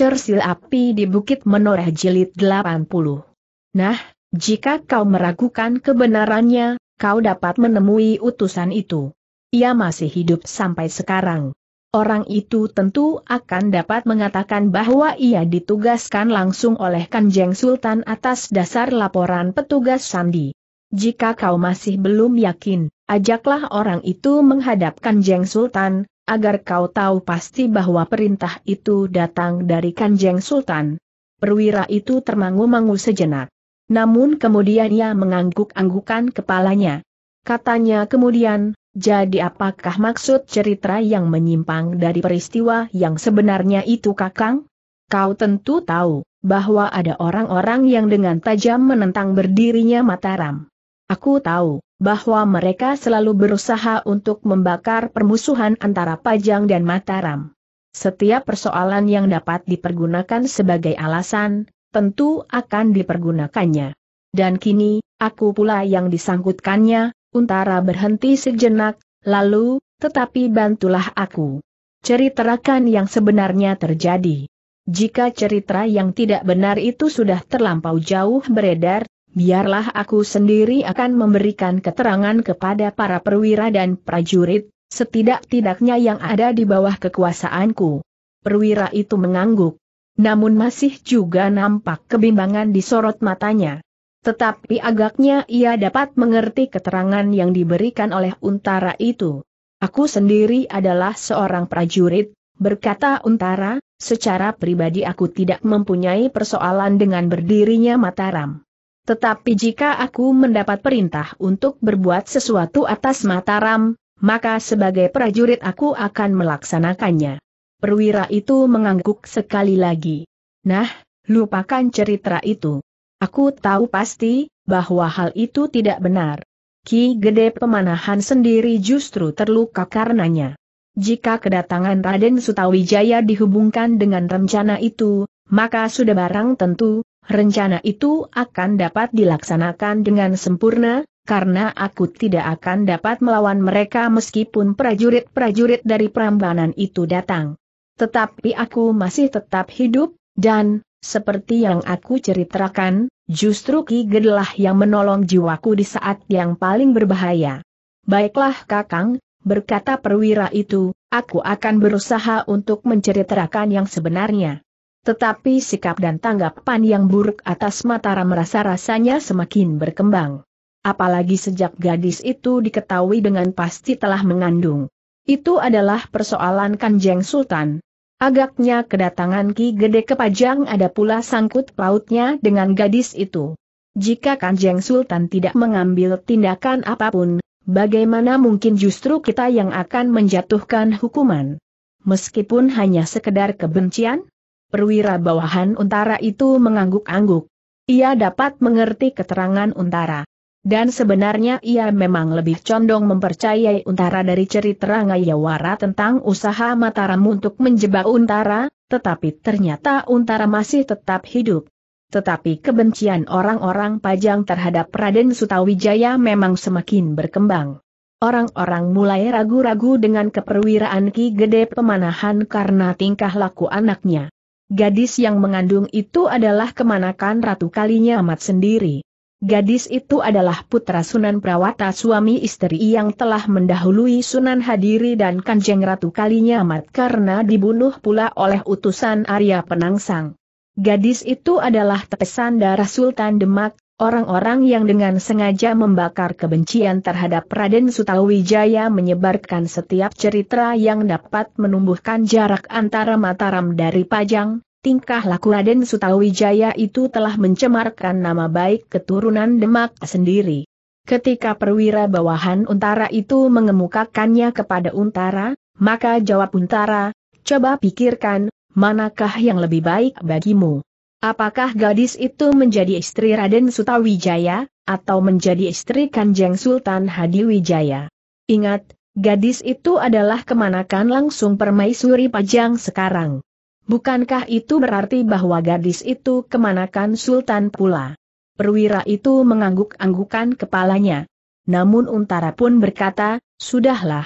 Cersil Api di Bukit Menoreh Jilid 80. Nah, jika kau meragukan kebenarannya, kau dapat menemui utusan itu. Ia masih hidup sampai sekarang. Orang itu tentu akan dapat mengatakan bahwa ia ditugaskan langsung oleh Kanjeng Sultan atas dasar laporan petugas Sandi. Jika kau masih belum yakin, ajaklah orang itu menghadap Kanjeng Sultan, agar kau tahu pasti bahwa perintah itu datang dari Kanjeng Sultan. Perwira itu termangu-mangu sejenak. Namun kemudian ia mengangguk-anggukan kepalanya. Katanya kemudian, jadi apakah maksud cerita yang menyimpang dari peristiwa yang sebenarnya itu kakang? Kau tentu tahu, bahwa ada orang-orang yang dengan tajam menentang berdirinya Mataram. Aku tahu, bahwa mereka selalu berusaha untuk membakar permusuhan antara Pajang dan Mataram. Setiap persoalan yang dapat dipergunakan sebagai alasan, tentu akan dipergunakannya. Dan kini, aku pula yang disangkutkannya, Untara berhenti sejenak, lalu, tetapi bantulah aku. Ceritakan yang sebenarnya terjadi. Jika cerita yang tidak benar itu sudah terlampau jauh beredar, biarlah aku sendiri akan memberikan keterangan kepada para perwira dan prajurit, setidak-tidaknya yang ada di bawah kekuasaanku. Perwira itu mengangguk. Namun masih juga nampak kebimbangan di sorot matanya. Tetapi agaknya ia dapat mengerti keterangan yang diberikan oleh untara itu. Aku sendiri adalah seorang prajurit, berkata Untara, secara pribadi aku tidak mempunyai persoalan dengan berdirinya Mataram. Tetapi jika aku mendapat perintah untuk berbuat sesuatu atas Mataram, maka sebagai prajurit aku akan melaksanakannya. Perwira itu mengangguk sekali lagi. Nah, lupakan cerita itu. Aku tahu pasti, bahwa hal itu tidak benar. Ki Gede Pemanahan sendiri justru terluka karenanya. Jika kedatangan Raden Sutawijaya dihubungkan dengan rencana itu, maka sudah barang tentu, rencana itu akan dapat dilaksanakan dengan sempurna, karena aku tidak akan dapat melawan mereka meskipun prajurit-prajurit dari Prambanan itu datang. Tetapi aku masih tetap hidup, dan, seperti yang aku ceritakan, justru Ki Gedelah yang menolong jiwaku di saat yang paling berbahaya. Baiklah Kakang, berkata perwira itu, aku akan berusaha untuk menceritakan yang sebenarnya. Tetapi sikap dan tanggapan yang buruk atas Mataram rasa-rasanya semakin berkembang. Apalagi sejak gadis itu diketahui dengan pasti telah mengandung. Itu adalah persoalan Kanjeng Sultan. Agaknya kedatangan Ki Gede ke Pajang ada pula sangkut pautnya dengan gadis itu. Jika Kanjeng Sultan tidak mengambil tindakan apapun, bagaimana mungkin justru kita yang akan menjatuhkan hukuman? Meskipun hanya sekedar kebencian? perwira bawahan Untara itu mengangguk-angguk. Ia dapat mengerti keterangan Untara. Dan sebenarnya ia memang lebih condong mempercayai Untara dari cerita Ngayawara tentang usaha Mataram untuk menjebak Untara, tetapi ternyata Untara masih tetap hidup. Tetapi kebencian orang-orang Pajang terhadap Raden Sutawijaya memang semakin berkembang. Orang-orang mulai ragu-ragu dengan keperwiraan Ki Gede Pemanahan karena tingkah laku anaknya. Gadis yang mengandung itu adalah kemanakan Ratu Kalinya amat sendiri. Gadis itu adalah putra Sunan Prawata suami istri yang telah mendahului Sunan Hadiri dan Kanjeng Ratu Kalinya amat karena dibunuh pula oleh utusan Arya Penangsang. Gadis itu adalah tepesan darah Sultan Demak, Orang-orang yang dengan sengaja membakar kebencian terhadap Raden Sutawijaya menyebarkan setiap cerita yang dapat menumbuhkan jarak antara Mataram dari Pajang, tingkah laku Raden Sutawijaya itu telah mencemarkan nama baik keturunan Demak sendiri. Ketika perwira bawahan Untara itu mengemukakannya kepada Untara, maka jawab Untara, coba pikirkan, manakah yang lebih baik bagimu? Apakah gadis itu menjadi istri Raden Sutawijaya, atau menjadi istri Kanjeng Sultan Hadiwijaya? Ingat, gadis itu adalah kemanakan langsung permaisuri Pajang sekarang. Bukankah itu berarti bahwa gadis itu kemanakan Sultan pula? Perwira itu mengangguk-anggukan kepalanya. Namun Untara pun berkata, sudahlah.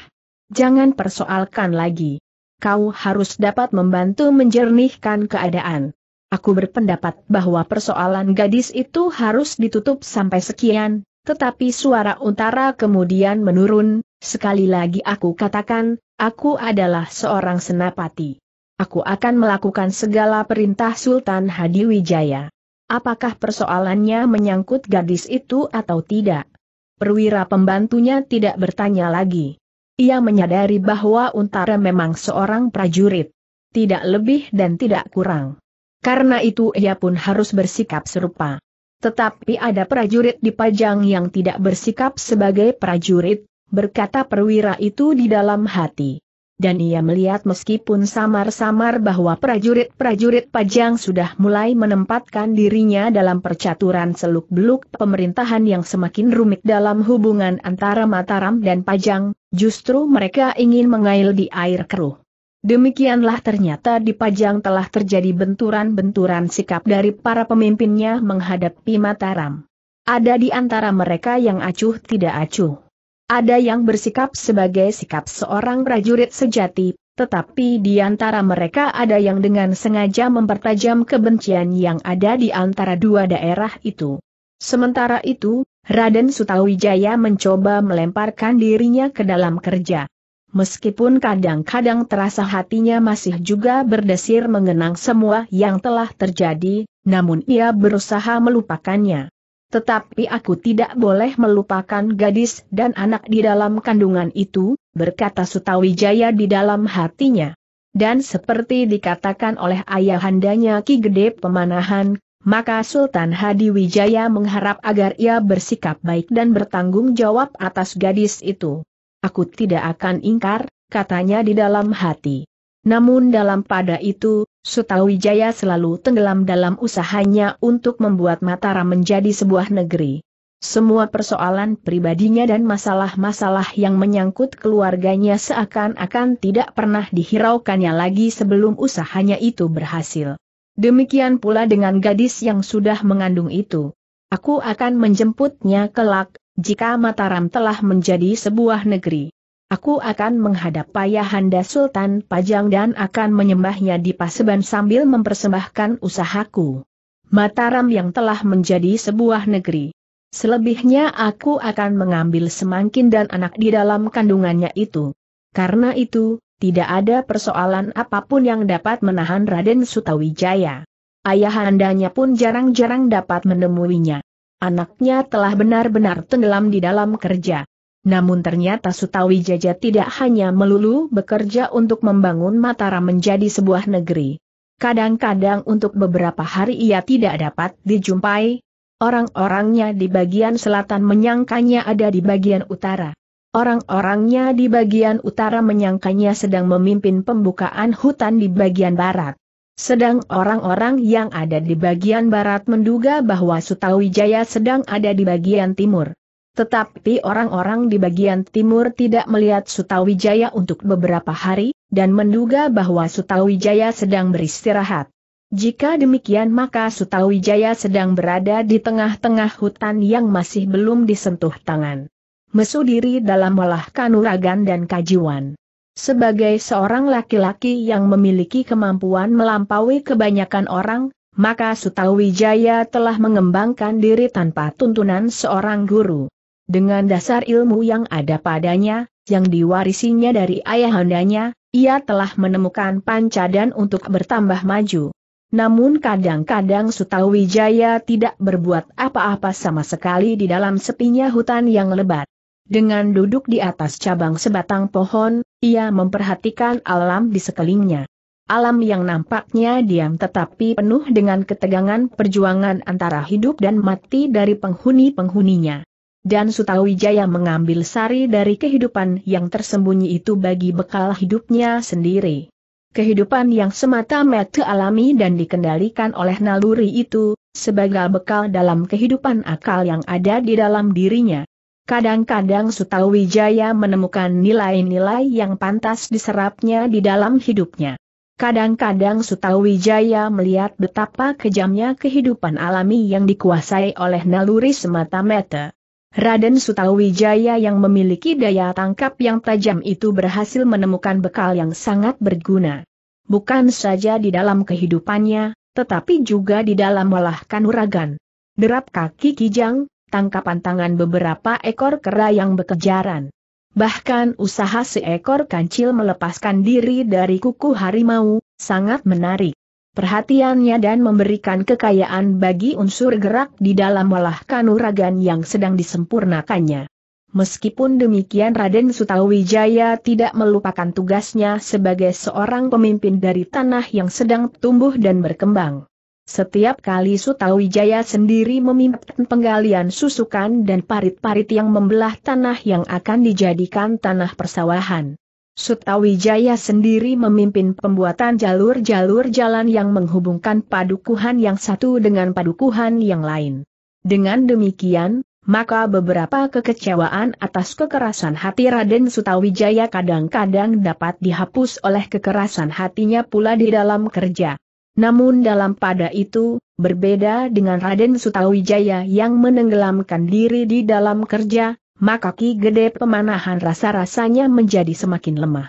Jangan persoalkan lagi. Kau harus dapat membantu menjernihkan keadaan. Aku berpendapat bahwa persoalan gadis itu harus ditutup sampai sekian, tetapi suara utara kemudian menurun, sekali lagi aku katakan, aku adalah seorang senapati. Aku akan melakukan segala perintah Sultan Hadi Wijaya. Apakah persoalannya menyangkut gadis itu atau tidak? Perwira pembantunya tidak bertanya lagi. Ia menyadari bahwa Untara memang seorang prajurit. Tidak lebih dan tidak kurang. Karena itu ia pun harus bersikap serupa. Tetapi ada prajurit di Pajang yang tidak bersikap sebagai prajurit, berkata perwira itu di dalam hati. Dan ia melihat meskipun samar-samar bahwa prajurit-prajurit Pajang sudah mulai menempatkan dirinya dalam percaturan seluk-beluk pemerintahan yang semakin rumit dalam hubungan antara Mataram dan Pajang, justru mereka ingin mengail di air keruh. Demikianlah ternyata di Pajang telah terjadi benturan-benturan sikap dari para pemimpinnya menghadapi Mataram. Ada di antara mereka yang acuh tidak acuh. Ada yang bersikap sebagai sikap seorang prajurit sejati, tetapi di antara mereka ada yang dengan sengaja mempertajam kebencian yang ada di antara dua daerah itu. Sementara itu, Raden Sutawijaya mencoba melemparkan dirinya ke dalam kerja meskipun kadang-kadang terasa hatinya masih juga berdesir mengenang semua yang telah terjadi, namun ia berusaha melupakannya. Tetapi aku tidak boleh melupakan gadis dan anak di dalam kandungan itu, berkata Sutawijaya di dalam hatinya. Dan seperti dikatakan oleh ayahandanya Ki Gede Pemanahan, maka Sultan Hadi Wijaya mengharap agar ia bersikap baik dan bertanggung jawab atas gadis itu. Aku tidak akan ingkar, katanya di dalam hati. Namun dalam pada itu, Sutawijaya selalu tenggelam dalam usahanya untuk membuat Mataram menjadi sebuah negeri. Semua persoalan pribadinya dan masalah-masalah yang menyangkut keluarganya seakan-akan tidak pernah dihiraukannya lagi sebelum usahanya itu berhasil. Demikian pula dengan gadis yang sudah mengandung itu. Aku akan menjemputnya kelak, jika Mataram telah menjadi sebuah negeri. Aku akan menghadap Payahanda Sultan Pajang dan akan menyembahnya di Paseban sambil mempersembahkan usahaku. Mataram yang telah menjadi sebuah negeri. Selebihnya aku akan mengambil semangkin dan anak di dalam kandungannya itu. Karena itu, tidak ada persoalan apapun yang dapat menahan Raden Sutawijaya. Ayahandanya pun jarang-jarang dapat menemuinya. Anaknya telah benar-benar tenggelam di dalam kerja. Namun ternyata Sutawi Jaja tidak hanya melulu bekerja untuk membangun Mataram menjadi sebuah negeri. Kadang-kadang untuk beberapa hari ia tidak dapat dijumpai. Orang-orangnya di bagian selatan menyangkanya ada di bagian utara. Orang-orangnya di bagian utara menyangkanya sedang memimpin pembukaan hutan di bagian barat. Sedang orang-orang yang ada di bagian barat menduga bahwa Sutawijaya sedang ada di bagian timur. Tetapi orang-orang di bagian timur tidak melihat Sutawijaya untuk beberapa hari, dan menduga bahwa Sutawijaya sedang beristirahat. Jika demikian maka Sutawijaya sedang berada di tengah-tengah hutan yang masih belum disentuh tangan. Mesudiri dalam melahkan kanuragan dan kajiwan. Sebagai seorang laki-laki yang memiliki kemampuan melampaui kebanyakan orang, maka Sutawijaya telah mengembangkan diri tanpa tuntunan seorang guru. Dengan dasar ilmu yang ada padanya, yang diwarisinya dari ayahandanya, ia telah menemukan pancadan untuk bertambah maju. Namun kadang-kadang Sutawijaya tidak berbuat apa-apa sama sekali di dalam sepinya hutan yang lebat. Dengan duduk di atas cabang sebatang pohon, ia memperhatikan alam di sekelilingnya. Alam yang nampaknya diam tetapi penuh dengan ketegangan perjuangan antara hidup dan mati dari penghuni-penghuninya. Dan Sutawijaya mengambil sari dari kehidupan yang tersembunyi itu bagi bekal hidupnya sendiri. Kehidupan yang semata-mata alami dan dikendalikan oleh naluri itu, sebagai bekal dalam kehidupan akal yang ada di dalam dirinya. Kadang-kadang Sutawijaya menemukan nilai-nilai yang pantas diserapnya di dalam hidupnya. Kadang-kadang Sutawijaya melihat betapa kejamnya kehidupan alami yang dikuasai oleh naluri semata-mata. Raden Sutawijaya yang memiliki daya tangkap yang tajam itu berhasil menemukan bekal yang sangat berguna. Bukan saja di dalam kehidupannya, tetapi juga di dalam olah kanuragan. Derap kaki Kijang, tangkapan tangan beberapa ekor kera yang berkejaran, Bahkan usaha seekor kancil melepaskan diri dari kuku harimau, sangat menarik perhatiannya dan memberikan kekayaan bagi unsur gerak di dalam olah kanuragan yang sedang disempurnakannya. Meskipun demikian Raden Sutawijaya tidak melupakan tugasnya sebagai seorang pemimpin dari tanah yang sedang tumbuh dan berkembang. Setiap kali Sutawijaya sendiri memimpin penggalian susukan dan parit-parit yang membelah tanah yang akan dijadikan tanah persawahan. Sutawijaya sendiri memimpin pembuatan jalur-jalur jalan yang menghubungkan padukuhan yang satu dengan padukuhan yang lain. Dengan demikian, maka beberapa kekecewaan atas kekerasan hati Raden Sutawijaya kadang-kadang dapat dihapus oleh kekerasan hatinya pula di dalam kerja. Namun dalam pada itu, berbeda dengan Raden Sutawijaya yang menenggelamkan diri di dalam kerja, maka Ki Gede Pemanahan rasa-rasanya menjadi semakin lemah.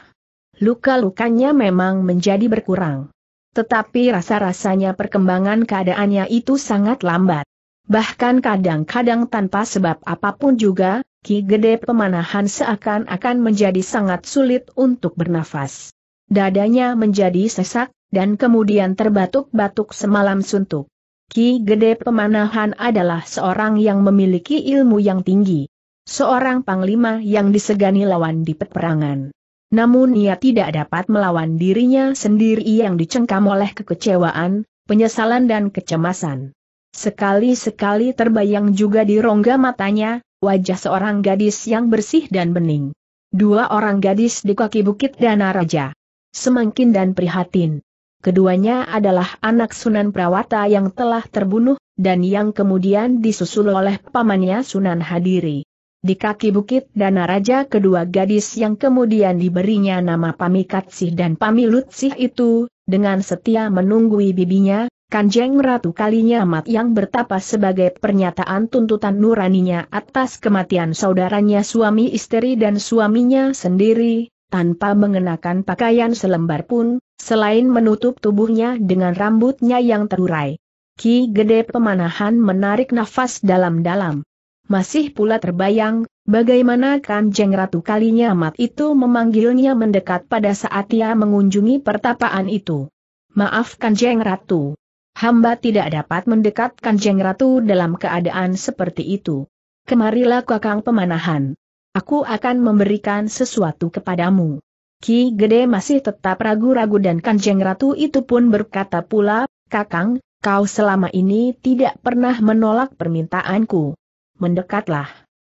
Luka-lukanya memang menjadi berkurang. Tetapi rasa-rasanya perkembangan keadaannya itu sangat lambat. Bahkan kadang-kadang tanpa sebab apapun juga, Ki Gede Pemanahan seakan-akan menjadi sangat sulit untuk bernafas. Dadanya menjadi sesak, dan kemudian terbatuk-batuk semalam suntuk. Ki Gede Pemanahan adalah seorang yang memiliki ilmu yang tinggi. Seorang panglima yang disegani lawan di peperangan. Namun ia tidak dapat melawan dirinya sendiri yang dicengkam oleh kekecewaan, penyesalan dan kecemasan. Sekali-sekali terbayang juga di rongga matanya, wajah seorang gadis yang bersih dan bening. Dua orang gadis di kaki Bukit Dana Raja. Semakin dan prihatin. Keduanya adalah anak Sunan Prawata yang telah terbunuh, dan yang kemudian disusul oleh pamannya Sunan Hadiri. Di kaki bukit Dana Raja kedua gadis yang kemudian diberinya nama Pamikatsih dan Pamilutsih itu, dengan setia menunggui bibinya, Kanjeng Ratu Kalinyamat yang bertapa sebagai pernyataan tuntutan nuraninya atas kematian saudaranya suami istri dan suaminya sendiri, tanpa mengenakan pakaian selembar pun, Selain menutup tubuhnya dengan rambutnya yang terurai. Ki Gede Pemanahan menarik nafas dalam-dalam. Masih pula terbayang, bagaimana Kanjeng Ratu kalinya amat itu memanggilnya mendekat pada saat ia mengunjungi pertapaan itu. Maaf Kanjeng Ratu. Hamba tidak dapat mendekat Kanjeng Ratu dalam keadaan seperti itu. Kemarilah Kakang Pemanahan. Aku akan memberikan sesuatu kepadamu. Ki Gede masih tetap ragu-ragu dan Kanjeng Ratu itu pun berkata pula, Kakang, kau selama ini tidak pernah menolak permintaanku. Mendekatlah.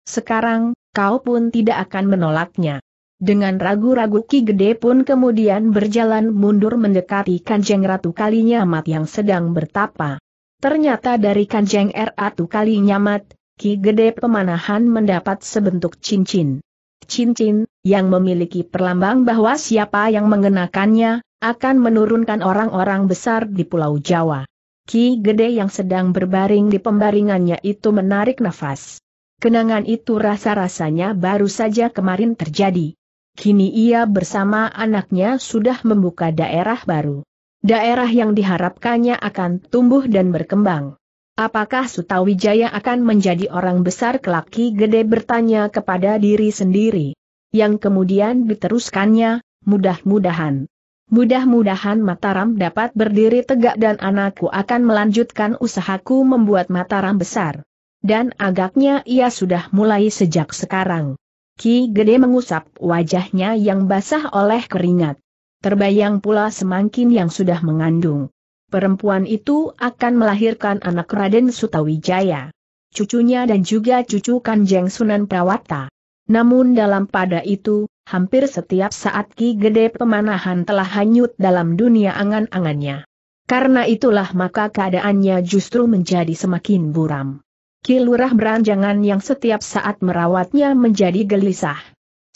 Sekarang, kau pun tidak akan menolaknya. Dengan ragu-ragu Ki Gede pun kemudian berjalan mundur mendekati Kanjeng Ratu Kalinyamat yang sedang bertapa. Ternyata dari Kanjeng Ratu Kalinyamat, Ki Gede Pemanahan mendapat sebentuk cincin cincin, yang memiliki perlambang bahwa siapa yang mengenakannya, akan menurunkan orang-orang besar di Pulau Jawa. Ki Gede yang sedang berbaring di pembaringannya itu menarik nafas. Kenangan itu rasa-rasanya baru saja kemarin terjadi. Kini ia bersama anaknya sudah membuka daerah baru. Daerah yang diharapkannya akan tumbuh dan berkembang. Apakah Sutawijaya akan menjadi orang besar kelaki gede bertanya kepada diri sendiri? Yang kemudian diteruskannya, mudah-mudahan. Mudah-mudahan Mataram dapat berdiri tegak dan anakku akan melanjutkan usahaku membuat Mataram besar. Dan agaknya ia sudah mulai sejak sekarang. Ki Gede mengusap wajahnya yang basah oleh keringat. Terbayang pula semakin yang sudah mengandung. Perempuan itu akan melahirkan anak Raden Sutawijaya. Cucunya dan juga cucu Kanjeng Sunan Prawata. Namun dalam pada itu, hampir setiap saat Ki Gede Pemanahan telah hanyut dalam dunia angan-angannya. Karena itulah maka keadaannya justru menjadi semakin buram. Ki Lurah Beranjangan yang setiap saat merawatnya menjadi gelisah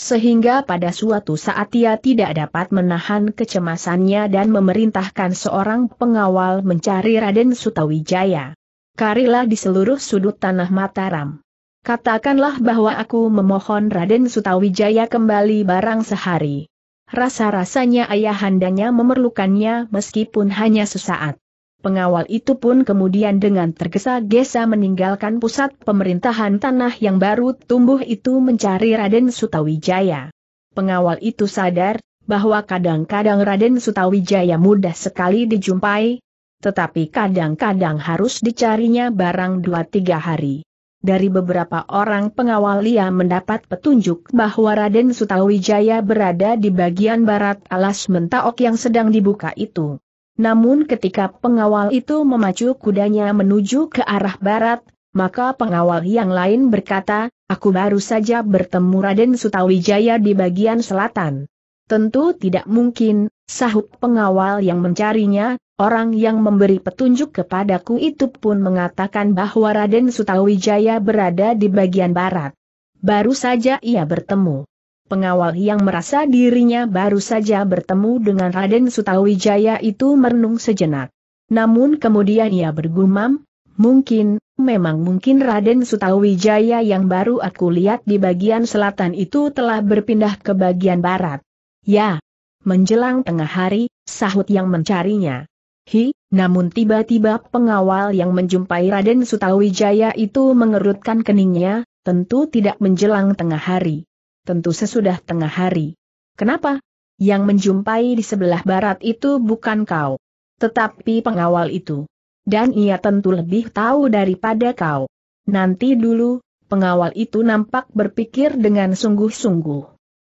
sehingga pada suatu saat ia tidak dapat menahan kecemasannya dan memerintahkan seorang pengawal mencari Raden Sutawijaya. Karilah di seluruh sudut tanah Mataram. Katakanlah bahwa aku memohon Raden Sutawijaya kembali barang sehari. Rasa-rasanya ayahandanya memerlukannya meskipun hanya sesaat. Pengawal itu pun kemudian dengan tergesa-gesa meninggalkan pusat pemerintahan tanah yang baru tumbuh itu mencari Raden Sutawijaya. Pengawal itu sadar bahwa kadang-kadang Raden Sutawijaya mudah sekali dijumpai, tetapi kadang-kadang harus dicarinya barang dua tiga hari. Dari beberapa orang pengawal ia mendapat petunjuk bahwa Raden Sutawijaya berada di bagian barat alas mentaok yang sedang dibuka itu. Namun ketika pengawal itu memacu kudanya menuju ke arah barat, maka pengawal yang lain berkata, aku baru saja bertemu Raden Sutawijaya di bagian selatan. Tentu tidak mungkin, sahut pengawal yang mencarinya, orang yang memberi petunjuk kepadaku itu pun mengatakan bahwa Raden Sutawijaya berada di bagian barat. Baru saja ia bertemu. Pengawal yang merasa dirinya baru saja bertemu dengan Raden Sutawijaya itu merenung sejenak. Namun kemudian ia bergumam, mungkin, memang mungkin Raden Sutawijaya yang baru aku lihat di bagian selatan itu telah berpindah ke bagian barat. Ya, menjelang tengah hari, sahut yang mencarinya. Hi, namun tiba-tiba pengawal yang menjumpai Raden Sutawijaya itu mengerutkan keningnya, tentu tidak menjelang tengah hari tentu sesudah tengah hari. Kenapa? Yang menjumpai di sebelah barat itu bukan kau. Tetapi pengawal itu. Dan ia tentu lebih tahu daripada kau. Nanti dulu, pengawal itu nampak berpikir dengan sungguh-sungguh.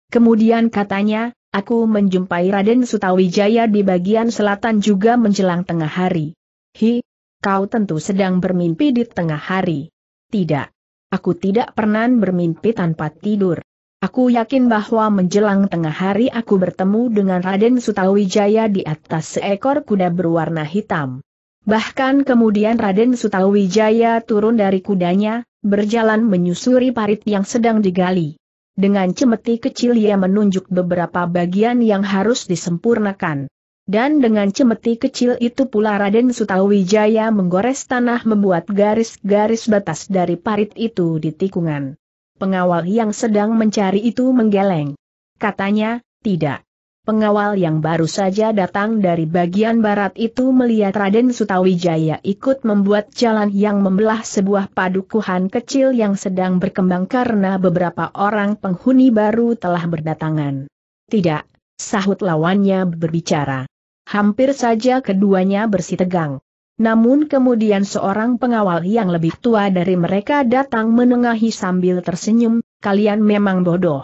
Kemudian katanya, aku menjumpai Raden Sutawijaya di bagian selatan juga menjelang tengah hari. Hi, kau tentu sedang bermimpi di tengah hari. Tidak. Aku tidak pernah bermimpi tanpa tidur. Aku yakin bahwa menjelang tengah hari aku bertemu dengan Raden Sutawijaya di atas seekor kuda berwarna hitam. Bahkan kemudian Raden Sutawijaya turun dari kudanya, berjalan menyusuri parit yang sedang digali. Dengan cemeti kecil ia menunjuk beberapa bagian yang harus disempurnakan. Dan dengan cemeti kecil itu pula Raden Sutawijaya menggores tanah membuat garis-garis batas dari parit itu di tikungan. Pengawal yang sedang mencari itu menggeleng. Katanya, tidak. Pengawal yang baru saja datang dari bagian barat itu melihat Raden Sutawijaya ikut membuat jalan yang membelah sebuah padukuhan kecil yang sedang berkembang karena beberapa orang penghuni baru telah berdatangan. Tidak, sahut lawannya berbicara. Hampir saja keduanya bersitegang. Namun kemudian seorang pengawal yang lebih tua dari mereka datang menengahi sambil tersenyum, kalian memang bodoh.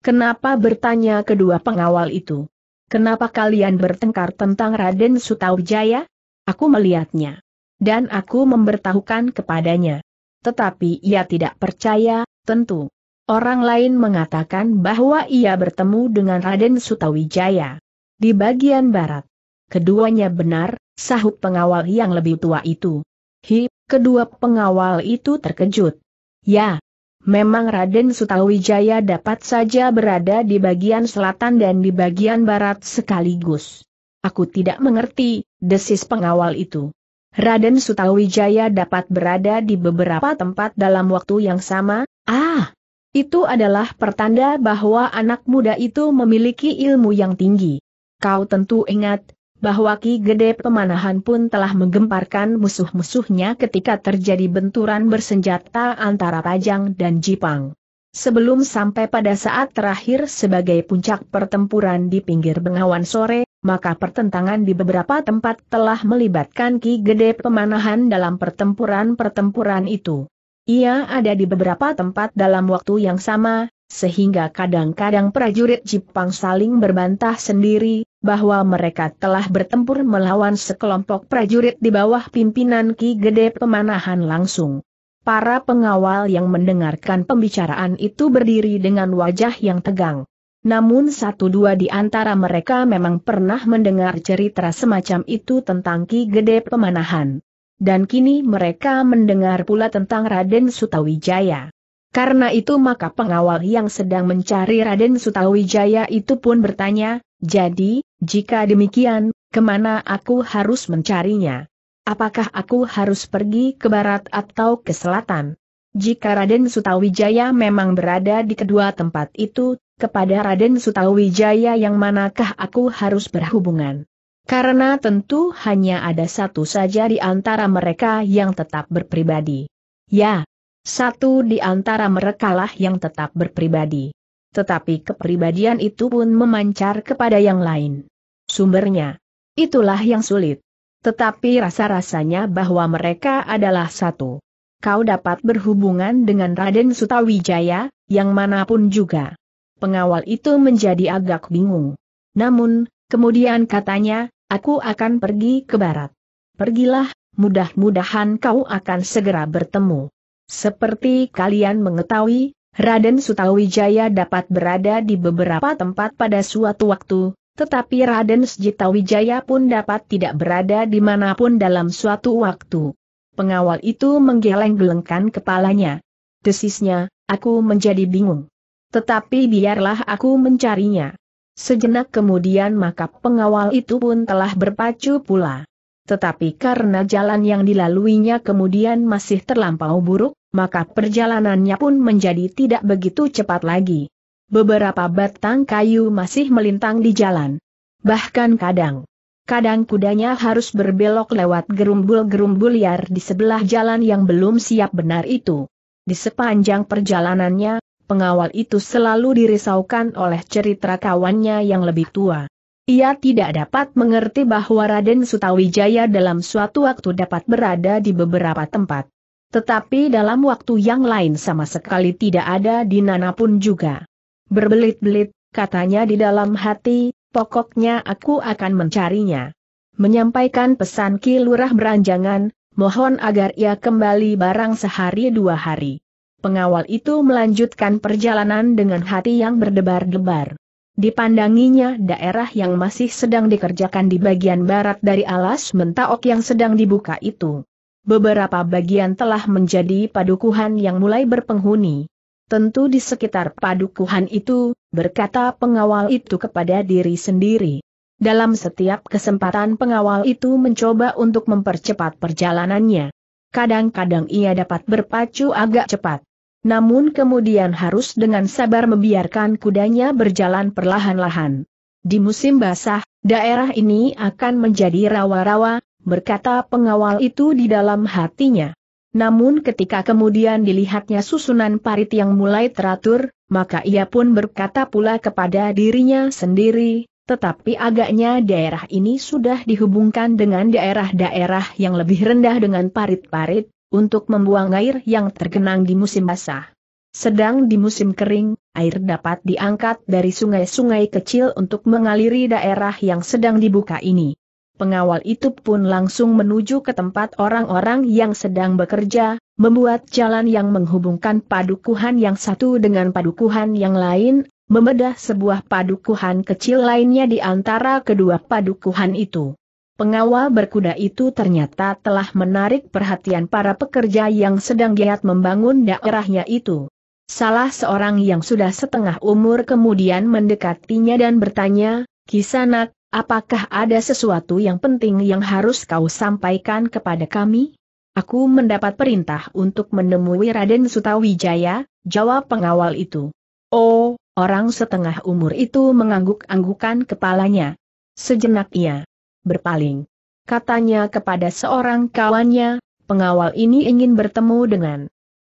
Kenapa bertanya kedua pengawal itu? Kenapa kalian bertengkar tentang Raden Sutawijaya? Aku melihatnya. Dan aku memberitahukan kepadanya. Tetapi ia tidak percaya, tentu. Orang lain mengatakan bahwa ia bertemu dengan Raden Sutawijaya. Di bagian barat. Keduanya benar, sahut pengawal yang lebih tua itu. Hi, kedua pengawal itu terkejut. Ya, memang Raden Sutawijaya dapat saja berada di bagian selatan dan di bagian barat sekaligus. Aku tidak mengerti, desis pengawal itu. Raden Sutawijaya dapat berada di beberapa tempat dalam waktu yang sama, ah, itu adalah pertanda bahwa anak muda itu memiliki ilmu yang tinggi. Kau tentu ingat, bahwa Ki Gede Pemanahan pun telah menggemparkan musuh-musuhnya ketika terjadi benturan bersenjata antara Pajang dan Jipang. Sebelum sampai pada saat terakhir sebagai puncak pertempuran di pinggir Bengawan sore, maka pertentangan di beberapa tempat telah melibatkan Ki Gede Pemanahan dalam pertempuran-pertempuran itu. Ia ada di beberapa tempat dalam waktu yang sama, sehingga kadang-kadang prajurit Jepang saling berbantah sendiri, bahwa mereka telah bertempur melawan sekelompok prajurit di bawah pimpinan Ki Gede Pemanahan langsung. Para pengawal yang mendengarkan pembicaraan itu berdiri dengan wajah yang tegang. Namun satu dua di antara mereka memang pernah mendengar cerita semacam itu tentang Ki Gede Pemanahan. Dan kini mereka mendengar pula tentang Raden Sutawijaya. Karena itu maka pengawal yang sedang mencari Raden Sutawijaya itu pun bertanya, jadi, jika demikian, kemana aku harus mencarinya? Apakah aku harus pergi ke barat atau ke selatan? Jika Raden Sutawijaya memang berada di kedua tempat itu, kepada Raden Sutawijaya yang manakah aku harus berhubungan? Karena tentu hanya ada satu saja di antara mereka yang tetap berpribadi. Ya, satu di antara merekalah yang tetap berpribadi. Tetapi kepribadian itu pun memancar kepada yang lain. Sumbernya. Itulah yang sulit. Tetapi rasa-rasanya bahwa mereka adalah satu. Kau dapat berhubungan dengan Raden Sutawijaya, yang manapun juga. Pengawal itu menjadi agak bingung. Namun, kemudian katanya, aku akan pergi ke barat. Pergilah, mudah-mudahan kau akan segera bertemu. Seperti kalian mengetahui, Raden Sutawijaya dapat berada di beberapa tempat pada suatu waktu, tetapi Raden Sjitawijaya pun dapat tidak berada di pun dalam suatu waktu. Pengawal itu menggeleng-gelengkan kepalanya. Desisnya, aku menjadi bingung. Tetapi biarlah aku mencarinya. Sejenak kemudian maka pengawal itu pun telah berpacu pula. Tetapi karena jalan yang dilaluinya kemudian masih terlampau buruk, maka perjalanannya pun menjadi tidak begitu cepat lagi. Beberapa batang kayu masih melintang di jalan. Bahkan kadang, kadang kudanya harus berbelok lewat gerumbul-gerumbul liar di sebelah jalan yang belum siap benar itu. Di sepanjang perjalanannya, pengawal itu selalu dirisaukan oleh cerita kawannya yang lebih tua. Ia tidak dapat mengerti bahwa Raden Sutawijaya dalam suatu waktu dapat berada di beberapa tempat. Tetapi dalam waktu yang lain sama sekali tidak ada di Nana pun juga. Berbelit-belit, katanya di dalam hati, pokoknya aku akan mencarinya. Menyampaikan pesan Ki Lurah beranjangan, mohon agar ia kembali barang sehari dua hari. Pengawal itu melanjutkan perjalanan dengan hati yang berdebar-debar. Dipandanginya daerah yang masih sedang dikerjakan di bagian barat dari alas mentaok yang sedang dibuka itu. Beberapa bagian telah menjadi padukuhan yang mulai berpenghuni. Tentu di sekitar padukuhan itu, berkata pengawal itu kepada diri sendiri. Dalam setiap kesempatan pengawal itu mencoba untuk mempercepat perjalanannya. Kadang-kadang ia dapat berpacu agak cepat. Namun kemudian harus dengan sabar membiarkan kudanya berjalan perlahan-lahan. Di musim basah, daerah ini akan menjadi rawa-rawa, berkata pengawal itu di dalam hatinya. Namun ketika kemudian dilihatnya susunan parit yang mulai teratur, maka ia pun berkata pula kepada dirinya sendiri, tetapi agaknya daerah ini sudah dihubungkan dengan daerah-daerah yang lebih rendah dengan parit-parit, untuk membuang air yang tergenang di musim basah. Sedang di musim kering, air dapat diangkat dari sungai-sungai kecil untuk mengaliri daerah yang sedang dibuka ini. Pengawal itu pun langsung menuju ke tempat orang-orang yang sedang bekerja, membuat jalan yang menghubungkan padukuhan yang satu dengan padukuhan yang lain, membedah sebuah padukuhan kecil lainnya di antara kedua padukuhan itu. Pengawal berkuda itu ternyata telah menarik perhatian para pekerja yang sedang giat membangun daerahnya itu. Salah seorang yang sudah setengah umur kemudian mendekatinya dan bertanya, Kisanak, apakah ada sesuatu yang penting yang harus kau sampaikan kepada kami? Aku mendapat perintah untuk menemui Raden Sutawijaya, jawab pengawal itu. Oh, orang setengah umur itu mengangguk-anggukan kepalanya. Sejenak ia berpaling. Katanya kepada seorang kawannya, pengawal ini ingin bertemu dengan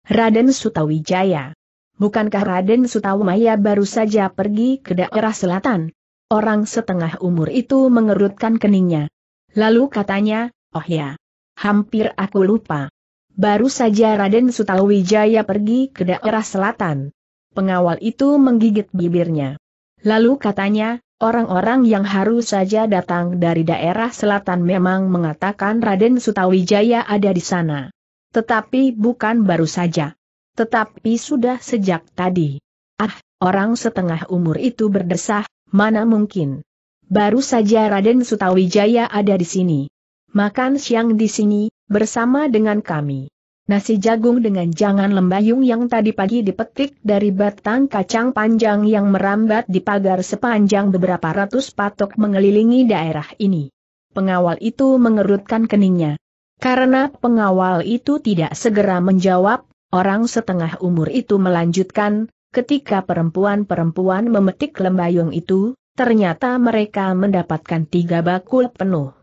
Raden Sutawijaya. Bukankah Raden Sutawijaya baru saja pergi ke daerah selatan? Orang setengah umur itu mengerutkan keningnya. Lalu katanya, oh ya, hampir aku lupa. Baru saja Raden Sutawijaya pergi ke daerah selatan. Pengawal itu menggigit bibirnya. Lalu katanya, Orang-orang yang harus saja datang dari daerah selatan memang mengatakan Raden Sutawijaya ada di sana. Tetapi bukan baru saja. Tetapi sudah sejak tadi. Ah, orang setengah umur itu berdesah, mana mungkin. Baru saja Raden Sutawijaya ada di sini. Makan siang di sini, bersama dengan kami. Nasi jagung dengan jangan lembayung yang tadi pagi dipetik dari batang kacang panjang yang merambat di pagar sepanjang beberapa ratus patok mengelilingi daerah ini. Pengawal itu mengerutkan keningnya. Karena pengawal itu tidak segera menjawab, orang setengah umur itu melanjutkan, ketika perempuan-perempuan memetik lembayung itu, ternyata mereka mendapatkan tiga bakul penuh.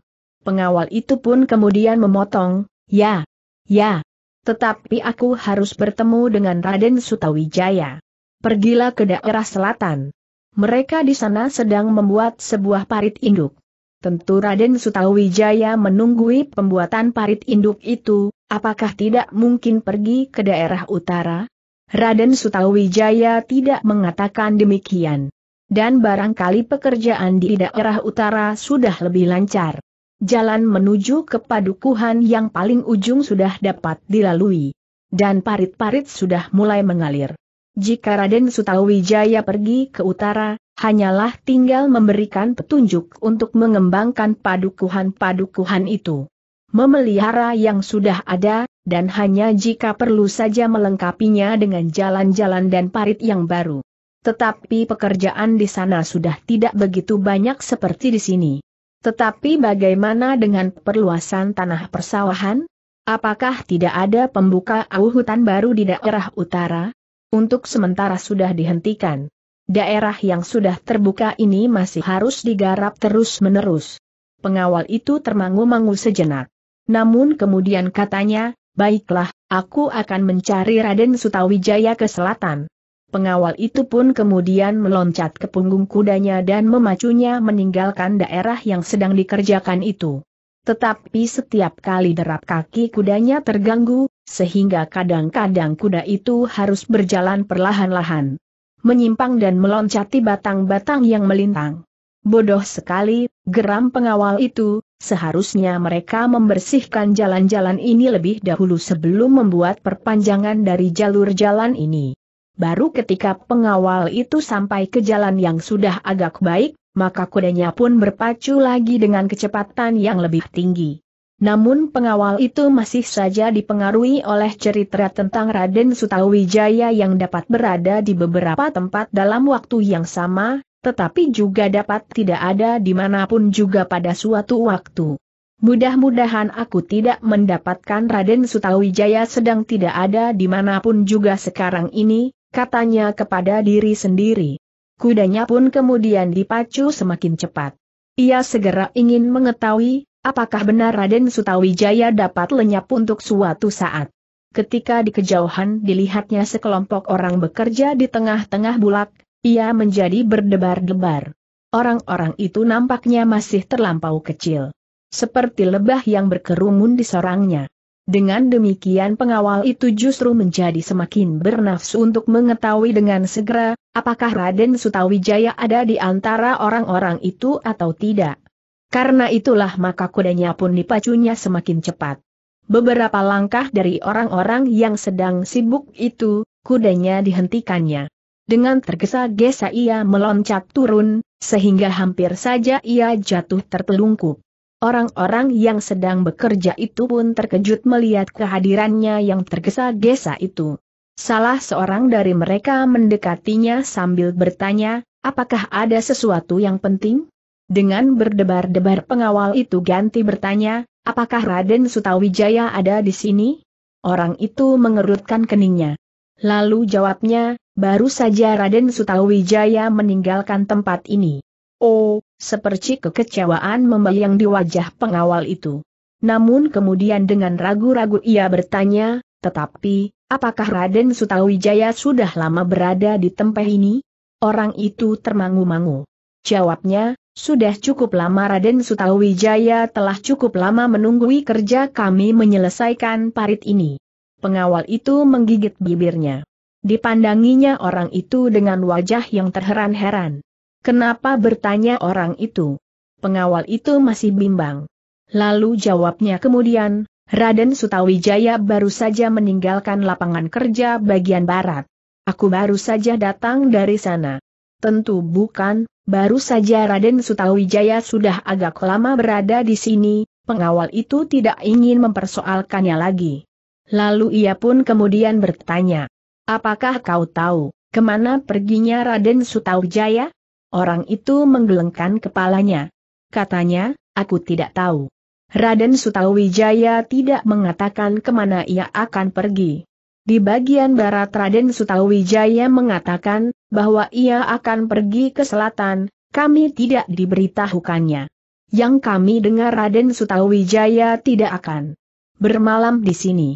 Pengawal itu pun kemudian memotong, ya, ya, tetapi aku harus bertemu dengan Raden Sutawijaya. Pergilah ke daerah selatan. Mereka di sana sedang membuat sebuah parit induk. Tentu Raden Sutawijaya menunggui pembuatan parit induk itu, apakah tidak mungkin pergi ke daerah utara? Raden Sutawijaya tidak mengatakan demikian. Dan barangkali pekerjaan di daerah utara sudah lebih lancar jalan menuju ke padukuhan yang paling ujung sudah dapat dilalui. Dan parit-parit sudah mulai mengalir. Jika Raden Sutawijaya pergi ke utara, hanyalah tinggal memberikan petunjuk untuk mengembangkan padukuhan-padukuhan itu. Memelihara yang sudah ada, dan hanya jika perlu saja melengkapinya dengan jalan-jalan dan parit yang baru. Tetapi pekerjaan di sana sudah tidak begitu banyak seperti di sini. Tetapi bagaimana dengan perluasan tanah persawahan? Apakah tidak ada pembuka hutan baru di daerah utara? Untuk sementara sudah dihentikan. Daerah yang sudah terbuka ini masih harus digarap terus-menerus. Pengawal itu termangu-mangu sejenak. Namun kemudian katanya, baiklah, aku akan mencari Raden Sutawijaya ke selatan. Pengawal itu pun kemudian meloncat ke punggung kudanya dan memacunya meninggalkan daerah yang sedang dikerjakan itu. Tetapi setiap kali derap kaki kudanya terganggu, sehingga kadang-kadang kuda itu harus berjalan perlahan-lahan. Menyimpang dan meloncati batang-batang yang melintang. Bodoh sekali, geram pengawal itu, seharusnya mereka membersihkan jalan-jalan ini lebih dahulu sebelum membuat perpanjangan dari jalur jalan ini. Baru ketika pengawal itu sampai ke jalan yang sudah agak baik, maka kudanya pun berpacu lagi dengan kecepatan yang lebih tinggi. Namun pengawal itu masih saja dipengaruhi oleh cerita tentang Raden Sutawijaya yang dapat berada di beberapa tempat dalam waktu yang sama, tetapi juga dapat tidak ada dimanapun juga pada suatu waktu. Mudah-mudahan aku tidak mendapatkan Raden Sutawijaya sedang tidak ada dimanapun juga sekarang ini, katanya kepada diri sendiri. Kudanya pun kemudian dipacu semakin cepat. Ia segera ingin mengetahui, apakah benar Raden Sutawijaya dapat lenyap untuk suatu saat. Ketika di kejauhan dilihatnya sekelompok orang bekerja di tengah-tengah bulak, ia menjadi berdebar-debar. Orang-orang itu nampaknya masih terlampau kecil. Seperti lebah yang berkerumun di sorangnya. Dengan demikian pengawal itu justru menjadi semakin bernafsu untuk mengetahui dengan segera, apakah Raden Sutawijaya ada di antara orang-orang itu atau tidak. Karena itulah maka kudanya pun dipacunya semakin cepat. Beberapa langkah dari orang-orang yang sedang sibuk itu, kudanya dihentikannya. Dengan tergesa-gesa ia meloncat turun, sehingga hampir saja ia jatuh tertelungkup. Orang-orang yang sedang bekerja itu pun terkejut melihat kehadirannya yang tergesa-gesa itu. Salah seorang dari mereka mendekatinya sambil bertanya, apakah ada sesuatu yang penting? Dengan berdebar-debar pengawal itu ganti bertanya, apakah Raden Sutawijaya ada di sini? Orang itu mengerutkan keningnya. Lalu jawabnya, baru saja Raden Sutawijaya meninggalkan tempat ini. Oh, seperti kekecewaan membayang di wajah pengawal itu. Namun kemudian dengan ragu-ragu ia bertanya, tetapi, apakah Raden Sutawijaya sudah lama berada di tempat ini? Orang itu termangu-mangu. Jawabnya, sudah cukup lama Raden Sutawijaya telah cukup lama menunggui kerja kami menyelesaikan parit ini. Pengawal itu menggigit bibirnya. Dipandanginya orang itu dengan wajah yang terheran-heran. Kenapa bertanya orang itu? Pengawal itu masih bimbang. Lalu jawabnya kemudian, Raden Sutawijaya baru saja meninggalkan lapangan kerja bagian barat. Aku baru saja datang dari sana. Tentu bukan, baru saja Raden Sutawijaya sudah agak lama berada di sini, pengawal itu tidak ingin mempersoalkannya lagi. Lalu ia pun kemudian bertanya, Apakah kau tahu, kemana perginya Raden Sutawijaya? Orang itu menggelengkan kepalanya. Katanya, aku tidak tahu. Raden Sutawijaya tidak mengatakan kemana ia akan pergi. Di bagian barat Raden Sutawijaya mengatakan, bahwa ia akan pergi ke selatan, kami tidak diberitahukannya. Yang kami dengar Raden Sutawijaya tidak akan bermalam di sini.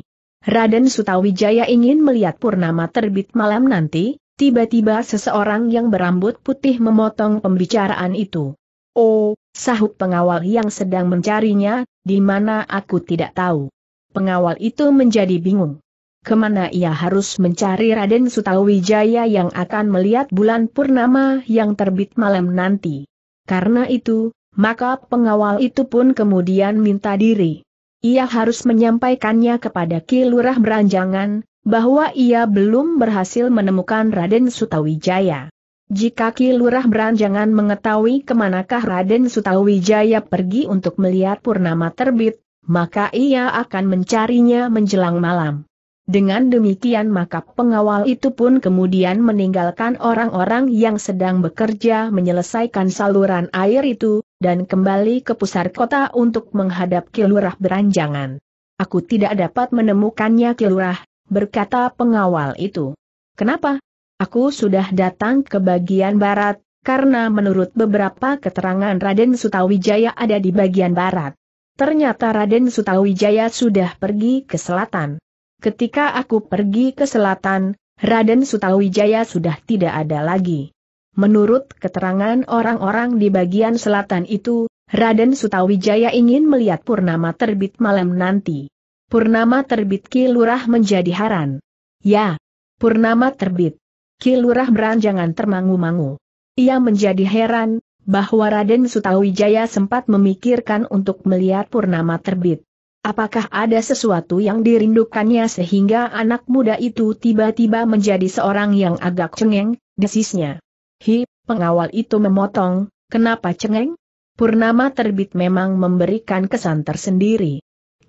Raden Sutawijaya ingin melihat purnama terbit malam nanti, Tiba-tiba seseorang yang berambut putih memotong pembicaraan itu. Oh, sahut pengawal yang sedang mencarinya, di mana aku tidak tahu. Pengawal itu menjadi bingung. Kemana ia harus mencari Raden Sutawijaya yang akan melihat bulan purnama yang terbit malam nanti. Karena itu, maka pengawal itu pun kemudian minta diri. Ia harus menyampaikannya kepada Ki Beranjangan, bahwa ia belum berhasil menemukan Raden Sutawijaya. Jika Ki Lurah Beranjangan mengetahui kemanakah Raden Sutawijaya pergi untuk melihat purnama terbit, maka ia akan mencarinya menjelang malam. Dengan demikian maka pengawal itu pun kemudian meninggalkan orang-orang yang sedang bekerja menyelesaikan saluran air itu, dan kembali ke pusar kota untuk menghadap Kilurah Beranjangan. Aku tidak dapat menemukannya Kilurah, berkata pengawal itu. Kenapa? Aku sudah datang ke bagian barat, karena menurut beberapa keterangan Raden Sutawijaya ada di bagian barat. Ternyata Raden Sutawijaya sudah pergi ke selatan. Ketika aku pergi ke selatan, Raden Sutawijaya sudah tidak ada lagi. Menurut keterangan orang-orang di bagian selatan itu, Raden Sutawijaya ingin melihat purnama terbit malam nanti. Purnama terbit Kilurah menjadi haran. Ya, Purnama terbit. Kilurah beranjangan termangu-mangu. Ia menjadi heran, bahwa Raden Sutawijaya sempat memikirkan untuk melihat Purnama terbit. Apakah ada sesuatu yang dirindukannya sehingga anak muda itu tiba-tiba menjadi seorang yang agak cengeng, desisnya. Hi, pengawal itu memotong, kenapa cengeng? Purnama terbit memang memberikan kesan tersendiri.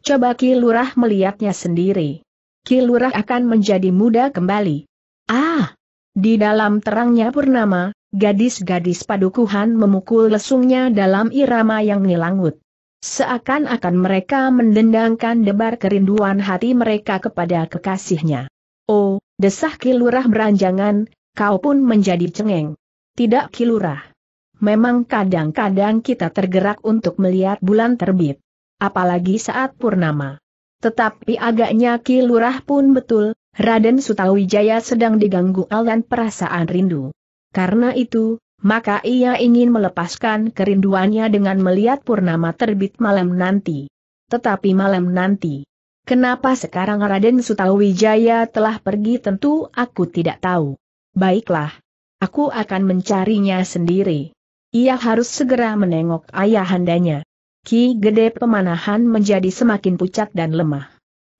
Coba Kilurah melihatnya sendiri. Kilurah akan menjadi muda kembali. Ah! Di dalam terangnya purnama, gadis-gadis padukuhan memukul lesungnya dalam irama yang ngilangut. Seakan-akan mereka mendendangkan debar kerinduan hati mereka kepada kekasihnya. Oh, desah kilurah beranjangan, kau pun menjadi cengeng. Tidak kilurah. Memang kadang-kadang kita tergerak untuk melihat bulan terbit apalagi saat purnama. Tetapi agaknya Ki Lurah pun betul, Raden Sutawijaya sedang diganggu alam perasaan rindu. Karena itu, maka ia ingin melepaskan kerinduannya dengan melihat purnama terbit malam nanti. Tetapi malam nanti, kenapa sekarang Raden Sutawijaya telah pergi tentu aku tidak tahu. Baiklah, aku akan mencarinya sendiri. Ia harus segera menengok ayahandanya. Ki Gede Pemanahan menjadi semakin pucat dan lemah.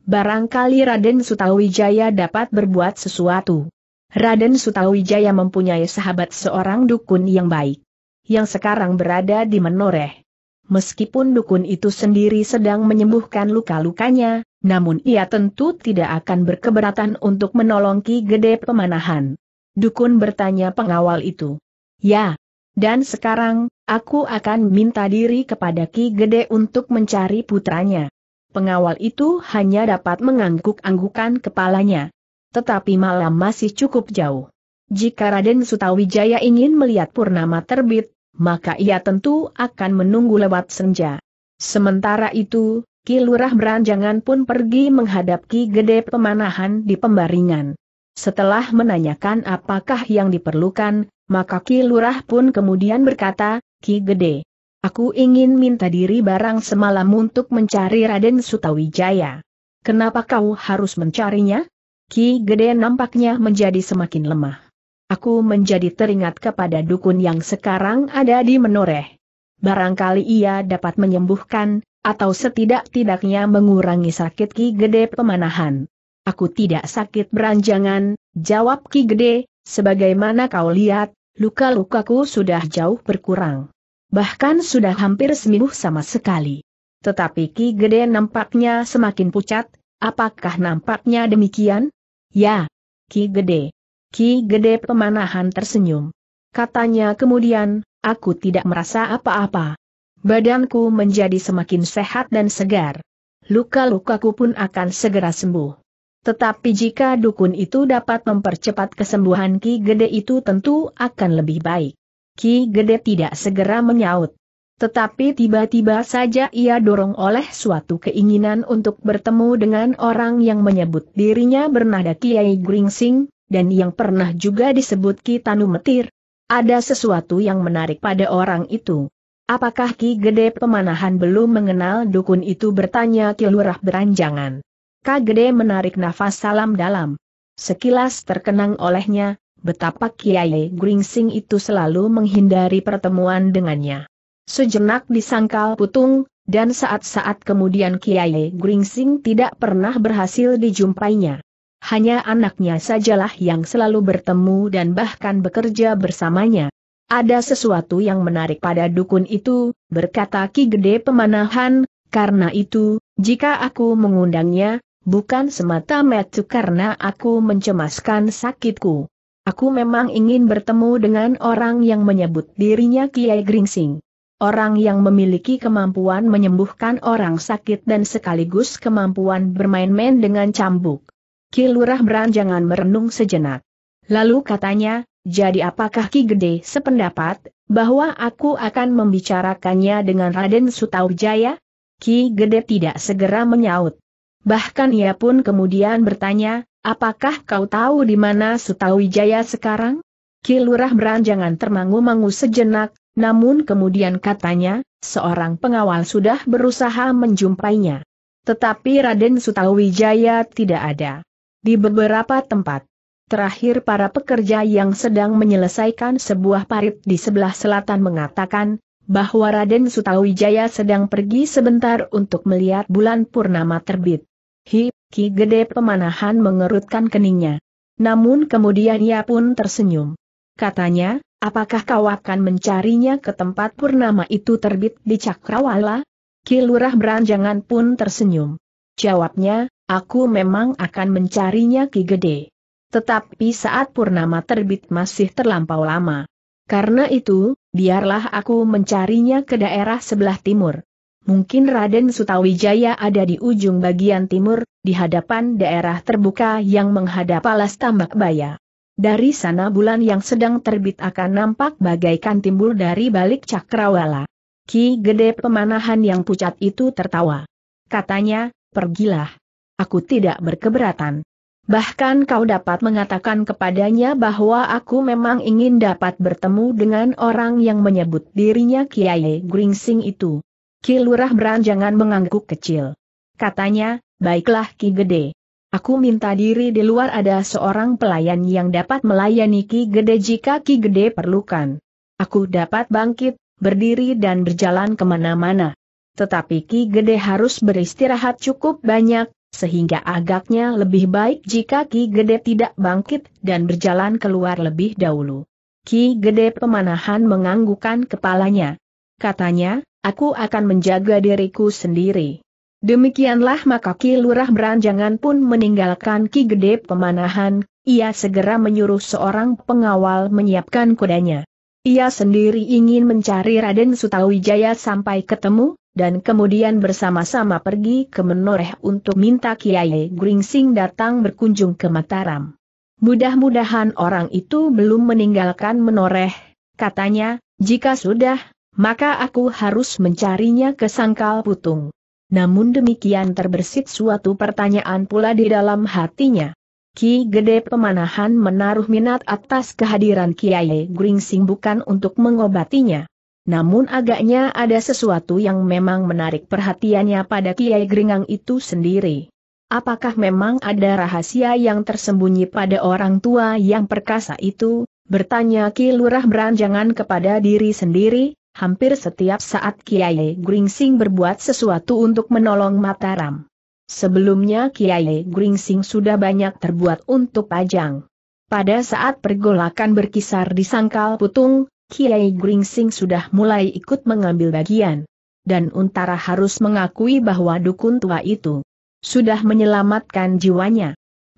Barangkali Raden Sutawijaya dapat berbuat sesuatu. Raden Sutawijaya mempunyai sahabat seorang dukun yang baik. Yang sekarang berada di Menoreh. Meskipun dukun itu sendiri sedang menyembuhkan luka-lukanya, namun ia tentu tidak akan berkeberatan untuk menolong Ki Gede Pemanahan. Dukun bertanya pengawal itu. Ya, dan sekarang, aku akan minta diri kepada Ki Gede untuk mencari putranya. Pengawal itu hanya dapat mengangguk-anggukan kepalanya. Tetapi malam masih cukup jauh. Jika Raden Sutawijaya ingin melihat purnama terbit, maka ia tentu akan menunggu lewat senja. Sementara itu, Ki Lurah Beranjangan pun pergi menghadap Ki Gede Pemanahan di Pembaringan. Setelah menanyakan apakah yang diperlukan, maka Ki Lurah pun kemudian berkata, Ki Gede, aku ingin minta diri barang semalam untuk mencari Raden Sutawijaya. Kenapa kau harus mencarinya? Ki Gede nampaknya menjadi semakin lemah. Aku menjadi teringat kepada dukun yang sekarang ada di Menoreh. Barangkali ia dapat menyembuhkan, atau setidak-tidaknya mengurangi sakit Ki Gede pemanahan. Aku tidak sakit beranjangan, jawab Ki Gede, sebagaimana kau lihat, luka-lukaku sudah jauh berkurang. Bahkan sudah hampir sembuh sama sekali. Tetapi Ki Gede nampaknya semakin pucat, apakah nampaknya demikian? Ya, Ki Gede. Ki Gede pemanahan tersenyum. Katanya kemudian, aku tidak merasa apa-apa. Badanku menjadi semakin sehat dan segar. Luka-lukaku pun akan segera sembuh. Tetapi jika dukun itu dapat mempercepat kesembuhan Ki Gede itu tentu akan lebih baik. Ki Gede tidak segera menyaut. Tetapi tiba-tiba saja ia dorong oleh suatu keinginan untuk bertemu dengan orang yang menyebut dirinya bernada Kiai Gringsing, dan yang pernah juga disebut Ki Tanu Metir. Ada sesuatu yang menarik pada orang itu. Apakah Ki Gede Pemanahan belum mengenal dukun itu bertanya Lurah Beranjangan. Kagede menarik nafas salam dalam. Sekilas terkenang olehnya, betapa Kiai Gringsing itu selalu menghindari pertemuan dengannya. Sejenak disangkal putung, dan saat-saat kemudian Kiai Gringsing tidak pernah berhasil dijumpainya. Hanya anaknya sajalah yang selalu bertemu dan bahkan bekerja bersamanya. Ada sesuatu yang menarik pada dukun itu, berkata Ki Gede Pemanahan, karena itu, jika aku mengundangnya, bukan semata-mata karena aku mencemaskan sakitku. Aku memang ingin bertemu dengan orang yang menyebut dirinya Kiai Gringsing. Orang yang memiliki kemampuan menyembuhkan orang sakit dan sekaligus kemampuan bermain-main dengan cambuk. Kilurah beranjangan merenung sejenak. Lalu katanya, jadi apakah Ki Gede sependapat, bahwa aku akan membicarakannya dengan Raden Sutawijaya? Ki Gede tidak segera menyaut. Bahkan ia pun kemudian bertanya, apakah kau tahu di mana Sutawijaya sekarang? Kilurah beranjangan termangu-mangu sejenak, namun kemudian katanya, seorang pengawal sudah berusaha menjumpainya. Tetapi Raden Sutawijaya tidak ada. Di beberapa tempat, Terakhir para pekerja yang sedang menyelesaikan sebuah parit di sebelah selatan mengatakan, bahwa Raden Sutawijaya sedang pergi sebentar untuk melihat bulan purnama terbit. Hi, Ki Gede Pemanahan mengerutkan keningnya. Namun kemudian ia pun tersenyum. Katanya, apakah kau akan mencarinya ke tempat purnama itu terbit di Cakrawala? Ki Lurah Beranjangan pun tersenyum. Jawabnya, aku memang akan mencarinya Ki Gede. Tetapi saat purnama terbit masih terlampau lama. Karena itu, biarlah aku mencarinya ke daerah sebelah timur mungkin Raden Sutawijaya ada di ujung bagian timur, di hadapan daerah terbuka yang menghadap alas tambak baya. Dari sana bulan yang sedang terbit akan nampak bagaikan timbul dari balik cakrawala. Ki gede pemanahan yang pucat itu tertawa. Katanya, pergilah. Aku tidak berkeberatan. Bahkan kau dapat mengatakan kepadanya bahwa aku memang ingin dapat bertemu dengan orang yang menyebut dirinya Kiai Gringsing itu. Kilurah beranjangan mengangguk kecil. Katanya, baiklah Ki Gede. Aku minta diri di luar ada seorang pelayan yang dapat melayani Ki Gede jika Ki Gede perlukan. Aku dapat bangkit, berdiri dan berjalan kemana-mana. Tetapi Ki Gede harus beristirahat cukup banyak, sehingga agaknya lebih baik jika Ki Gede tidak bangkit dan berjalan keluar lebih dahulu. Ki Gede pemanahan menganggukan kepalanya. Katanya, aku akan menjaga diriku sendiri. Demikianlah maka Ki Lurah Beranjangan pun meninggalkan Ki Gede Pemanahan, ia segera menyuruh seorang pengawal menyiapkan kudanya. Ia sendiri ingin mencari Raden Sutawijaya sampai ketemu, dan kemudian bersama-sama pergi ke Menoreh untuk minta Kiai Gringsing datang berkunjung ke Mataram. Mudah-mudahan orang itu belum meninggalkan Menoreh, katanya, jika sudah, maka aku harus mencarinya ke sangkal putung. Namun demikian terbersit suatu pertanyaan pula di dalam hatinya. Ki Gede Pemanahan menaruh minat atas kehadiran Kiai Gringsing bukan untuk mengobatinya. Namun agaknya ada sesuatu yang memang menarik perhatiannya pada Kiai Gringang itu sendiri. Apakah memang ada rahasia yang tersembunyi pada orang tua yang perkasa itu? Bertanya Ki Lurah beranjangan kepada diri sendiri, Hampir setiap saat Kiai Gringsing berbuat sesuatu untuk menolong Mataram. Sebelumnya Kiai Gringsing sudah banyak terbuat untuk Pajang. Pada saat pergolakan berkisar di Sangkal Putung, Kiai Gringsing sudah mulai ikut mengambil bagian. Dan Untara harus mengakui bahwa dukun tua itu sudah menyelamatkan jiwanya.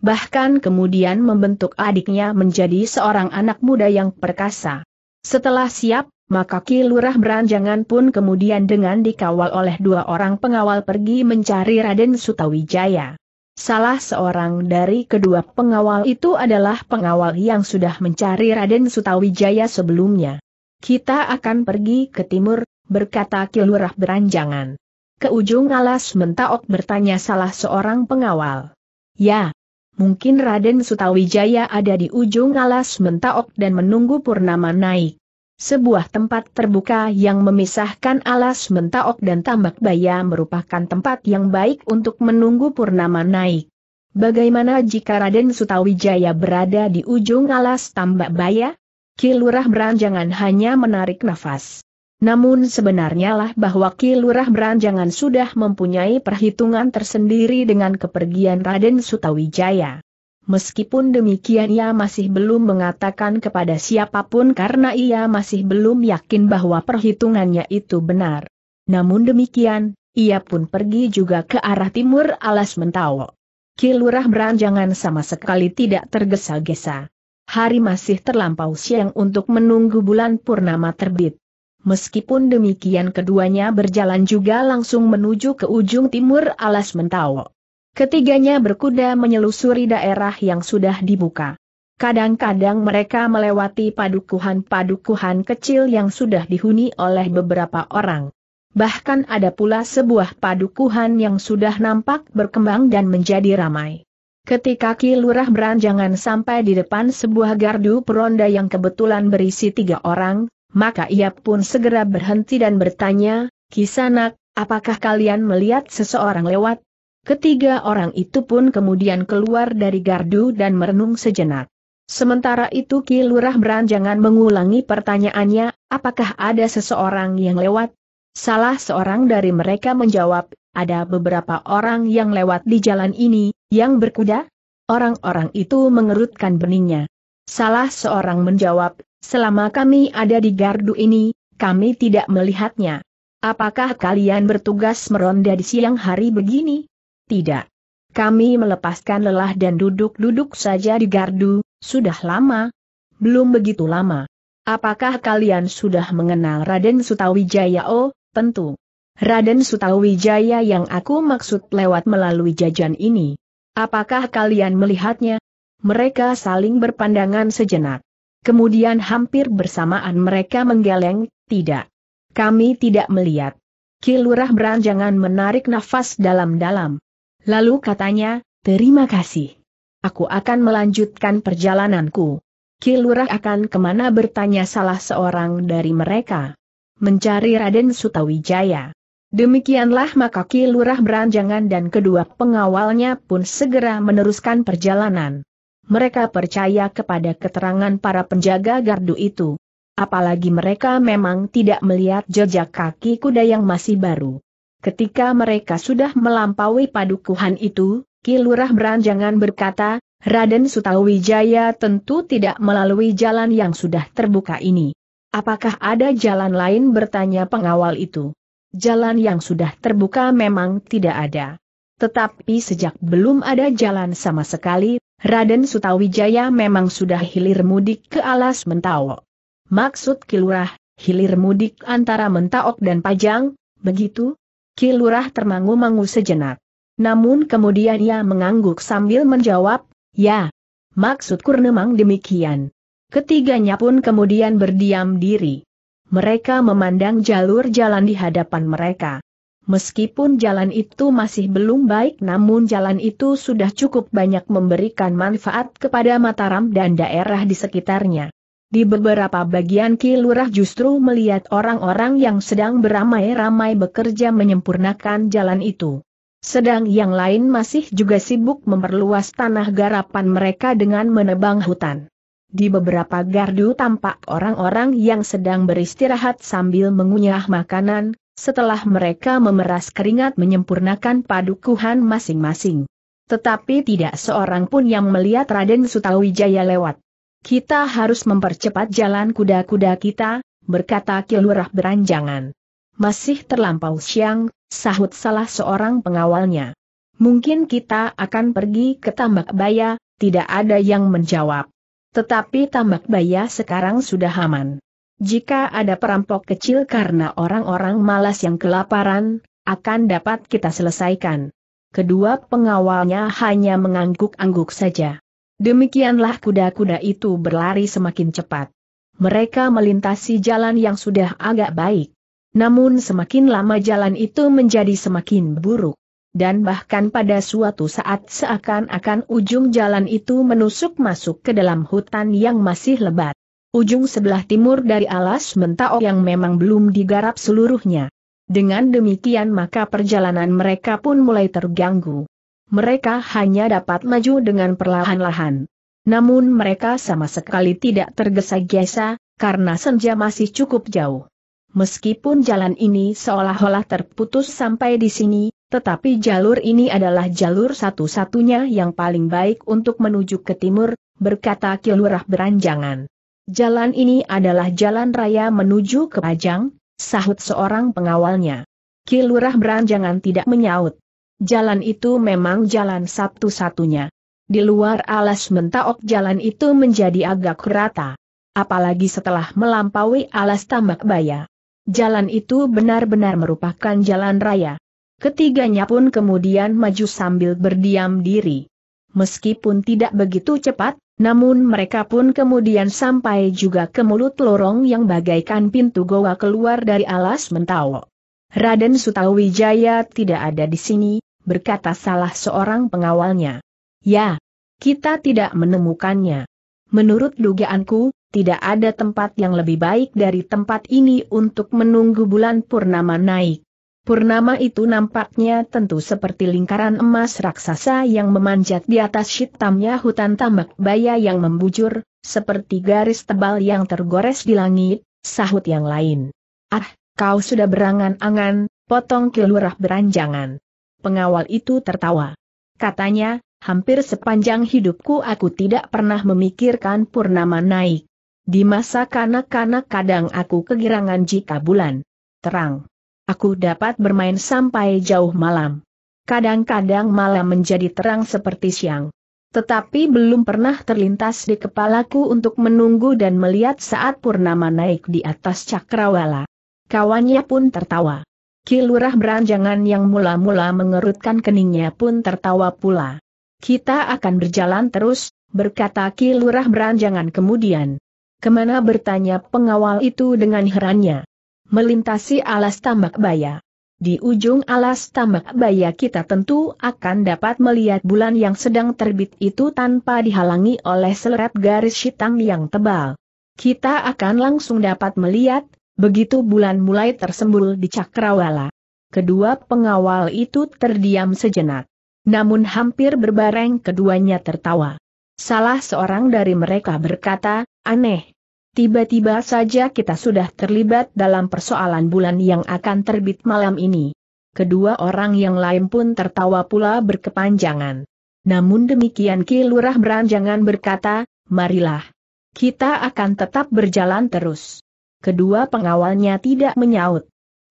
Bahkan kemudian membentuk adiknya menjadi seorang anak muda yang perkasa. Setelah siap, maka Ki Beranjangan pun kemudian dengan dikawal oleh dua orang pengawal pergi mencari Raden Sutawijaya. Salah seorang dari kedua pengawal itu adalah pengawal yang sudah mencari Raden Sutawijaya sebelumnya. Kita akan pergi ke timur, berkata Ki Beranjangan. Ke ujung alas mentaok bertanya salah seorang pengawal. Ya, mungkin Raden Sutawijaya ada di ujung alas mentaok dan menunggu Purnama naik. Sebuah tempat terbuka yang memisahkan alas mentaok dan tambak baya merupakan tempat yang baik untuk menunggu purnama naik. Bagaimana jika Raden Sutawijaya berada di ujung alas tambak baya? Kilurah Beranjangan hanya menarik nafas. Namun sebenarnya lah bahwa Kilurah Beranjangan sudah mempunyai perhitungan tersendiri dengan kepergian Raden Sutawijaya. Meskipun demikian ia masih belum mengatakan kepada siapapun karena ia masih belum yakin bahwa perhitungannya itu benar. Namun demikian, ia pun pergi juga ke arah timur alas Mentawo. Kilurah beranjangan sama sekali tidak tergesa-gesa. Hari masih terlampau siang untuk menunggu bulan purnama terbit. Meskipun demikian keduanya berjalan juga langsung menuju ke ujung timur alas Mentawo. Ketiganya berkuda menyelusuri daerah yang sudah dibuka. Kadang-kadang mereka melewati padukuhan-padukuhan kecil yang sudah dihuni oleh beberapa orang. Bahkan ada pula sebuah padukuhan yang sudah nampak berkembang dan menjadi ramai. Ketika Ki Lurah beranjangan sampai di depan sebuah gardu peronda yang kebetulan berisi tiga orang, maka ia pun segera berhenti dan bertanya, Kisanak, apakah kalian melihat seseorang lewat? Ketiga orang itu pun kemudian keluar dari gardu dan merenung sejenak. Sementara itu Ki Lurah beranjangan mengulangi pertanyaannya, apakah ada seseorang yang lewat? Salah seorang dari mereka menjawab, ada beberapa orang yang lewat di jalan ini, yang berkuda? Orang-orang itu mengerutkan beningnya. Salah seorang menjawab, selama kami ada di gardu ini, kami tidak melihatnya. Apakah kalian bertugas meronda di siang hari begini? Tidak. Kami melepaskan lelah dan duduk-duduk saja di gardu, sudah lama? Belum begitu lama. Apakah kalian sudah mengenal Raden Sutawijaya? Oh, tentu. Raden Sutawijaya yang aku maksud lewat melalui jajan ini. Apakah kalian melihatnya? Mereka saling berpandangan sejenak. Kemudian hampir bersamaan mereka menggeleng, tidak. Kami tidak melihat. Kilurah beranjangan menarik nafas dalam-dalam. Lalu katanya, terima kasih. Aku akan melanjutkan perjalananku. Kilurah akan kemana bertanya salah seorang dari mereka. Mencari Raden Sutawijaya. Demikianlah maka Kilurah beranjangan dan kedua pengawalnya pun segera meneruskan perjalanan. Mereka percaya kepada keterangan para penjaga gardu itu. Apalagi mereka memang tidak melihat jejak kaki kuda yang masih baru. Ketika mereka sudah melampaui padukuhan itu, Kilurah Beranjangan berkata, Raden Sutawijaya tentu tidak melalui jalan yang sudah terbuka ini. Apakah ada jalan lain bertanya pengawal itu? Jalan yang sudah terbuka memang tidak ada. Tetapi sejak belum ada jalan sama sekali, Raden Sutawijaya memang sudah hilir mudik ke alas Mentawok. Maksud Kilurah, hilir mudik antara mentaok dan Pajang, begitu? Kilurah termangu-mangu sejenak. Namun kemudian ia mengangguk sambil menjawab, ya. Maksudku memang demikian. Ketiganya pun kemudian berdiam diri. Mereka memandang jalur jalan di hadapan mereka. Meskipun jalan itu masih belum baik namun jalan itu sudah cukup banyak memberikan manfaat kepada Mataram dan daerah di sekitarnya. Di beberapa bagian Kilurah justru melihat orang-orang yang sedang beramai-ramai bekerja menyempurnakan jalan itu. Sedang yang lain masih juga sibuk memperluas tanah garapan mereka dengan menebang hutan. Di beberapa gardu tampak orang-orang yang sedang beristirahat sambil mengunyah makanan, setelah mereka memeras keringat menyempurnakan padukuhan masing-masing. Tetapi tidak seorang pun yang melihat Raden Sutawijaya lewat. Kita harus mempercepat jalan kuda-kuda kita, berkata Kilurah beranjangan. Masih terlampau siang, sahut salah seorang pengawalnya. Mungkin kita akan pergi ke tambak baya, tidak ada yang menjawab. Tetapi tambak baya sekarang sudah aman. Jika ada perampok kecil karena orang-orang malas yang kelaparan, akan dapat kita selesaikan. Kedua pengawalnya hanya mengangguk-angguk saja. Demikianlah kuda-kuda itu berlari semakin cepat. Mereka melintasi jalan yang sudah agak baik. Namun semakin lama jalan itu menjadi semakin buruk. Dan bahkan pada suatu saat seakan-akan ujung jalan itu menusuk masuk ke dalam hutan yang masih lebat. Ujung sebelah timur dari alas mentao yang memang belum digarap seluruhnya. Dengan demikian maka perjalanan mereka pun mulai terganggu mereka hanya dapat maju dengan perlahan-lahan. Namun mereka sama sekali tidak tergesa-gesa, karena senja masih cukup jauh. Meskipun jalan ini seolah-olah terputus sampai di sini, tetapi jalur ini adalah jalur satu-satunya yang paling baik untuk menuju ke timur, berkata Kilurah Beranjangan. Jalan ini adalah jalan raya menuju ke Pajang, sahut seorang pengawalnya. Kilurah Beranjangan tidak menyaut jalan itu memang jalan satu-satunya. Di luar alas mentaok jalan itu menjadi agak rata. Apalagi setelah melampaui alas tambak baya. Jalan itu benar-benar merupakan jalan raya. Ketiganya pun kemudian maju sambil berdiam diri. Meskipun tidak begitu cepat, namun mereka pun kemudian sampai juga ke mulut lorong yang bagaikan pintu goa keluar dari alas mentaok. Raden Sutawijaya tidak ada di sini, berkata salah seorang pengawalnya. Ya, kita tidak menemukannya. Menurut dugaanku, tidak ada tempat yang lebih baik dari tempat ini untuk menunggu bulan purnama naik. Purnama itu nampaknya tentu seperti lingkaran emas raksasa yang memanjat di atas hitamnya hutan tambak baya yang membujur, seperti garis tebal yang tergores di langit, sahut yang lain. Ah, kau sudah berangan-angan, potong kilurah beranjangan. Pengawal itu tertawa. Katanya, hampir sepanjang hidupku aku tidak pernah memikirkan Purnama naik. Di masa kanak-kanak kadang aku kegirangan jika bulan terang. Aku dapat bermain sampai jauh malam. Kadang-kadang malam menjadi terang seperti siang. Tetapi belum pernah terlintas di kepalaku untuk menunggu dan melihat saat Purnama naik di atas cakrawala. Kawannya pun tertawa. Kilurah beranjangan yang mula-mula mengerutkan keningnya pun tertawa pula. Kita akan berjalan terus, berkata Kilurah beranjangan kemudian. Kemana bertanya pengawal itu dengan herannya. Melintasi alas tambak baya. Di ujung alas tambak baya kita tentu akan dapat melihat bulan yang sedang terbit itu tanpa dihalangi oleh seleret garis hitam yang tebal. Kita akan langsung dapat melihat, Begitu bulan mulai tersembul di cakrawala. Kedua pengawal itu terdiam sejenak. Namun hampir berbareng keduanya tertawa. Salah seorang dari mereka berkata, aneh. Tiba-tiba saja kita sudah terlibat dalam persoalan bulan yang akan terbit malam ini. Kedua orang yang lain pun tertawa pula berkepanjangan. Namun demikian Ki Lurah Beranjangan berkata, marilah. Kita akan tetap berjalan terus kedua pengawalnya tidak menyaut.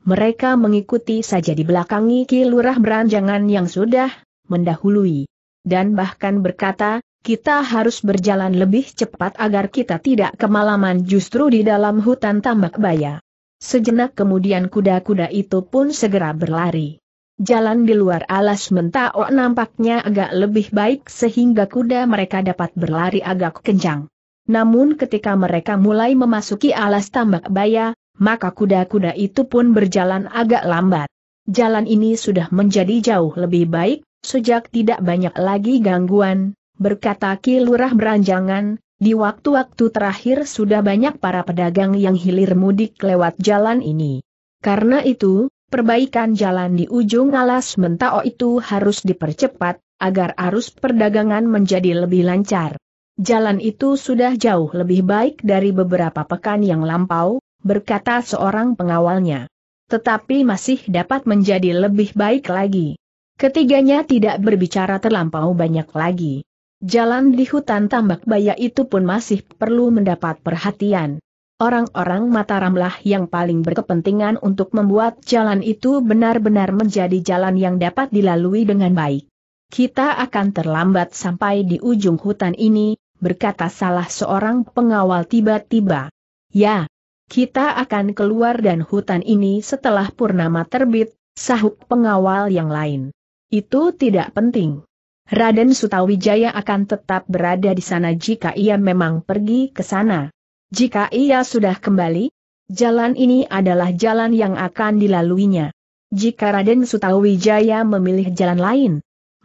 Mereka mengikuti saja di belakangi Ki Lurah Beranjangan yang sudah mendahului. Dan bahkan berkata, kita harus berjalan lebih cepat agar kita tidak kemalaman justru di dalam hutan tambak baya. Sejenak kemudian kuda-kuda itu pun segera berlari. Jalan di luar alas mentao nampaknya agak lebih baik sehingga kuda mereka dapat berlari agak kencang. Namun ketika mereka mulai memasuki alas tambak baya, maka kuda-kuda itu pun berjalan agak lambat. Jalan ini sudah menjadi jauh lebih baik, sejak tidak banyak lagi gangguan, berkata Ki Lurah Beranjangan, di waktu-waktu terakhir sudah banyak para pedagang yang hilir mudik lewat jalan ini. Karena itu, perbaikan jalan di ujung alas mentao itu harus dipercepat, agar arus perdagangan menjadi lebih lancar. Jalan itu sudah jauh lebih baik dari beberapa pekan yang lampau, berkata seorang pengawalnya. Tetapi masih dapat menjadi lebih baik lagi. Ketiganya tidak berbicara terlampau banyak lagi. Jalan di hutan tambak baya itu pun masih perlu mendapat perhatian. Orang-orang Mataramlah yang paling berkepentingan untuk membuat jalan itu benar-benar menjadi jalan yang dapat dilalui dengan baik. Kita akan terlambat sampai di ujung hutan ini, berkata salah seorang pengawal tiba-tiba. Ya, kita akan keluar dan hutan ini setelah purnama terbit, sahut pengawal yang lain. Itu tidak penting. Raden Sutawijaya akan tetap berada di sana jika ia memang pergi ke sana. Jika ia sudah kembali, jalan ini adalah jalan yang akan dilaluinya. Jika Raden Sutawijaya memilih jalan lain,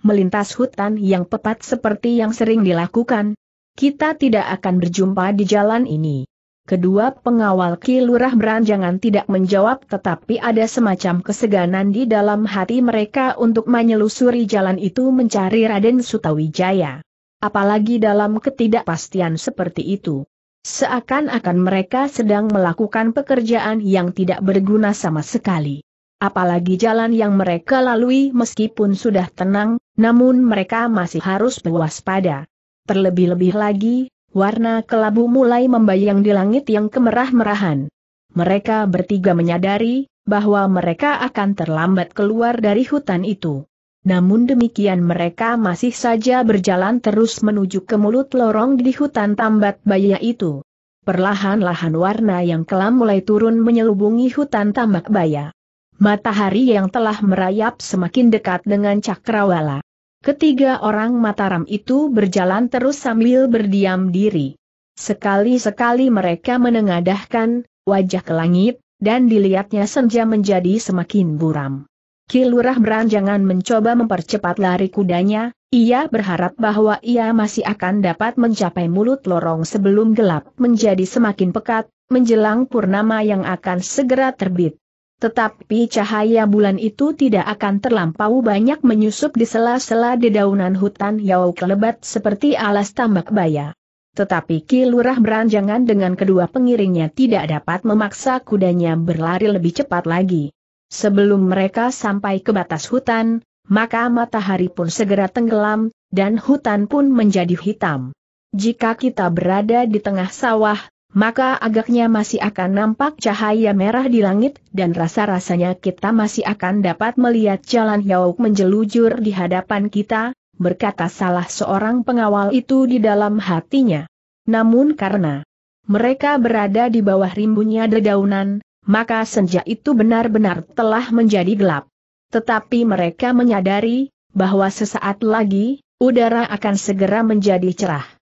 melintas hutan yang pepat seperti yang sering dilakukan, kita tidak akan berjumpa di jalan ini. Kedua pengawal Kilurah Beranjangan tidak menjawab tetapi ada semacam keseganan di dalam hati mereka untuk menyelusuri jalan itu mencari Raden Sutawijaya. Apalagi dalam ketidakpastian seperti itu. Seakan-akan mereka sedang melakukan pekerjaan yang tidak berguna sama sekali. Apalagi jalan yang mereka lalui meskipun sudah tenang, namun mereka masih harus berwaspada. Terlebih-lebih lagi, warna kelabu mulai membayang di langit yang kemerah-merahan. Mereka bertiga menyadari bahwa mereka akan terlambat keluar dari hutan itu. Namun demikian mereka masih saja berjalan terus menuju ke mulut lorong di hutan tambat baya itu. Perlahan-lahan warna yang kelam mulai turun menyelubungi hutan tambak baya. Matahari yang telah merayap semakin dekat dengan cakrawala. Ketiga orang Mataram itu berjalan terus sambil berdiam diri. Sekali-sekali mereka menengadahkan wajah ke langit, dan dilihatnya senja menjadi semakin buram. Kilurah beranjangan mencoba mempercepat lari kudanya, ia berharap bahwa ia masih akan dapat mencapai mulut lorong sebelum gelap menjadi semakin pekat, menjelang purnama yang akan segera terbit. Tetapi cahaya bulan itu tidak akan terlampau banyak menyusup di sela-sela dedaunan hutan Yau Kelebat seperti alas tambak baya. Tetapi Ki Lurah beranjangan dengan kedua pengiringnya tidak dapat memaksa kudanya berlari lebih cepat lagi. Sebelum mereka sampai ke batas hutan, maka matahari pun segera tenggelam, dan hutan pun menjadi hitam. Jika kita berada di tengah sawah, maka agaknya masih akan nampak cahaya merah di langit dan rasa-rasanya kita masih akan dapat melihat jalan Yauk menjelujur di hadapan kita, berkata salah seorang pengawal itu di dalam hatinya. Namun karena mereka berada di bawah rimbunnya dedaunan, maka senja itu benar-benar telah menjadi gelap. Tetapi mereka menyadari, bahwa sesaat lagi, udara akan segera menjadi cerah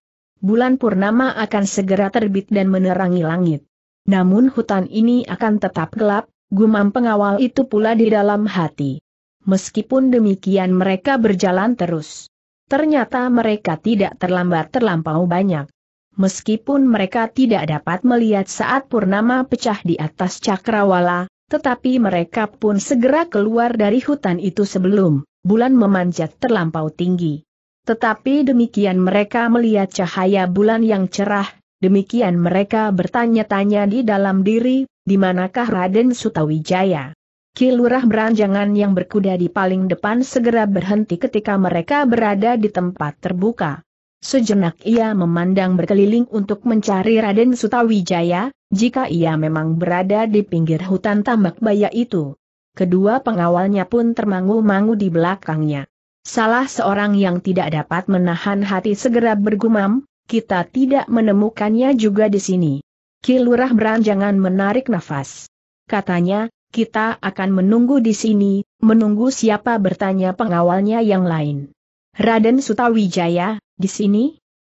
bulan purnama akan segera terbit dan menerangi langit. Namun hutan ini akan tetap gelap, gumam pengawal itu pula di dalam hati. Meskipun demikian mereka berjalan terus. Ternyata mereka tidak terlambat terlampau banyak. Meskipun mereka tidak dapat melihat saat purnama pecah di atas cakrawala, tetapi mereka pun segera keluar dari hutan itu sebelum bulan memanjat terlampau tinggi. Tetapi demikian mereka melihat cahaya bulan yang cerah, demikian mereka bertanya-tanya di dalam diri, di manakah Raden Sutawijaya? Kilurah beranjangan yang berkuda di paling depan segera berhenti ketika mereka berada di tempat terbuka. Sejenak ia memandang berkeliling untuk mencari Raden Sutawijaya, jika ia memang berada di pinggir hutan tambak baya itu. Kedua pengawalnya pun termangu-mangu di belakangnya. Salah seorang yang tidak dapat menahan hati segera bergumam, kita tidak menemukannya juga di sini. Kilurah beranjangan menarik nafas. Katanya, kita akan menunggu di sini, menunggu siapa bertanya pengawalnya yang lain. Raden Sutawijaya, di sini?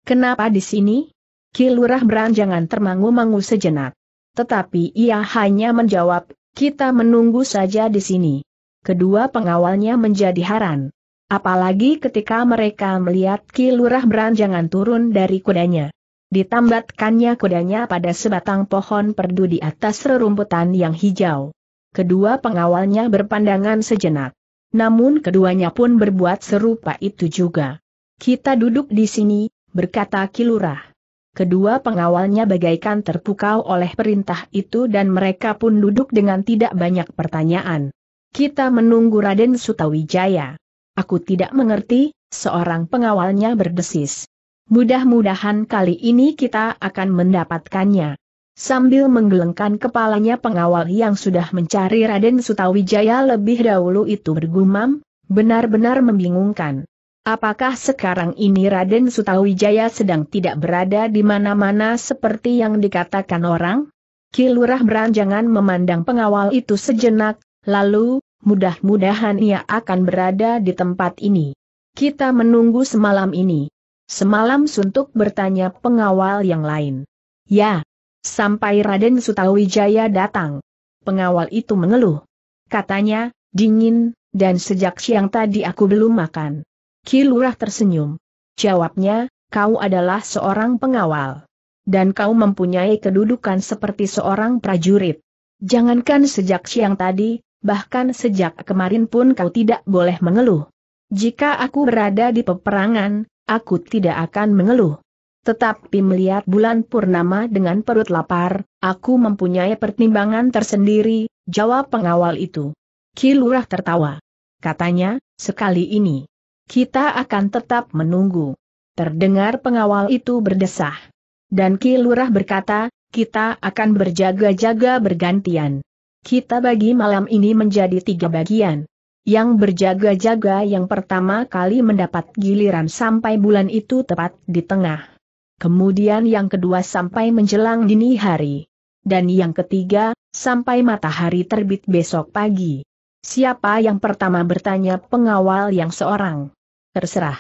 Kenapa di sini? Kilurah beranjangan termangu-mangu sejenak. Tetapi ia hanya menjawab, kita menunggu saja di sini. Kedua pengawalnya menjadi haran. Apalagi ketika mereka melihat Ki Lurah beranjangan turun dari kudanya. Ditambatkannya kudanya pada sebatang pohon perdu di atas rerumputan yang hijau. Kedua pengawalnya berpandangan sejenak. Namun keduanya pun berbuat serupa itu juga. Kita duduk di sini, berkata Ki Lurah. Kedua pengawalnya bagaikan terpukau oleh perintah itu dan mereka pun duduk dengan tidak banyak pertanyaan. Kita menunggu Raden Sutawijaya. Aku tidak mengerti, seorang pengawalnya berdesis. Mudah-mudahan kali ini kita akan mendapatkannya. Sambil menggelengkan kepalanya pengawal yang sudah mencari Raden Sutawijaya lebih dahulu itu bergumam, benar-benar membingungkan. Apakah sekarang ini Raden Sutawijaya sedang tidak berada di mana-mana seperti yang dikatakan orang? Kilurah beranjangan memandang pengawal itu sejenak, lalu, mudah-mudahan ia akan berada di tempat ini. Kita menunggu semalam ini. Semalam suntuk bertanya pengawal yang lain. Ya, sampai Raden Sutawijaya datang. Pengawal itu mengeluh. Katanya, dingin, dan sejak siang tadi aku belum makan. Kilurah tersenyum. Jawabnya, kau adalah seorang pengawal. Dan kau mempunyai kedudukan seperti seorang prajurit. Jangankan sejak siang tadi, bahkan sejak kemarin pun kau tidak boleh mengeluh. Jika aku berada di peperangan, aku tidak akan mengeluh. Tetapi melihat bulan purnama dengan perut lapar, aku mempunyai pertimbangan tersendiri, jawab pengawal itu. Kilurah tertawa. Katanya, sekali ini, kita akan tetap menunggu. Terdengar pengawal itu berdesah. Dan Kilurah berkata, kita akan berjaga-jaga bergantian. Kita bagi malam ini menjadi tiga bagian. Yang berjaga-jaga yang pertama kali mendapat giliran sampai bulan itu tepat di tengah. Kemudian yang kedua sampai menjelang dini hari. Dan yang ketiga, sampai matahari terbit besok pagi. Siapa yang pertama bertanya pengawal yang seorang? Terserah.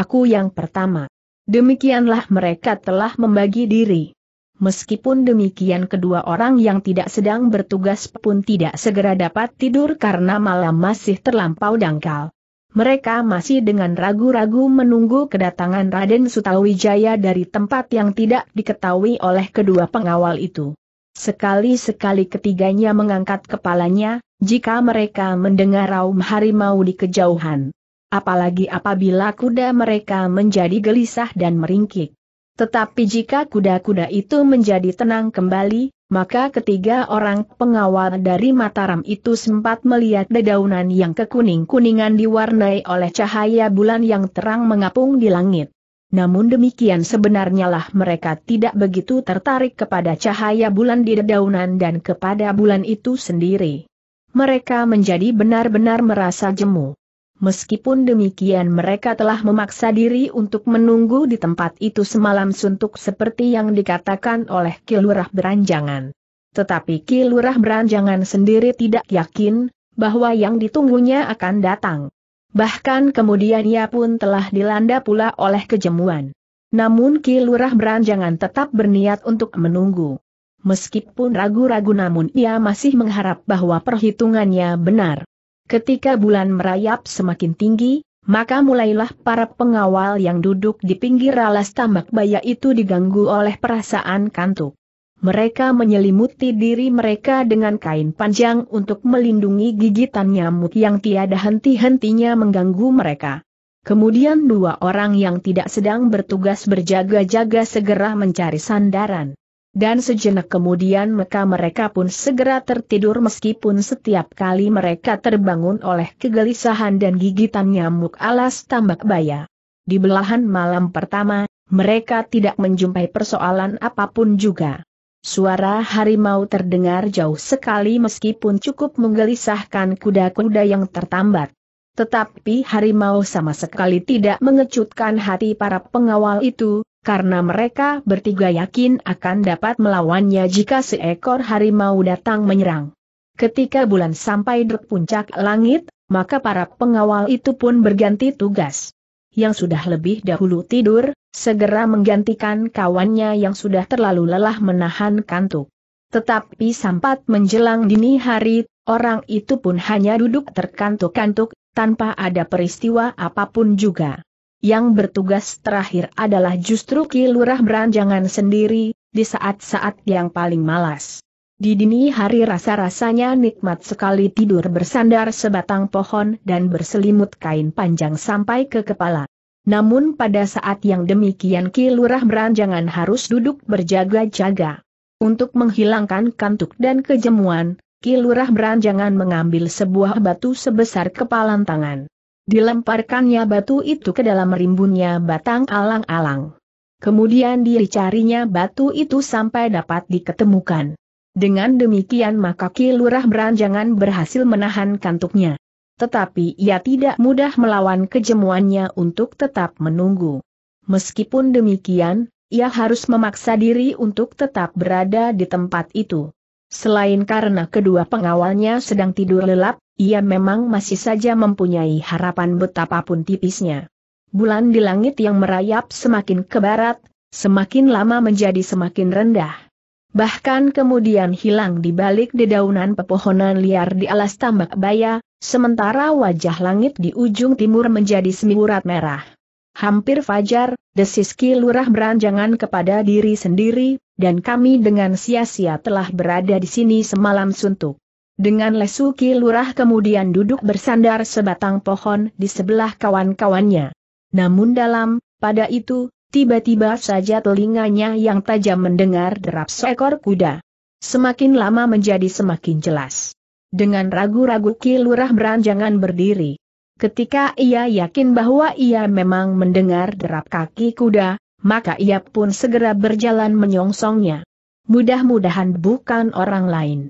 Aku yang pertama. Demikianlah mereka telah membagi diri. Meskipun demikian kedua orang yang tidak sedang bertugas pun tidak segera dapat tidur karena malam masih terlampau dangkal. Mereka masih dengan ragu-ragu menunggu kedatangan Raden Sutawijaya dari tempat yang tidak diketahui oleh kedua pengawal itu. Sekali-sekali ketiganya mengangkat kepalanya, jika mereka mendengar raum harimau di kejauhan. Apalagi apabila kuda mereka menjadi gelisah dan meringkik. Tetapi jika kuda-kuda itu menjadi tenang kembali, maka ketiga orang pengawal dari Mataram itu sempat melihat dedaunan yang kekuning-kuningan diwarnai oleh cahaya bulan yang terang mengapung di langit. Namun demikian sebenarnya lah mereka tidak begitu tertarik kepada cahaya bulan di dedaunan dan kepada bulan itu sendiri. Mereka menjadi benar-benar merasa jemu. Meskipun demikian mereka telah memaksa diri untuk menunggu di tempat itu semalam suntuk seperti yang dikatakan oleh Kilurah Beranjangan. Tetapi Kilurah Beranjangan sendiri tidak yakin, bahwa yang ditunggunya akan datang. Bahkan kemudian ia pun telah dilanda pula oleh kejemuan. Namun Kilurah Beranjangan tetap berniat untuk menunggu. Meskipun ragu-ragu namun ia masih mengharap bahwa perhitungannya benar. Ketika bulan merayap semakin tinggi, maka mulailah para pengawal yang duduk di pinggir alas tambak baya itu diganggu oleh perasaan kantuk. Mereka menyelimuti diri mereka dengan kain panjang untuk melindungi gigitan nyamuk yang tiada henti-hentinya mengganggu mereka. Kemudian dua orang yang tidak sedang bertugas berjaga-jaga segera mencari sandaran dan sejenak kemudian maka mereka pun segera tertidur meskipun setiap kali mereka terbangun oleh kegelisahan dan gigitan nyamuk alas tambak baya. Di belahan malam pertama, mereka tidak menjumpai persoalan apapun juga. Suara harimau terdengar jauh sekali meskipun cukup menggelisahkan kuda-kuda yang tertambat. Tetapi harimau sama sekali tidak mengecutkan hati para pengawal itu, karena mereka bertiga yakin akan dapat melawannya jika seekor harimau datang menyerang. Ketika bulan sampai di puncak langit, maka para pengawal itu pun berganti tugas. Yang sudah lebih dahulu tidur, segera menggantikan kawannya yang sudah terlalu lelah menahan kantuk. Tetapi sempat menjelang dini hari, orang itu pun hanya duduk terkantuk-kantuk, tanpa ada peristiwa apapun juga. Yang bertugas terakhir adalah justru Ki Lurah beranjangan sendiri, di saat-saat yang paling malas. Di dini hari rasa-rasanya nikmat sekali tidur bersandar sebatang pohon dan berselimut kain panjang sampai ke kepala. Namun pada saat yang demikian Ki Lurah beranjangan harus duduk berjaga-jaga. Untuk menghilangkan kantuk dan kejemuan, Ki Lurah beranjangan mengambil sebuah batu sebesar kepalan tangan. Dilemparkannya batu itu ke dalam rimbunnya batang alang-alang. Kemudian dicarinya batu itu sampai dapat diketemukan. Dengan demikian maka Ki Lurah Beranjangan berhasil menahan kantuknya. Tetapi ia tidak mudah melawan kejemuannya untuk tetap menunggu. Meskipun demikian, ia harus memaksa diri untuk tetap berada di tempat itu. Selain karena kedua pengawalnya sedang tidur lelap, ia memang masih saja mempunyai harapan betapapun tipisnya. Bulan di langit yang merayap semakin ke barat, semakin lama menjadi semakin rendah. Bahkan kemudian hilang di balik dedaunan pepohonan liar di alas tambak baya, sementara wajah langit di ujung timur menjadi semiurat merah. Hampir fajar, desiski Lurah beranjangan kepada diri sendiri, dan kami dengan sia-sia telah berada di sini semalam suntuk. Dengan Lesuki Lurah kemudian duduk bersandar sebatang pohon di sebelah kawan-kawannya. Namun dalam, pada itu, tiba-tiba saja telinganya yang tajam mendengar derap seekor kuda. Semakin lama menjadi semakin jelas. Dengan ragu-ragu Ki Lurah beranjangan berdiri. Ketika ia yakin bahwa ia memang mendengar derap kaki kuda, maka ia pun segera berjalan menyongsongnya. Mudah-mudahan bukan orang lain.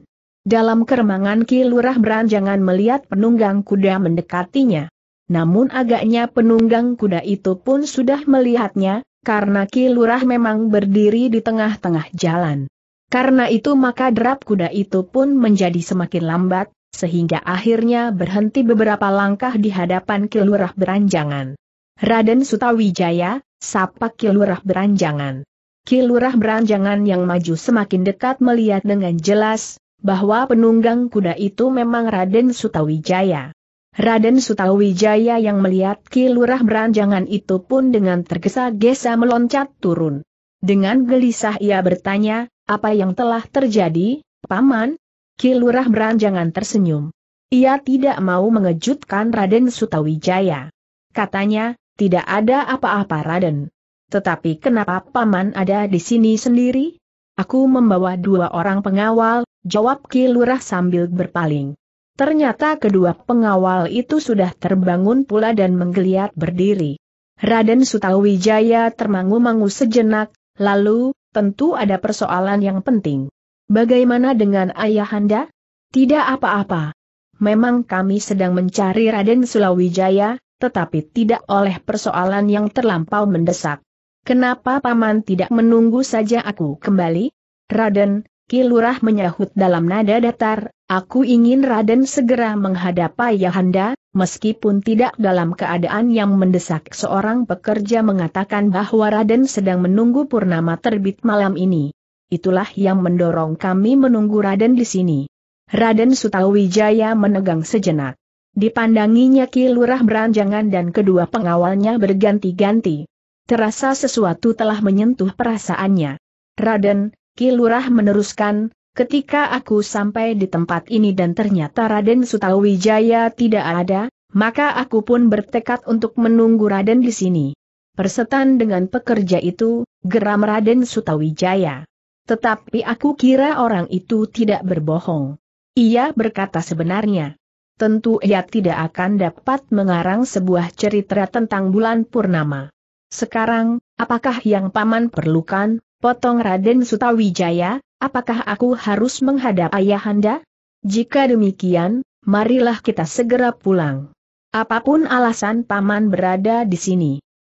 Dalam keremangan Ki Lurah beranjangan melihat penunggang kuda mendekatinya. Namun agaknya penunggang kuda itu pun sudah melihatnya, karena Ki Lurah memang berdiri di tengah-tengah jalan. Karena itu maka derap kuda itu pun menjadi semakin lambat, sehingga akhirnya berhenti beberapa langkah di hadapan Ki Lurah beranjangan. Raden Sutawijaya, sapa Kilurah Beranjangan. Kilurah Beranjangan yang maju semakin dekat melihat dengan jelas, bahwa penunggang kuda itu memang Raden Sutawijaya. Raden Sutawijaya yang melihat Kilurah Beranjangan itu pun dengan tergesa-gesa meloncat turun. Dengan gelisah ia bertanya, apa yang telah terjadi, Paman? Kilurah Beranjangan tersenyum. Ia tidak mau mengejutkan Raden Sutawijaya. Katanya, tidak ada apa-apa Raden. Tetapi kenapa Paman ada di sini sendiri? Aku membawa dua orang pengawal, jawab Ki Lurah sambil berpaling. Ternyata kedua pengawal itu sudah terbangun pula dan menggeliat berdiri. Raden Sutawijaya termangu-mangu sejenak, lalu, tentu ada persoalan yang penting. Bagaimana dengan ayahanda? Tidak apa-apa. Memang kami sedang mencari Raden Sulawijaya, tetapi tidak oleh persoalan yang terlampau mendesak. Kenapa Paman tidak menunggu saja aku kembali? Raden, Kilurah menyahut dalam nada datar, aku ingin Raden segera menghadap Ayahanda, meskipun tidak dalam keadaan yang mendesak seorang pekerja mengatakan bahwa Raden sedang menunggu purnama terbit malam ini. Itulah yang mendorong kami menunggu Raden di sini. Raden Sutawijaya menegang sejenak. Dipandanginya Ki Lurah beranjangan dan kedua pengawalnya berganti-ganti. Terasa sesuatu telah menyentuh perasaannya. Raden, Ki Lurah meneruskan, ketika aku sampai di tempat ini dan ternyata Raden Sutawijaya tidak ada, maka aku pun bertekad untuk menunggu Raden di sini. Persetan dengan pekerja itu, geram Raden Sutawijaya. Tetapi aku kira orang itu tidak berbohong. Ia berkata sebenarnya tentu ia tidak akan dapat mengarang sebuah cerita tentang bulan purnama. Sekarang, apakah yang paman perlukan, potong Raden Sutawijaya, apakah aku harus menghadap ayahanda? Jika demikian, marilah kita segera pulang. Apapun alasan paman berada di sini.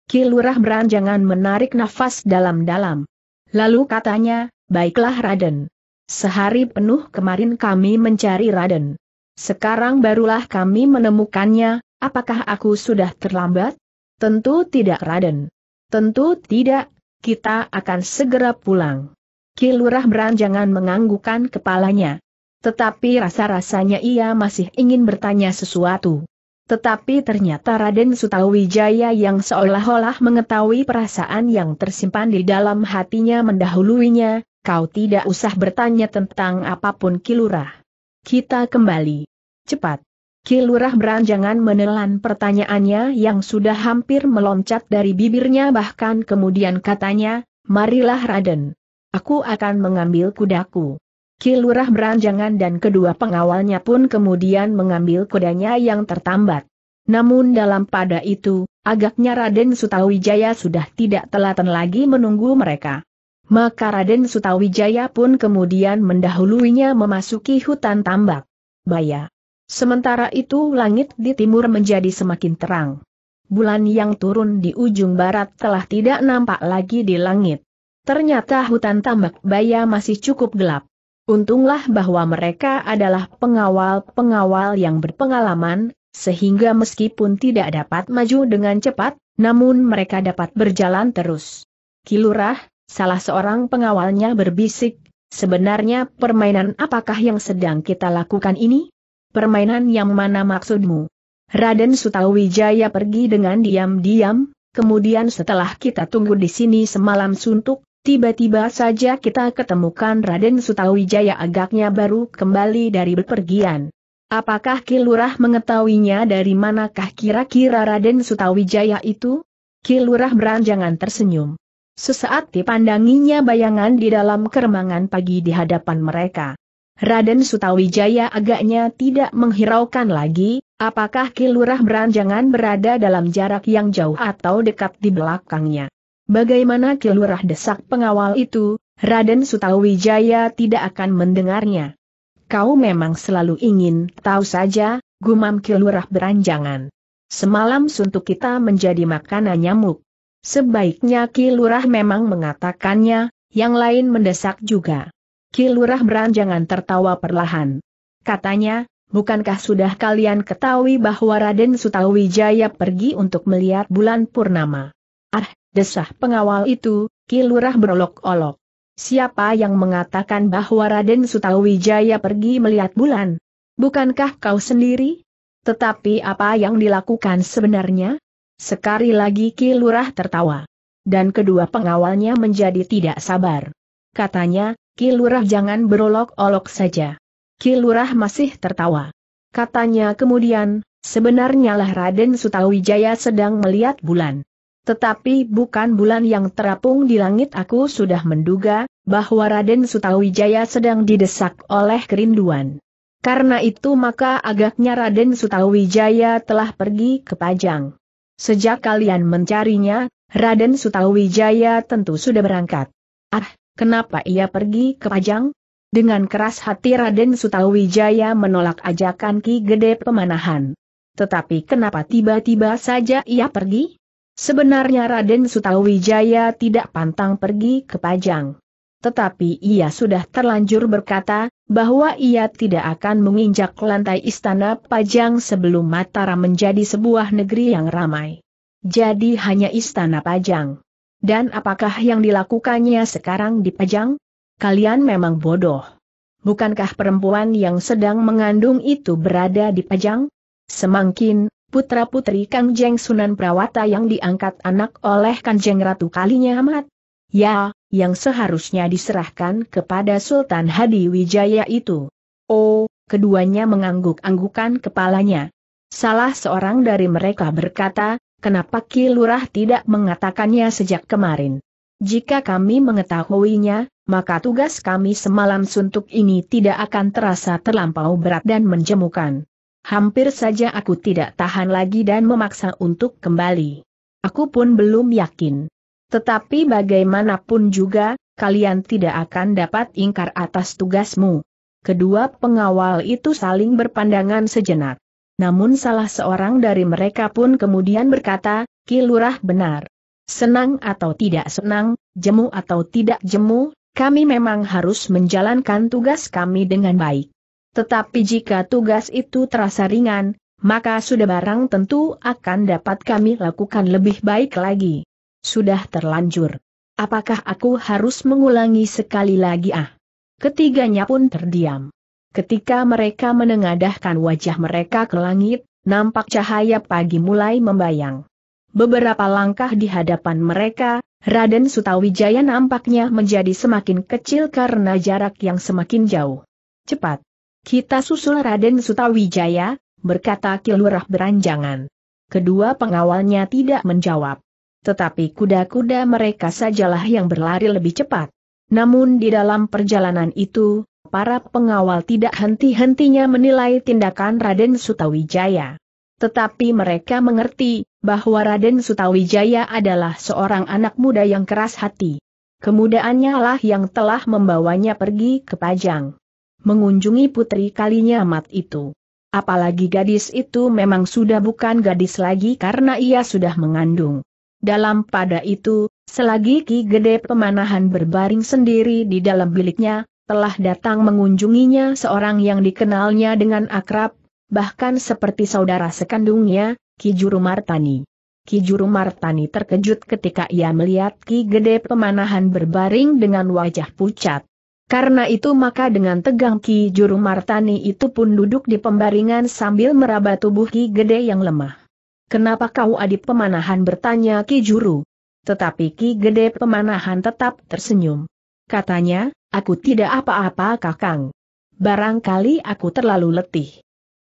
Kilurah beranjangan menarik nafas dalam-dalam. Lalu katanya, baiklah Raden. Sehari penuh kemarin kami mencari Raden. Sekarang barulah kami menemukannya, apakah aku sudah terlambat? Tentu tidak Raden. Tentu tidak, kita akan segera pulang. Kilurah beranjangan menganggukan kepalanya. Tetapi rasa-rasanya ia masih ingin bertanya sesuatu. Tetapi ternyata Raden Sutawijaya yang seolah-olah mengetahui perasaan yang tersimpan di dalam hatinya mendahuluinya, kau tidak usah bertanya tentang apapun Kilurah. Kita kembali. Cepat. Kilurah beranjangan menelan pertanyaannya yang sudah hampir meloncat dari bibirnya bahkan kemudian katanya, marilah Raden. Aku akan mengambil kudaku. Kilurah beranjangan dan kedua pengawalnya pun kemudian mengambil kudanya yang tertambat. Namun dalam pada itu, agaknya Raden Sutawijaya sudah tidak telaten lagi menunggu mereka. Maka Raden Sutawijaya pun kemudian mendahuluinya memasuki hutan tambak. Baya. Sementara itu langit di timur menjadi semakin terang. Bulan yang turun di ujung barat telah tidak nampak lagi di langit. Ternyata hutan tambak baya masih cukup gelap. Untunglah bahwa mereka adalah pengawal-pengawal yang berpengalaman, sehingga meskipun tidak dapat maju dengan cepat, namun mereka dapat berjalan terus. Kilurah, Salah seorang pengawalnya berbisik, sebenarnya permainan apakah yang sedang kita lakukan ini? Permainan yang mana maksudmu? Raden Sutawijaya pergi dengan diam-diam, kemudian setelah kita tunggu di sini semalam suntuk, tiba-tiba saja kita ketemukan Raden Sutawijaya agaknya baru kembali dari bepergian. Apakah Kilurah mengetahuinya dari manakah kira-kira Raden Sutawijaya itu? Kilurah beranjangan tersenyum. Sesaat dipandanginya bayangan di dalam keremangan pagi di hadapan mereka. Raden Sutawijaya agaknya tidak menghiraukan lagi, apakah Kilurah Beranjangan berada dalam jarak yang jauh atau dekat di belakangnya. Bagaimana Kilurah desak pengawal itu, Raden Sutawijaya tidak akan mendengarnya. Kau memang selalu ingin tahu saja, gumam Kilurah Beranjangan. Semalam suntuk kita menjadi makanan nyamuk. Sebaiknya Ki Lurah memang mengatakannya, yang lain mendesak juga. Ki Lurah beranjangan tertawa perlahan. Katanya, bukankah sudah kalian ketahui bahwa Raden Sutawijaya pergi untuk melihat bulan purnama? Ah, desah pengawal itu, Ki Lurah berolok-olok. Siapa yang mengatakan bahwa Raden Sutawijaya pergi melihat bulan? Bukankah kau sendiri? Tetapi apa yang dilakukan sebenarnya? Sekali lagi kilurah tertawa. Dan kedua pengawalnya menjadi tidak sabar. Katanya, kilurah jangan berolok-olok saja. Kilurah masih tertawa. Katanya kemudian, sebenarnya lah Raden Sutawijaya sedang melihat bulan. Tetapi bukan bulan yang terapung di langit aku sudah menduga, bahwa Raden Sutawijaya sedang didesak oleh kerinduan. Karena itu maka agaknya Raden Sutawijaya telah pergi ke Pajang. Sejak kalian mencarinya, Raden Sutawijaya tentu sudah berangkat. Ah, kenapa ia pergi ke Pajang? Dengan keras hati Raden Sutawijaya menolak ajakan Ki Gede Pemanahan. Tetapi kenapa tiba-tiba saja ia pergi? Sebenarnya Raden Sutawijaya tidak pantang pergi ke Pajang tetapi ia sudah terlanjur berkata, bahwa ia tidak akan menginjak lantai istana Pajang sebelum Mataram menjadi sebuah negeri yang ramai. Jadi hanya istana Pajang. Dan apakah yang dilakukannya sekarang di Pajang? Kalian memang bodoh. Bukankah perempuan yang sedang mengandung itu berada di Pajang? Semakin putra-putri Kangjeng Sunan Prawata yang diangkat anak oleh Kanjeng Ratu Kalinyamat? Ya, yang seharusnya diserahkan kepada Sultan Hadi Wijaya itu. Oh, keduanya mengangguk-anggukan kepalanya. Salah seorang dari mereka berkata, kenapa Ki Lurah tidak mengatakannya sejak kemarin? Jika kami mengetahuinya, maka tugas kami semalam suntuk ini tidak akan terasa terlampau berat dan menjemukan. Hampir saja aku tidak tahan lagi dan memaksa untuk kembali. Aku pun belum yakin. Tetapi bagaimanapun juga, kalian tidak akan dapat ingkar atas tugasmu. Kedua pengawal itu saling berpandangan sejenak. Namun salah seorang dari mereka pun kemudian berkata, Kilurah benar. Senang atau tidak senang, jemu atau tidak jemu, kami memang harus menjalankan tugas kami dengan baik. Tetapi jika tugas itu terasa ringan, maka sudah barang tentu akan dapat kami lakukan lebih baik lagi. Sudah terlanjur. Apakah aku harus mengulangi sekali lagi ah? Ketiganya pun terdiam. Ketika mereka menengadahkan wajah mereka ke langit, nampak cahaya pagi mulai membayang. Beberapa langkah di hadapan mereka, Raden Sutawijaya nampaknya menjadi semakin kecil karena jarak yang semakin jauh. Cepat! Kita susul Raden Sutawijaya, berkata Kilurah beranjangan. Kedua pengawalnya tidak menjawab tetapi kuda-kuda mereka sajalah yang berlari lebih cepat. Namun di dalam perjalanan itu, para pengawal tidak henti-hentinya menilai tindakan Raden Sutawijaya. Tetapi mereka mengerti bahwa Raden Sutawijaya adalah seorang anak muda yang keras hati. Kemudaannya lah yang telah membawanya pergi ke Pajang. Mengunjungi putri kalinya amat itu. Apalagi gadis itu memang sudah bukan gadis lagi karena ia sudah mengandung. Dalam pada itu, selagi Ki Gede Pemanahan berbaring sendiri di dalam biliknya, telah datang mengunjunginya seorang yang dikenalnya dengan akrab, bahkan seperti saudara sekandungnya, Ki Juru Martani. Ki Juru Martani terkejut ketika ia melihat Ki Gede Pemanahan berbaring dengan wajah pucat. Karena itu maka dengan tegang Ki Juru Martani itu pun duduk di pembaringan sambil meraba tubuh Ki Gede yang lemah. Kenapa kau adip pemanahan bertanya Ki Juru? Tetapi Ki Gede pemanahan tetap tersenyum. Katanya, aku tidak apa-apa kakang. Barangkali aku terlalu letih.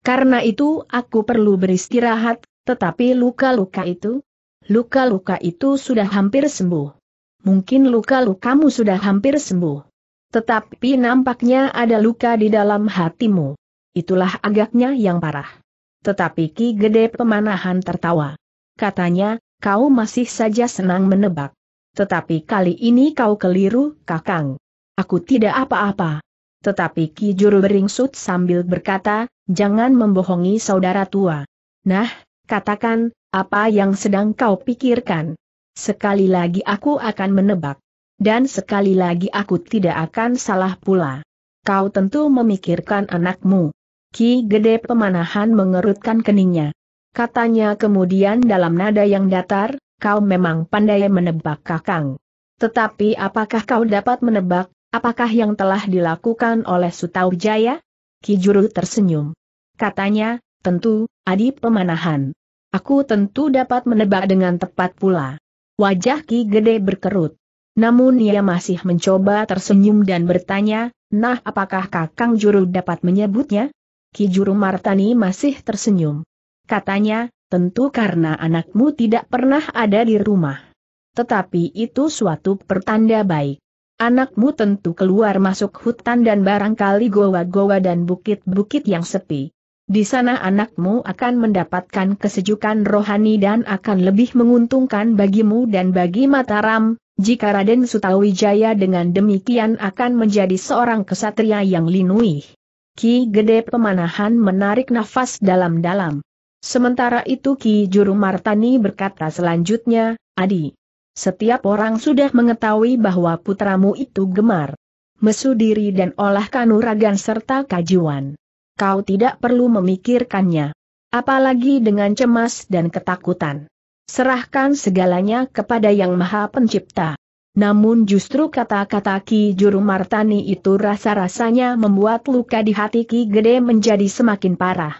Karena itu aku perlu beristirahat, tetapi luka-luka itu? Luka-luka itu sudah hampir sembuh. Mungkin luka-lukamu sudah hampir sembuh. Tetapi nampaknya ada luka di dalam hatimu. Itulah agaknya yang parah. Tetapi Ki Gede Pemanahan tertawa. Katanya, kau masih saja senang menebak. Tetapi kali ini kau keliru, Kakang. Aku tidak apa-apa. Tetapi Ki Juru beringsut sambil berkata, jangan membohongi saudara tua. Nah, katakan, apa yang sedang kau pikirkan? Sekali lagi aku akan menebak. Dan sekali lagi aku tidak akan salah pula. Kau tentu memikirkan anakmu. Ki Gede Pemanahan mengerutkan keningnya. Katanya kemudian dalam nada yang datar, kau memang pandai menebak kakang. Tetapi apakah kau dapat menebak, apakah yang telah dilakukan oleh Sutau Jaya? Ki Juru tersenyum. Katanya, tentu, Adi Pemanahan. Aku tentu dapat menebak dengan tepat pula. Wajah Ki Gede berkerut. Namun ia masih mencoba tersenyum dan bertanya, nah apakah kakang juru dapat menyebutnya? Ki Juru Martani masih tersenyum. Katanya, tentu karena anakmu tidak pernah ada di rumah. Tetapi itu suatu pertanda baik. Anakmu tentu keluar masuk hutan dan barangkali goa-goa dan bukit-bukit yang sepi. Di sana anakmu akan mendapatkan kesejukan rohani dan akan lebih menguntungkan bagimu dan bagi Mataram, jika Raden Sutawijaya dengan demikian akan menjadi seorang kesatria yang linuih. Ki Gede Pemanahan menarik nafas dalam-dalam. Sementara itu Ki Juru Martani berkata selanjutnya, Adi, setiap orang sudah mengetahui bahwa putramu itu gemar. mesudiri dan olah kanuragan serta kajuan. Kau tidak perlu memikirkannya. Apalagi dengan cemas dan ketakutan. Serahkan segalanya kepada Yang Maha Pencipta. Namun justru kata-kata Ki Juru Martani itu rasa-rasanya membuat luka di hati Ki Gede menjadi semakin parah.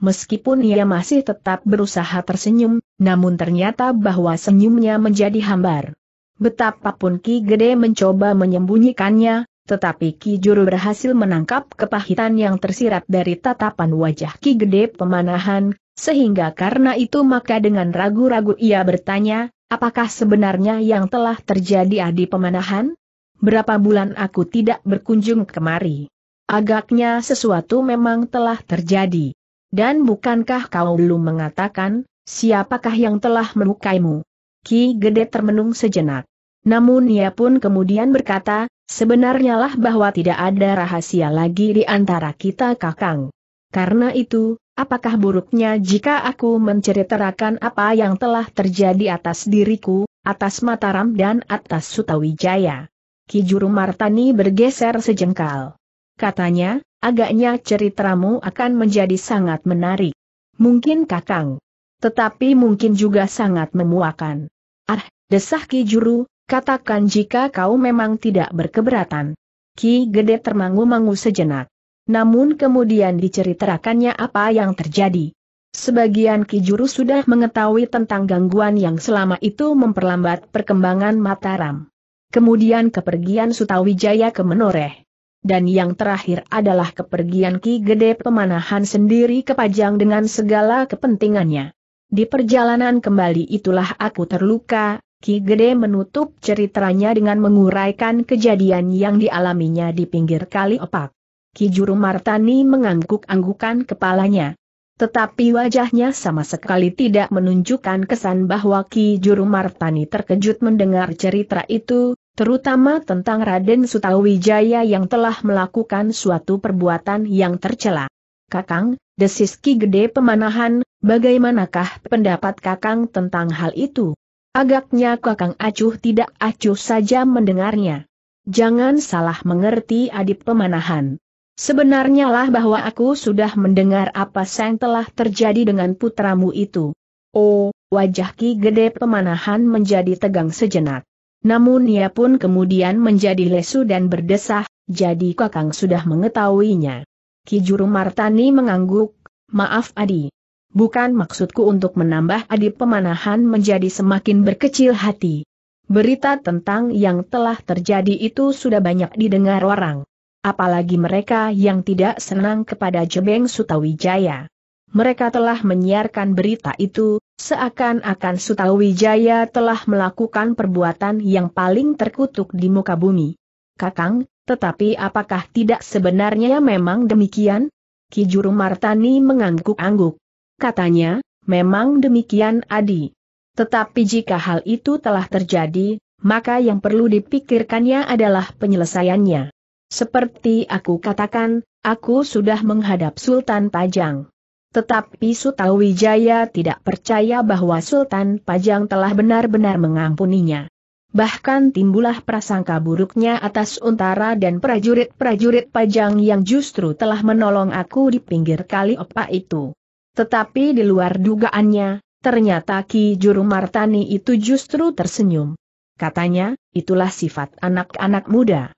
Meskipun ia masih tetap berusaha tersenyum, namun ternyata bahwa senyumnya menjadi hambar. Betapapun Ki Gede mencoba menyembunyikannya, tetapi Ki Juru berhasil menangkap kepahitan yang tersirat dari tatapan wajah Ki Gede pemanahan, sehingga karena itu maka dengan ragu-ragu ia bertanya, Apakah sebenarnya yang telah terjadi adi pemanahan? Berapa bulan aku tidak berkunjung kemari. Agaknya sesuatu memang telah terjadi. Dan bukankah kau belum mengatakan, siapakah yang telah melukaimu? Ki Gede termenung sejenak. Namun ia pun kemudian berkata, sebenarnya lah bahwa tidak ada rahasia lagi di antara kita kakang. Karena itu, Apakah buruknya jika aku menceritakan apa yang telah terjadi atas diriku, atas Mataram dan atas Sutawijaya? Ki Juru Martani bergeser sejengkal. Katanya, agaknya ceritamu akan menjadi sangat menarik. Mungkin kakang. Tetapi mungkin juga sangat memuakan. Ah, desah Ki Juru. katakan jika kau memang tidak berkeberatan. Ki Gede termangu-mangu sejenak. Namun kemudian diceritakannya apa yang terjadi. Sebagian kijuru sudah mengetahui tentang gangguan yang selama itu memperlambat perkembangan Mataram. Kemudian kepergian Sutawijaya ke Menoreh. Dan yang terakhir adalah kepergian Ki Gede Pemanahan sendiri ke Pajang dengan segala kepentingannya. Di perjalanan kembali itulah aku terluka, Ki Gede menutup ceritanya dengan menguraikan kejadian yang dialaminya di pinggir kali opak. Ki Juru Martani mengangguk-anggukan kepalanya. Tetapi wajahnya sama sekali tidak menunjukkan kesan bahwa Ki Juru Martani terkejut mendengar cerita itu, terutama tentang Raden Sutawijaya yang telah melakukan suatu perbuatan yang tercela. Kakang, desis Ki Gede Pemanahan, bagaimanakah pendapat Kakang tentang hal itu? Agaknya Kakang Acuh tidak acuh saja mendengarnya. Jangan salah mengerti adik pemanahan. Sebenarnya lah bahwa aku sudah mendengar apa yang telah terjadi dengan putramu itu. Oh, wajah Ki Gede Pemanahan menjadi tegang sejenak. Namun ia pun kemudian menjadi lesu dan berdesah, jadi Kakang sudah mengetahuinya. Ki Juru Martani mengangguk, maaf Adi. Bukan maksudku untuk menambah Adi Pemanahan menjadi semakin berkecil hati. Berita tentang yang telah terjadi itu sudah banyak didengar orang apalagi mereka yang tidak senang kepada Jebeng Sutawijaya. Mereka telah menyiarkan berita itu, seakan-akan Sutawijaya telah melakukan perbuatan yang paling terkutuk di muka bumi. Kakang, tetapi apakah tidak sebenarnya memang demikian? Ki Juru Martani mengangguk-angguk. Katanya, memang demikian Adi. Tetapi jika hal itu telah terjadi, maka yang perlu dipikirkannya adalah penyelesaiannya. Seperti aku katakan, aku sudah menghadap Sultan Pajang. Tetapi Sutawijaya tidak percaya bahwa Sultan Pajang telah benar-benar mengampuninya. Bahkan timbullah prasangka buruknya atas untara dan prajurit-prajurit Pajang yang justru telah menolong aku di pinggir kali opa itu. Tetapi di luar dugaannya, ternyata Ki Juru Martani itu justru tersenyum. Katanya, itulah sifat anak-anak muda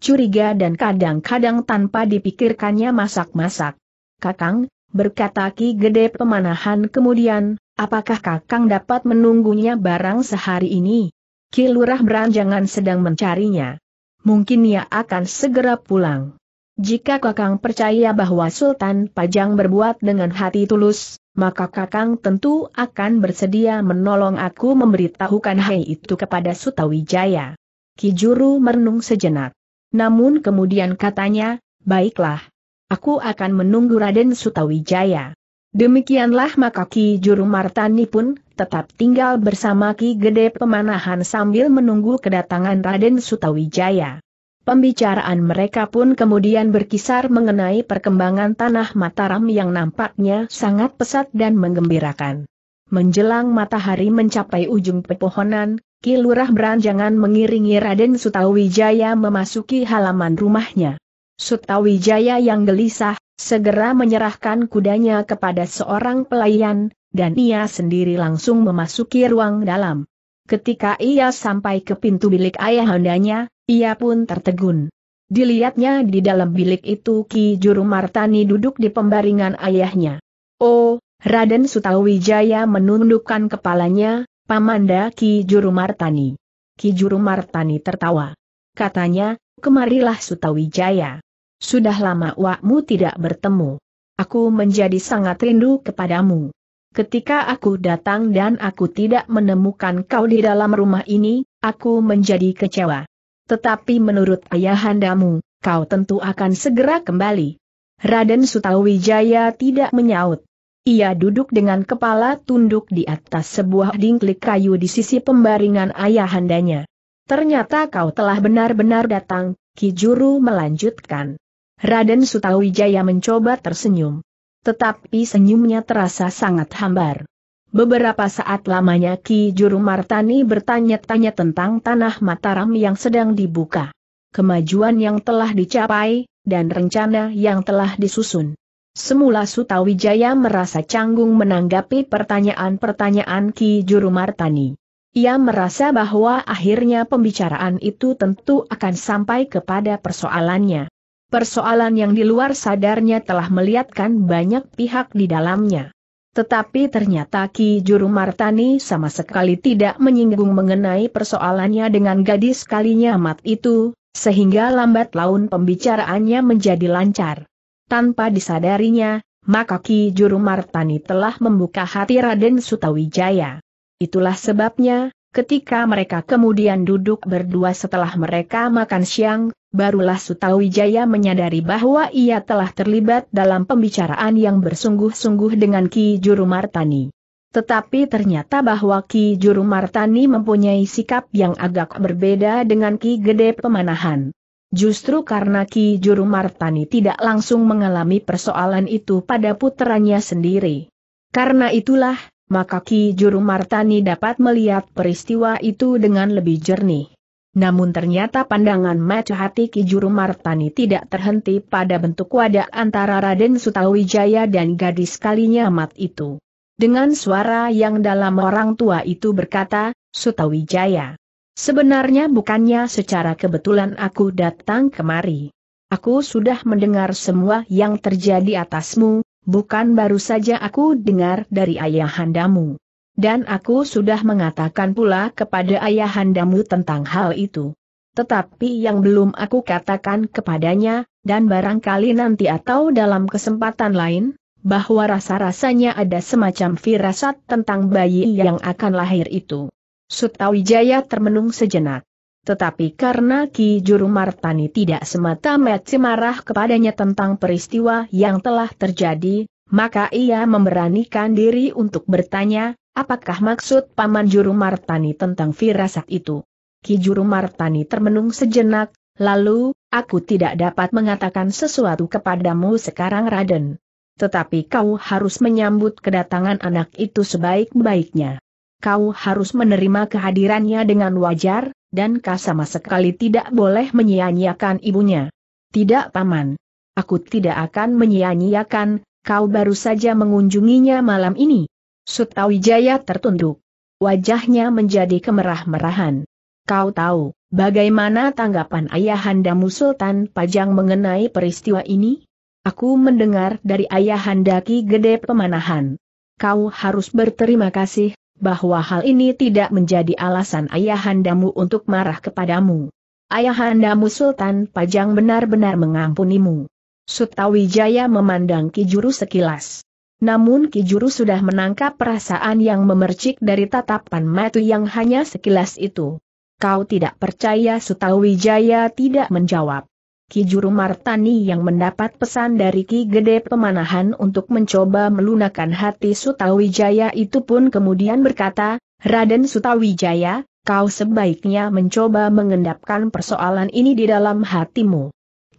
curiga dan kadang-kadang tanpa dipikirkannya masak-masak. Kakang, berkata Ki Gede Pemanahan kemudian, apakah Kakang dapat menunggunya barang sehari ini? Ki Lurah Beranjangan sedang mencarinya. Mungkin ia akan segera pulang. Jika Kakang percaya bahwa Sultan Pajang berbuat dengan hati tulus, maka Kakang tentu akan bersedia menolong aku memberitahukan hai itu kepada Sutawijaya. Kijuru merenung sejenak. Namun kemudian katanya, baiklah. Aku akan menunggu Raden Sutawijaya. Demikianlah maka Ki Juru Martani pun tetap tinggal bersama Ki Gede Pemanahan sambil menunggu kedatangan Raden Sutawijaya. Pembicaraan mereka pun kemudian berkisar mengenai perkembangan tanah Mataram yang nampaknya sangat pesat dan menggembirakan. Menjelang matahari mencapai ujung pepohonan, Kilurah Beranjangan mengiringi Raden Sutawijaya memasuki halaman rumahnya. Sutawijaya yang gelisah, segera menyerahkan kudanya kepada seorang pelayan, dan ia sendiri langsung memasuki ruang dalam. Ketika ia sampai ke pintu bilik ayahandanya, ia pun tertegun. Dilihatnya di dalam bilik itu Ki Juru Martani duduk di pembaringan ayahnya. Oh, Raden Sutawijaya menundukkan kepalanya, Pamanda Ki Juru Martani. Ki Juru Martani tertawa. Katanya, kemarilah Sutawijaya. Sudah lama wakmu tidak bertemu. Aku menjadi sangat rindu kepadamu. Ketika aku datang dan aku tidak menemukan kau di dalam rumah ini, aku menjadi kecewa. Tetapi menurut ayahandamu, kau tentu akan segera kembali. Raden Sutawijaya tidak menyaut. Ia duduk dengan kepala tunduk di atas sebuah dingklik kayu di sisi pembaringan ayahandanya. Ternyata kau telah benar-benar datang, Ki Juru melanjutkan. Raden Sutawijaya mencoba tersenyum. Tetapi senyumnya terasa sangat hambar. Beberapa saat lamanya Ki Juru Martani bertanya-tanya tentang tanah Mataram yang sedang dibuka. Kemajuan yang telah dicapai, dan rencana yang telah disusun. Semula Sutawijaya merasa canggung menanggapi pertanyaan-pertanyaan Ki Juru Martani. Ia merasa bahwa akhirnya pembicaraan itu tentu akan sampai kepada persoalannya. Persoalan yang di luar sadarnya telah melihatkan banyak pihak di dalamnya. Tetapi ternyata Ki Juru Martani sama sekali tidak menyinggung mengenai persoalannya dengan gadis kalinya nyamat itu, sehingga lambat laun pembicaraannya menjadi lancar tanpa disadarinya, maka Ki Juru Martani telah membuka hati Raden Sutawijaya. Itulah sebabnya, ketika mereka kemudian duduk berdua setelah mereka makan siang, barulah Sutawijaya menyadari bahwa ia telah terlibat dalam pembicaraan yang bersungguh-sungguh dengan Ki Juru Martani. Tetapi ternyata bahwa Ki Juru Martani mempunyai sikap yang agak berbeda dengan Ki Gede Pemanahan. Justru karena Ki Juru Martani tidak langsung mengalami persoalan itu pada putranya sendiri. Karena itulah, maka Ki Juru Martani dapat melihat peristiwa itu dengan lebih jernih. Namun ternyata pandangan mata hati Ki Juru Martani tidak terhenti pada bentuk wadah antara Raden Sutawijaya dan gadis kalinya mat itu. Dengan suara yang dalam orang tua itu berkata, Sutawijaya. Sebenarnya bukannya secara kebetulan aku datang kemari. Aku sudah mendengar semua yang terjadi atasmu, bukan baru saja aku dengar dari ayahandamu. Dan aku sudah mengatakan pula kepada ayahandamu tentang hal itu. Tetapi yang belum aku katakan kepadanya, dan barangkali nanti atau dalam kesempatan lain, bahwa rasa-rasanya ada semacam firasat tentang bayi yang akan lahir itu. Sutawijaya termenung sejenak. Tetapi karena Ki Juru Martani tidak semata-mata marah kepadanya tentang peristiwa yang telah terjadi, maka ia memberanikan diri untuk bertanya, apakah maksud Paman Juru Martani tentang firasat itu. Ki Juru Martani termenung sejenak, lalu, aku tidak dapat mengatakan sesuatu kepadamu sekarang Raden. Tetapi kau harus menyambut kedatangan anak itu sebaik-baiknya kau harus menerima kehadirannya dengan wajar, dan kau sama sekali tidak boleh menyia-nyiakan ibunya. Tidak paman. Aku tidak akan menyia-nyiakan, kau baru saja mengunjunginya malam ini. Sutawijaya tertunduk. Wajahnya menjadi kemerah-merahan. Kau tahu, bagaimana tanggapan ayahandamu Sultan Pajang mengenai peristiwa ini? Aku mendengar dari ayahandaki Gede Pemanahan. Kau harus berterima kasih bahwa hal ini tidak menjadi alasan ayahandamu untuk marah kepadamu. Ayahandamu Sultan Pajang benar-benar mengampunimu. Sutawijaya memandang juru sekilas. Namun Kijuru sudah menangkap perasaan yang memercik dari tatapan matu yang hanya sekilas itu. Kau tidak percaya Sutawijaya tidak menjawab. Ki Juru Martani yang mendapat pesan dari Ki Gede Pemanahan untuk mencoba melunakan hati Sutawijaya itu pun kemudian berkata, Raden Sutawijaya, kau sebaiknya mencoba mengendapkan persoalan ini di dalam hatimu.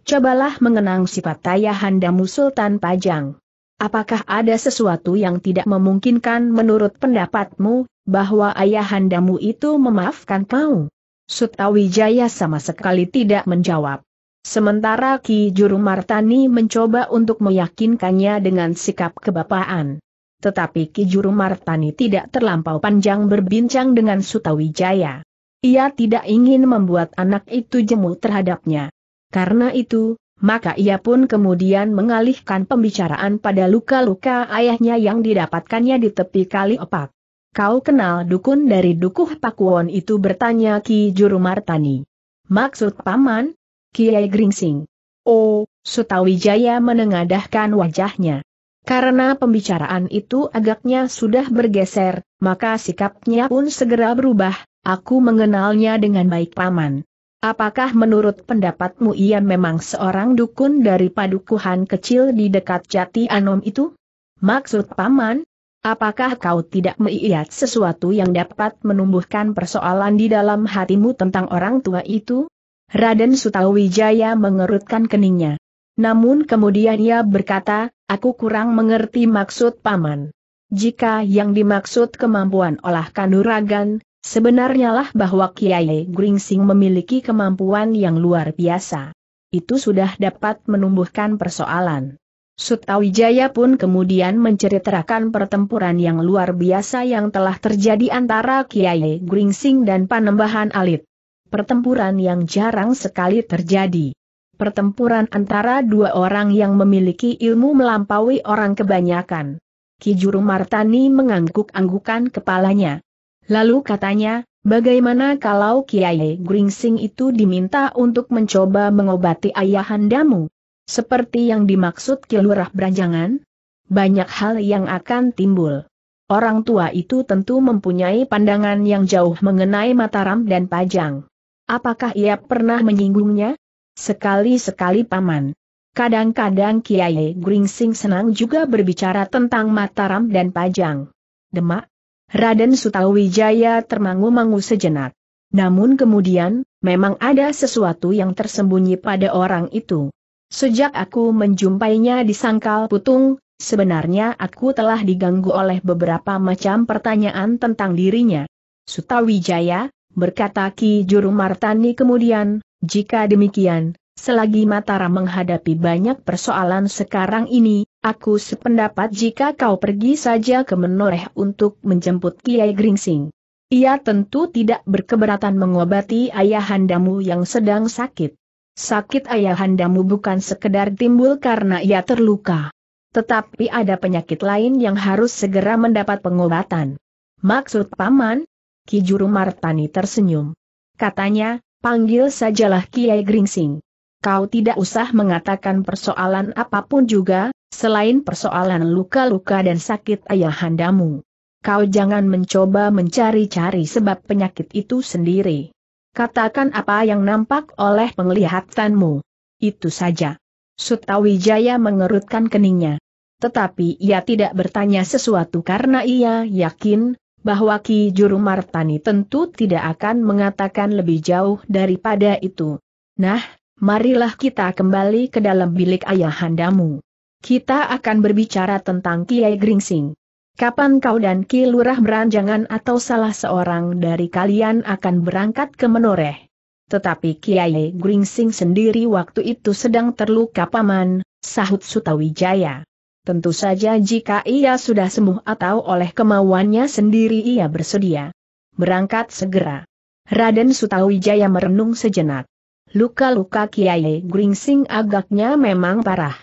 Cobalah mengenang sifat ayahandamu Sultan Pajang. Apakah ada sesuatu yang tidak memungkinkan menurut pendapatmu, bahwa ayahandamu itu memaafkan kau? Sutawijaya sama sekali tidak menjawab. Sementara Ki Juru Martani mencoba untuk meyakinkannya dengan sikap kebapaan. Tetapi Ki Juru Martani tidak terlampau panjang berbincang dengan Sutawijaya. Ia tidak ingin membuat anak itu jemu terhadapnya. Karena itu, maka ia pun kemudian mengalihkan pembicaraan pada luka-luka ayahnya yang didapatkannya di tepi kali opak. Kau kenal dukun dari dukuh Pakuwon itu bertanya Ki Juru Martani. Maksud paman, Kiai Gringsing. Oh, Sutawijaya menengadahkan wajahnya. Karena pembicaraan itu agaknya sudah bergeser, maka sikapnya pun segera berubah, aku mengenalnya dengan baik paman. Apakah menurut pendapatmu ia memang seorang dukun dari padukuhan kecil di dekat jati anom itu? Maksud paman? Apakah kau tidak melihat sesuatu yang dapat menumbuhkan persoalan di dalam hatimu tentang orang tua itu? Raden Sutawijaya mengerutkan keningnya. Namun kemudian ia berkata, aku kurang mengerti maksud paman. Jika yang dimaksud kemampuan olah kanuragan, sebenarnya lah bahwa Kiai Gringsing memiliki kemampuan yang luar biasa. Itu sudah dapat menumbuhkan persoalan. Sutawijaya pun kemudian menceritakan pertempuran yang luar biasa yang telah terjadi antara Kiai Gringsing dan Panembahan Alit pertempuran yang jarang sekali terjadi. Pertempuran antara dua orang yang memiliki ilmu melampaui orang kebanyakan. Kijuru Martani mengangguk-anggukan kepalanya. Lalu katanya, bagaimana kalau Kiai Gringsing itu diminta untuk mencoba mengobati ayahandamu? Seperti yang dimaksud Kilurah Beranjangan? Banyak hal yang akan timbul. Orang tua itu tentu mempunyai pandangan yang jauh mengenai Mataram dan Pajang. Apakah ia pernah menyinggungnya? Sekali-sekali paman. Kadang-kadang Kiai Gringsing senang juga berbicara tentang Mataram dan Pajang. Demak? Raden Sutawijaya termangu-mangu sejenak. Namun kemudian, memang ada sesuatu yang tersembunyi pada orang itu. Sejak aku menjumpainya di sangkal putung, sebenarnya aku telah diganggu oleh beberapa macam pertanyaan tentang dirinya. Sutawijaya, berkata Ki Juru Martani kemudian, jika demikian, selagi Matara menghadapi banyak persoalan sekarang ini, aku sependapat jika kau pergi saja ke Menoreh untuk menjemput Kiai Gringsing. Ia tentu tidak berkeberatan mengobati ayahandamu yang sedang sakit. Sakit ayahandamu bukan sekedar timbul karena ia terluka. Tetapi ada penyakit lain yang harus segera mendapat pengobatan. Maksud paman, Ki Juru Martani tersenyum. Katanya, panggil sajalah Kiai Gringsing. Kau tidak usah mengatakan persoalan apapun juga, selain persoalan luka-luka dan sakit ayahandamu. Kau jangan mencoba mencari-cari sebab penyakit itu sendiri. Katakan apa yang nampak oleh penglihatanmu. Itu saja. Sutawijaya mengerutkan keningnya. Tetapi ia tidak bertanya sesuatu karena ia yakin, bahwa Ki Juru Martani tentu tidak akan mengatakan lebih jauh daripada itu. Nah, marilah kita kembali ke dalam bilik ayahandamu. Kita akan berbicara tentang Kiai Gringsing. Kapan kau dan Ki Lurah Beranjangan atau salah seorang dari kalian akan berangkat ke Menoreh? Tetapi Kiai Gringsing sendiri waktu itu sedang terluka paman, sahut Sutawijaya. Tentu saja jika ia sudah sembuh atau oleh kemauannya sendiri ia bersedia. Berangkat segera. Raden Sutawijaya merenung sejenak. Luka-luka Kiai Gringsing agaknya memang parah.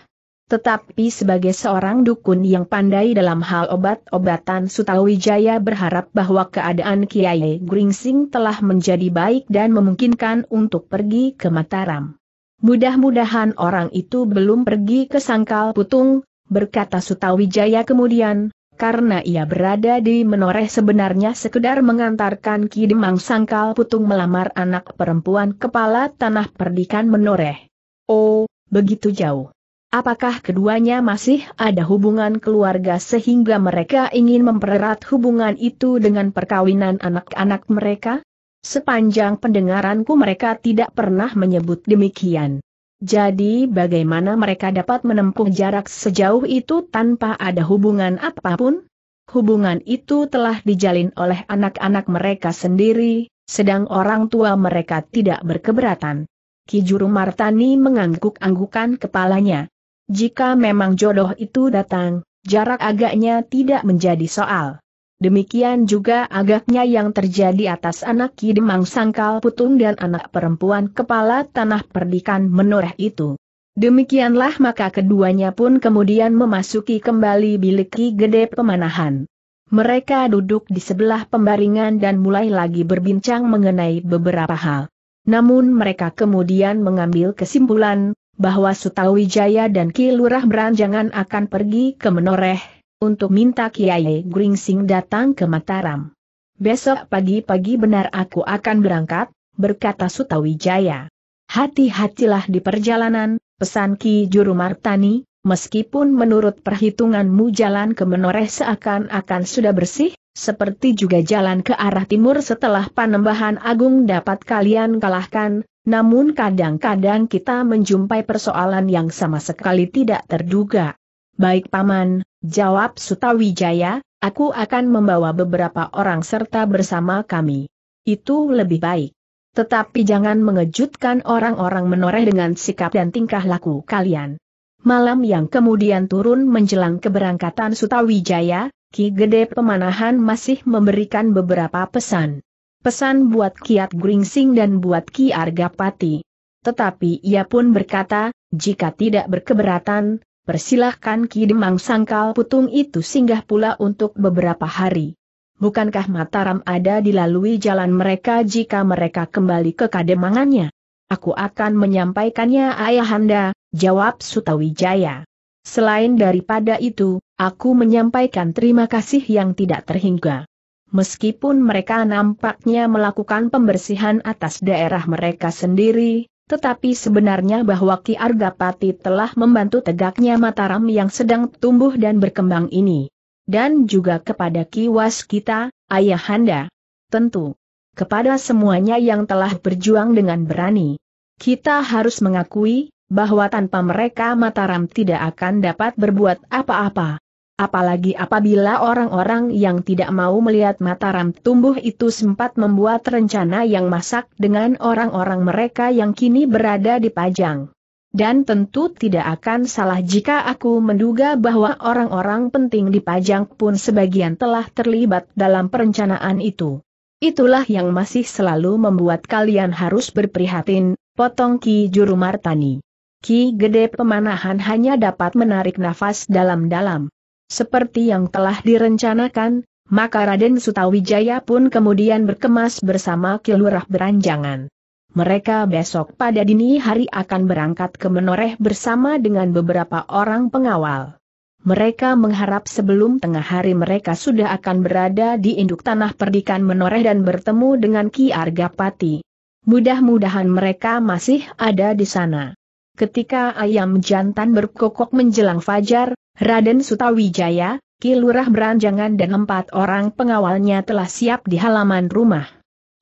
Tetapi sebagai seorang dukun yang pandai dalam hal obat-obatan Sutawijaya berharap bahwa keadaan Kiai Gringsing telah menjadi baik dan memungkinkan untuk pergi ke Mataram. Mudah-mudahan orang itu belum pergi ke Sangkal Putung, berkata Sutawijaya kemudian, karena ia berada di menoreh sebenarnya sekedar mengantarkan Ki Demang Sangkal Putung melamar anak perempuan kepala tanah perdikan menoreh. Oh, begitu jauh. Apakah keduanya masih ada hubungan keluarga sehingga mereka ingin mempererat hubungan itu dengan perkawinan anak-anak mereka? Sepanjang pendengaranku mereka tidak pernah menyebut demikian. Jadi bagaimana mereka dapat menempuh jarak sejauh itu tanpa ada hubungan apapun? Hubungan itu telah dijalin oleh anak-anak mereka sendiri, sedang orang tua mereka tidak berkeberatan. Kijuru Martani mengangguk-anggukan kepalanya. Jika memang jodoh itu datang, jarak agaknya tidak menjadi soal. Demikian juga agaknya yang terjadi atas anak Kidemang Sangkal Putung dan anak perempuan kepala tanah perdikan menoreh itu. Demikianlah maka keduanya pun kemudian memasuki kembali bilik Ki Gede Pemanahan. Mereka duduk di sebelah pembaringan dan mulai lagi berbincang mengenai beberapa hal. Namun mereka kemudian mengambil kesimpulan, bahwa Sutawijaya dan Ki Lurah Beranjangan akan pergi ke Menoreh, untuk minta Kiai Gringsing datang ke Mataram. Besok pagi-pagi benar aku akan berangkat, berkata Sutawijaya. Hati-hatilah di perjalanan, pesan Ki Juru Martani, meskipun menurut perhitunganmu jalan ke Menoreh seakan-akan sudah bersih, seperti juga jalan ke arah timur setelah Panembahan Agung dapat kalian kalahkan, namun kadang-kadang kita menjumpai persoalan yang sama sekali tidak terduga. Baik Paman, Jawab Sutawijaya, aku akan membawa beberapa orang serta bersama kami. Itu lebih baik. Tetapi jangan mengejutkan orang-orang menoreh dengan sikap dan tingkah laku kalian. Malam yang kemudian turun menjelang keberangkatan Sutawijaya, Ki Gede Pemanahan masih memberikan beberapa pesan. Pesan buat Kiat Gringsing dan buat Ki Argapati. Tetapi ia pun berkata, jika tidak berkeberatan, persilahkan Ki Demang Sangkal Putung itu singgah pula untuk beberapa hari. Bukankah Mataram ada dilalui jalan mereka jika mereka kembali ke kademangannya? Aku akan menyampaikannya ayahanda, jawab Sutawijaya. Selain daripada itu, aku menyampaikan terima kasih yang tidak terhingga. Meskipun mereka nampaknya melakukan pembersihan atas daerah mereka sendiri, tetapi sebenarnya bahwa Ki Argapati telah membantu tegaknya Mataram yang sedang tumbuh dan berkembang ini. Dan juga kepada Ki Was kita, Ayahanda. Tentu. Kepada semuanya yang telah berjuang dengan berani. Kita harus mengakui, bahwa tanpa mereka Mataram tidak akan dapat berbuat apa-apa. Apalagi apabila orang-orang yang tidak mau melihat Mataram tumbuh itu sempat membuat rencana yang masak dengan orang-orang mereka yang kini berada di Pajang. Dan tentu tidak akan salah jika aku menduga bahwa orang-orang penting di Pajang pun sebagian telah terlibat dalam perencanaan itu. Itulah yang masih selalu membuat kalian harus berprihatin, potong Ki Jurumartani. Ki Gede Pemanahan hanya dapat menarik nafas dalam-dalam. Seperti yang telah direncanakan, maka Raden Sutawijaya pun kemudian berkemas bersama Kilurah Beranjangan. Mereka besok pada dini hari akan berangkat ke Menoreh bersama dengan beberapa orang pengawal. Mereka mengharap sebelum tengah hari mereka sudah akan berada di induk tanah perdikan Menoreh dan bertemu dengan Ki Argapati. Mudah-mudahan mereka masih ada di sana. Ketika ayam jantan berkokok menjelang fajar, Raden Sutawijaya, Kilurah Beranjangan dan empat orang pengawalnya telah siap di halaman rumah.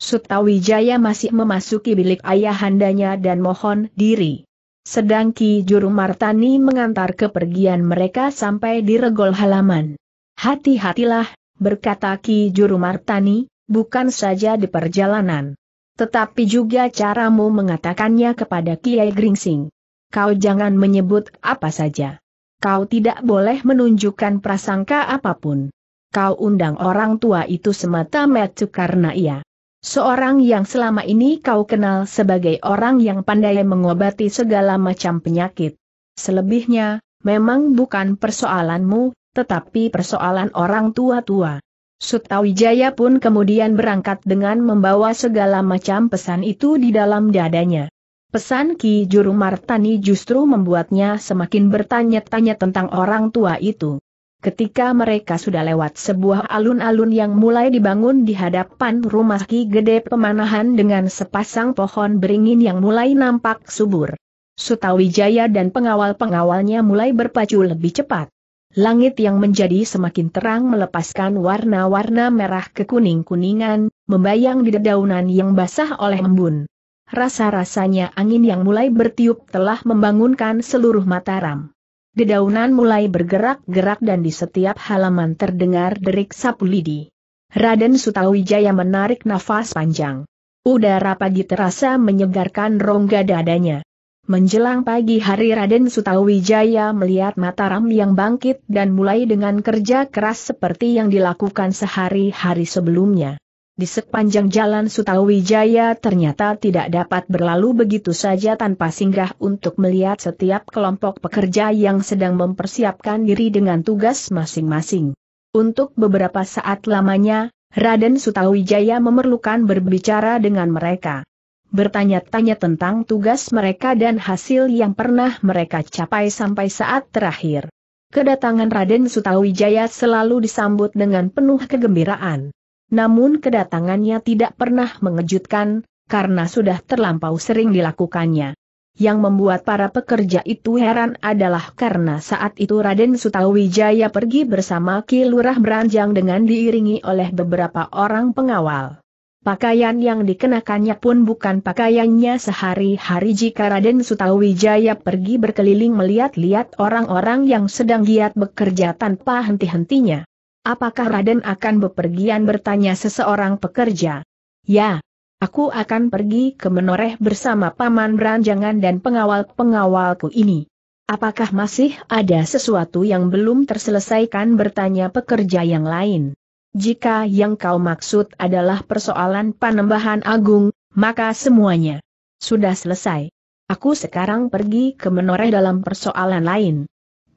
Sutawijaya masih memasuki bilik ayahandanya dan mohon diri. Sedang Ki Juru Martani mengantar kepergian mereka sampai di regol halaman. Hati-hatilah, berkata Ki Juru Martani, bukan saja di perjalanan. Tetapi juga caramu mengatakannya kepada Kiai Gringsing. Kau jangan menyebut apa saja. Kau tidak boleh menunjukkan prasangka apapun. Kau undang orang tua itu semata-mata karena ia. Seorang yang selama ini kau kenal sebagai orang yang pandai mengobati segala macam penyakit. Selebihnya, memang bukan persoalanmu, tetapi persoalan orang tua-tua. Sutawijaya pun kemudian berangkat dengan membawa segala macam pesan itu di dalam dadanya. Pesan Ki Juru Martani justru membuatnya semakin bertanya-tanya tentang orang tua itu. Ketika mereka sudah lewat sebuah alun-alun yang mulai dibangun di hadapan rumah Ki Gede Pemanahan dengan sepasang pohon beringin yang mulai nampak subur. Sutawijaya dan pengawal-pengawalnya mulai berpacu lebih cepat. Langit yang menjadi semakin terang melepaskan warna-warna merah kekuning-kuningan, membayang di dedaunan yang basah oleh embun. Rasa-rasanya angin yang mulai bertiup telah membangunkan seluruh Mataram. Dedaunan mulai bergerak-gerak dan di setiap halaman terdengar derik sapu lidi. Raden Sutawijaya menarik nafas panjang. Udara pagi terasa menyegarkan rongga dadanya. Menjelang pagi hari Raden Sutawijaya melihat Mataram yang bangkit dan mulai dengan kerja keras seperti yang dilakukan sehari-hari sebelumnya. Di sepanjang jalan Sutawijaya ternyata tidak dapat berlalu begitu saja tanpa singgah untuk melihat setiap kelompok pekerja yang sedang mempersiapkan diri dengan tugas masing-masing. Untuk beberapa saat lamanya, Raden Sutawijaya memerlukan berbicara dengan mereka. Bertanya-tanya tentang tugas mereka dan hasil yang pernah mereka capai sampai saat terakhir. Kedatangan Raden Sutawijaya selalu disambut dengan penuh kegembiraan namun kedatangannya tidak pernah mengejutkan, karena sudah terlampau sering dilakukannya. Yang membuat para pekerja itu heran adalah karena saat itu Raden Sutawijaya pergi bersama Ki Lurah Beranjang dengan diiringi oleh beberapa orang pengawal. Pakaian yang dikenakannya pun bukan pakaiannya sehari-hari jika Raden Sutawijaya pergi berkeliling melihat-lihat orang-orang yang sedang giat bekerja tanpa henti-hentinya. Apakah Raden akan bepergian bertanya seseorang pekerja? Ya, aku akan pergi ke menoreh bersama Paman Beranjangan dan pengawal-pengawalku ini. Apakah masih ada sesuatu yang belum terselesaikan bertanya pekerja yang lain? Jika yang kau maksud adalah persoalan panembahan agung, maka semuanya sudah selesai. Aku sekarang pergi ke menoreh dalam persoalan lain.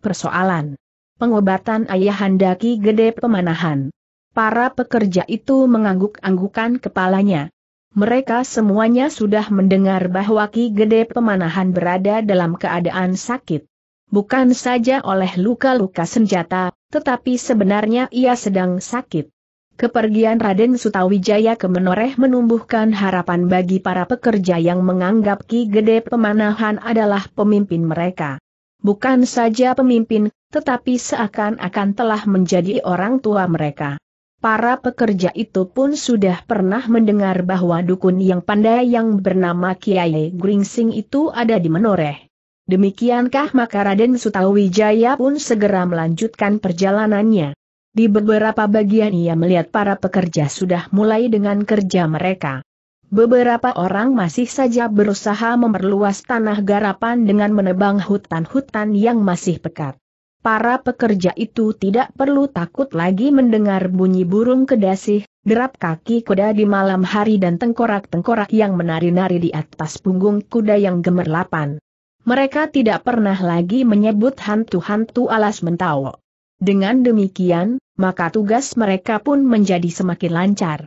Persoalan pengobatan ayahanda Ki Gede Pemanahan. Para pekerja itu mengangguk-anggukan kepalanya. Mereka semuanya sudah mendengar bahwa Ki Gede Pemanahan berada dalam keadaan sakit. Bukan saja oleh luka-luka senjata, tetapi sebenarnya ia sedang sakit. Kepergian Raden Sutawijaya ke Menoreh menumbuhkan harapan bagi para pekerja yang menganggap Ki Gede Pemanahan adalah pemimpin mereka. Bukan saja pemimpin, tetapi seakan-akan telah menjadi orang tua mereka. Para pekerja itu pun sudah pernah mendengar bahwa dukun yang pandai yang bernama Kiai Gringsing itu ada di Menoreh. Demikiankah maka Raden Sutawijaya pun segera melanjutkan perjalanannya. Di beberapa bagian ia melihat para pekerja sudah mulai dengan kerja mereka. Beberapa orang masih saja berusaha memperluas tanah garapan dengan menebang hutan-hutan yang masih pekat para pekerja itu tidak perlu takut lagi mendengar bunyi burung kedasih, derap kaki kuda di malam hari dan tengkorak-tengkorak yang menari-nari di atas punggung kuda yang gemerlapan. Mereka tidak pernah lagi menyebut hantu-hantu alas mentawo. Dengan demikian, maka tugas mereka pun menjadi semakin lancar.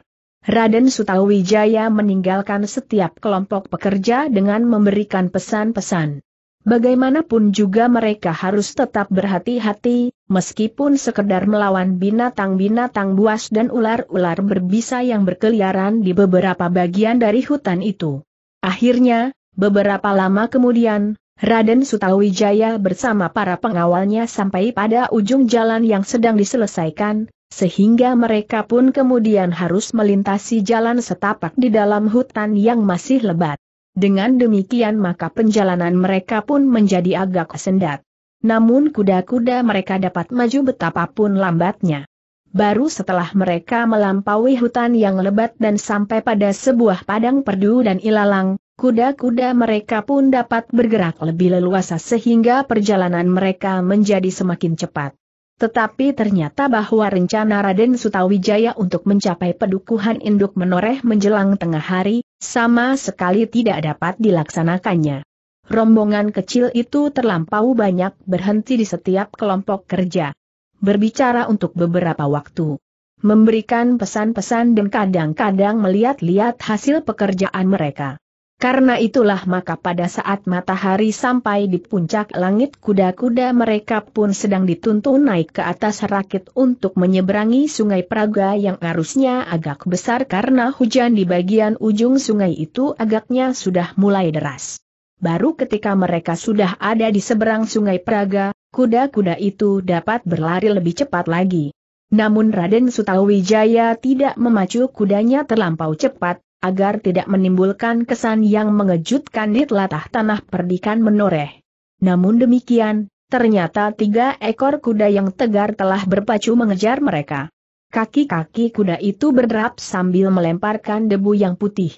Raden Sutawijaya meninggalkan setiap kelompok pekerja dengan memberikan pesan-pesan. Bagaimanapun juga mereka harus tetap berhati-hati, meskipun sekedar melawan binatang-binatang buas dan ular-ular berbisa yang berkeliaran di beberapa bagian dari hutan itu. Akhirnya, beberapa lama kemudian, Raden Sutawijaya bersama para pengawalnya sampai pada ujung jalan yang sedang diselesaikan, sehingga mereka pun kemudian harus melintasi jalan setapak di dalam hutan yang masih lebat. Dengan demikian maka perjalanan mereka pun menjadi agak sendat. Namun kuda-kuda mereka dapat maju betapapun lambatnya. Baru setelah mereka melampaui hutan yang lebat dan sampai pada sebuah padang perdu dan ilalang, kuda-kuda mereka pun dapat bergerak lebih leluasa sehingga perjalanan mereka menjadi semakin cepat. Tetapi ternyata bahwa rencana Raden Sutawijaya untuk mencapai pedukuhan induk menoreh menjelang tengah hari, sama sekali tidak dapat dilaksanakannya. Rombongan kecil itu terlampau banyak berhenti di setiap kelompok kerja. Berbicara untuk beberapa waktu. Memberikan pesan-pesan dan kadang-kadang melihat-lihat hasil pekerjaan mereka. Karena itulah maka pada saat matahari sampai di puncak langit kuda-kuda mereka pun sedang dituntun naik ke atas rakit untuk menyeberangi sungai Praga yang arusnya agak besar karena hujan di bagian ujung sungai itu agaknya sudah mulai deras. Baru ketika mereka sudah ada di seberang sungai Praga, kuda-kuda itu dapat berlari lebih cepat lagi. Namun Raden Sutawijaya tidak memacu kudanya terlampau cepat, agar tidak menimbulkan kesan yang mengejutkan di telatah tanah perdikan menoreh. Namun demikian, ternyata tiga ekor kuda yang tegar telah berpacu mengejar mereka. Kaki-kaki kuda itu berderap sambil melemparkan debu yang putih.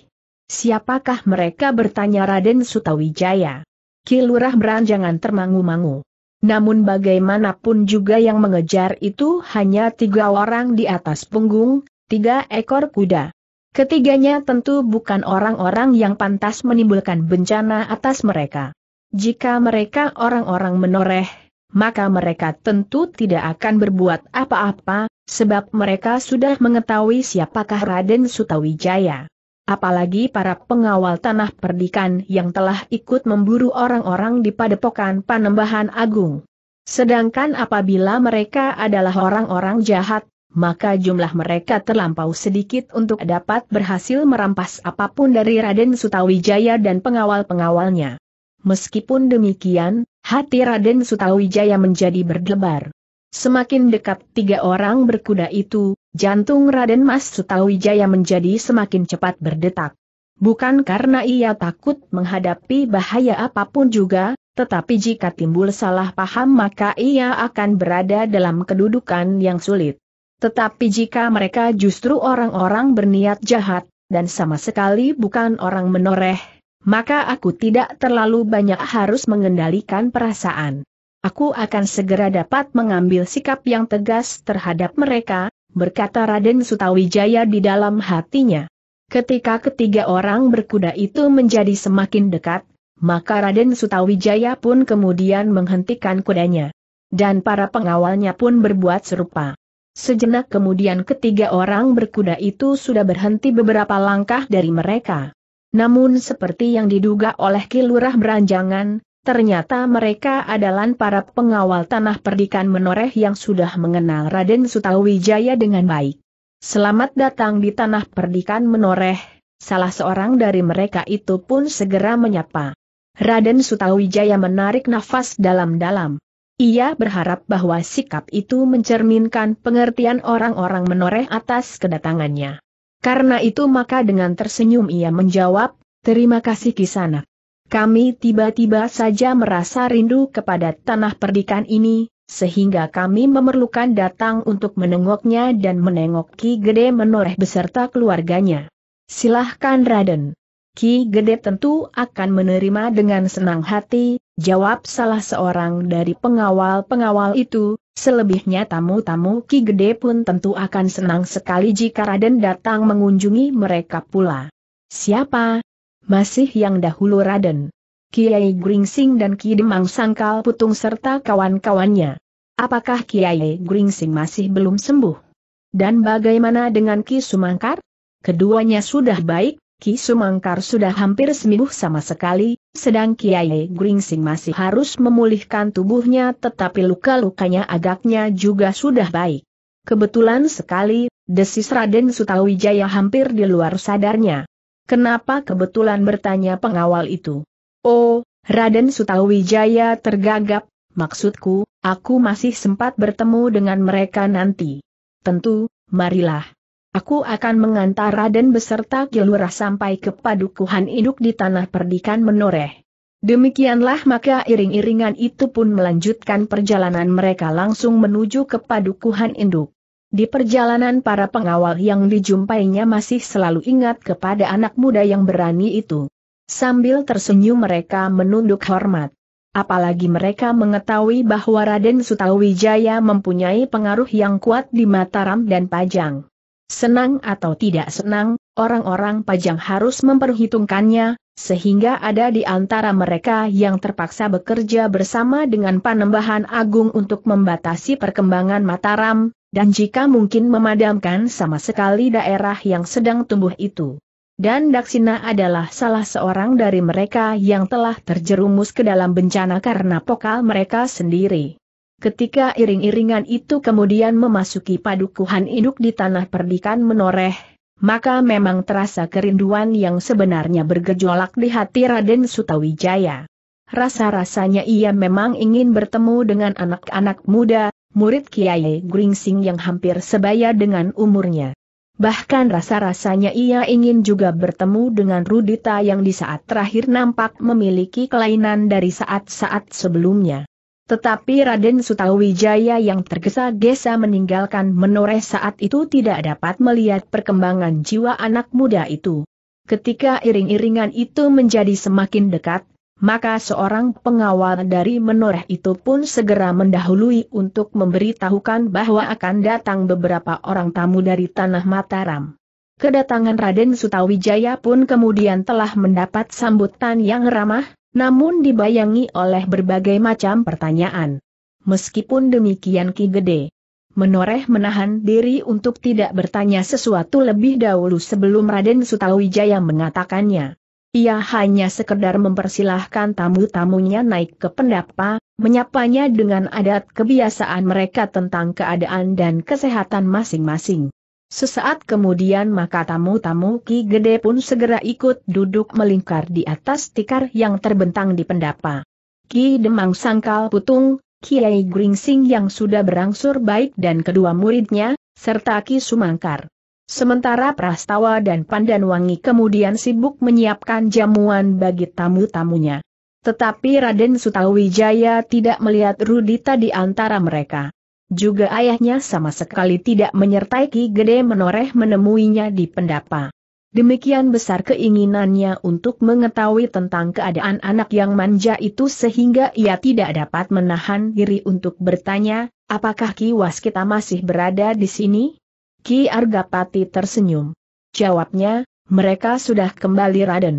Siapakah mereka bertanya Raden Sutawijaya? Kilurah beranjangan termangu-mangu. Namun bagaimanapun juga yang mengejar itu hanya tiga orang di atas punggung, tiga ekor kuda. Ketiganya tentu bukan orang-orang yang pantas menimbulkan bencana atas mereka. Jika mereka orang-orang menoreh, maka mereka tentu tidak akan berbuat apa-apa, sebab mereka sudah mengetahui siapakah Raden Sutawijaya. Apalagi para pengawal tanah perdikan yang telah ikut memburu orang-orang di padepokan Panembahan Agung. Sedangkan apabila mereka adalah orang-orang jahat, maka jumlah mereka terlampau sedikit untuk dapat berhasil merampas apapun dari Raden Sutawijaya dan pengawal-pengawalnya. Meskipun demikian, hati Raden Sutawijaya menjadi berdebar. Semakin dekat tiga orang berkuda itu, jantung Raden Mas Sutawijaya menjadi semakin cepat berdetak. Bukan karena ia takut menghadapi bahaya apapun juga, tetapi jika timbul salah paham maka ia akan berada dalam kedudukan yang sulit. Tetapi jika mereka justru orang-orang berniat jahat, dan sama sekali bukan orang menoreh, maka aku tidak terlalu banyak harus mengendalikan perasaan. Aku akan segera dapat mengambil sikap yang tegas terhadap mereka, berkata Raden Sutawijaya di dalam hatinya. Ketika ketiga orang berkuda itu menjadi semakin dekat, maka Raden Sutawijaya pun kemudian menghentikan kudanya. Dan para pengawalnya pun berbuat serupa. Sejenak kemudian ketiga orang berkuda itu sudah berhenti beberapa langkah dari mereka. Namun seperti yang diduga oleh Kilurah Beranjangan, ternyata mereka adalah para pengawal tanah perdikan menoreh yang sudah mengenal Raden Sutawijaya dengan baik. Selamat datang di tanah perdikan menoreh, salah seorang dari mereka itu pun segera menyapa. Raden Sutawijaya menarik nafas dalam-dalam. Ia berharap bahwa sikap itu mencerminkan pengertian orang-orang menoreh atas kedatangannya. Karena itu maka dengan tersenyum ia menjawab, terima kasih kisanak. Kami tiba-tiba saja merasa rindu kepada tanah perdikan ini, sehingga kami memerlukan datang untuk menengoknya dan menengok Ki Gede menoreh beserta keluarganya. Silahkan Raden. Ki Gede tentu akan menerima dengan senang hati, Jawab salah seorang dari pengawal-pengawal itu, selebihnya tamu-tamu Ki Gede pun tentu akan senang sekali jika Raden datang mengunjungi mereka pula. Siapa? Masih yang dahulu Raden. Kiai Gringsing dan Ki Demang Sangkal Putung serta kawan-kawannya. Apakah Kiai Gringsing masih belum sembuh? Dan bagaimana dengan Ki Sumangkar? Keduanya sudah baik, Ki Sumangkar sudah hampir sembuh sama sekali, sedang Kiai Gringsing masih harus memulihkan tubuhnya tetapi luka-lukanya agaknya juga sudah baik. Kebetulan sekali, desis Raden Sutawijaya hampir di luar sadarnya. Kenapa kebetulan bertanya pengawal itu? Oh, Raden Sutawijaya tergagap, maksudku, aku masih sempat bertemu dengan mereka nanti. Tentu, marilah. Aku akan mengantar Raden beserta Kilurah sampai ke padukuhan induk di tanah perdikan menoreh. Demikianlah maka iring-iringan itu pun melanjutkan perjalanan mereka langsung menuju ke padukuhan induk. Di perjalanan para pengawal yang dijumpainya masih selalu ingat kepada anak muda yang berani itu. Sambil tersenyum mereka menunduk hormat. Apalagi mereka mengetahui bahwa Raden Sutawijaya mempunyai pengaruh yang kuat di Mataram dan Pajang. Senang atau tidak senang, orang-orang pajang harus memperhitungkannya, sehingga ada di antara mereka yang terpaksa bekerja bersama dengan Panembahan Agung untuk membatasi perkembangan Mataram, dan jika mungkin memadamkan sama sekali daerah yang sedang tumbuh itu. Dan Daksina adalah salah seorang dari mereka yang telah terjerumus ke dalam bencana karena pokal mereka sendiri. Ketika iring-iringan itu kemudian memasuki padukuhan induk di tanah perdikan menoreh, maka memang terasa kerinduan yang sebenarnya bergejolak di hati Raden Sutawijaya. Rasa-rasanya ia memang ingin bertemu dengan anak-anak muda, murid Kiai Gringsing yang hampir sebaya dengan umurnya. Bahkan rasa-rasanya ia ingin juga bertemu dengan Rudita yang di saat terakhir nampak memiliki kelainan dari saat-saat sebelumnya. Tetapi Raden Sutawijaya yang tergesa-gesa meninggalkan menoreh saat itu tidak dapat melihat perkembangan jiwa anak muda itu. Ketika iring-iringan itu menjadi semakin dekat, maka seorang pengawal dari menoreh itu pun segera mendahului untuk memberitahukan bahwa akan datang beberapa orang tamu dari Tanah Mataram. Kedatangan Raden Sutawijaya pun kemudian telah mendapat sambutan yang ramah, namun dibayangi oleh berbagai macam pertanyaan. Meskipun demikian Ki Gede menoreh menahan diri untuk tidak bertanya sesuatu lebih dahulu sebelum Raden Sutawijaya mengatakannya. Ia hanya sekedar mempersilahkan tamu-tamunya naik ke pendapa, menyapanya dengan adat kebiasaan mereka tentang keadaan dan kesehatan masing-masing. Sesaat kemudian maka tamu-tamu Ki Gede pun segera ikut duduk melingkar di atas tikar yang terbentang di pendapa. Ki Demang Sangkal Putung, Kiai Gringsing yang sudah berangsur baik dan kedua muridnya, serta Ki Sumangkar. Sementara Prastawa dan Pandanwangi kemudian sibuk menyiapkan jamuan bagi tamu-tamunya. Tetapi Raden Sutawijaya tidak melihat Rudita di antara mereka. Juga ayahnya sama sekali tidak menyertai Ki Gede menoreh menemuinya di pendapa. Demikian besar keinginannya untuk mengetahui tentang keadaan anak yang manja itu sehingga ia tidak dapat menahan diri untuk bertanya, apakah Ki Waskita masih berada di sini? Ki Argapati tersenyum. Jawabnya, mereka sudah kembali Raden.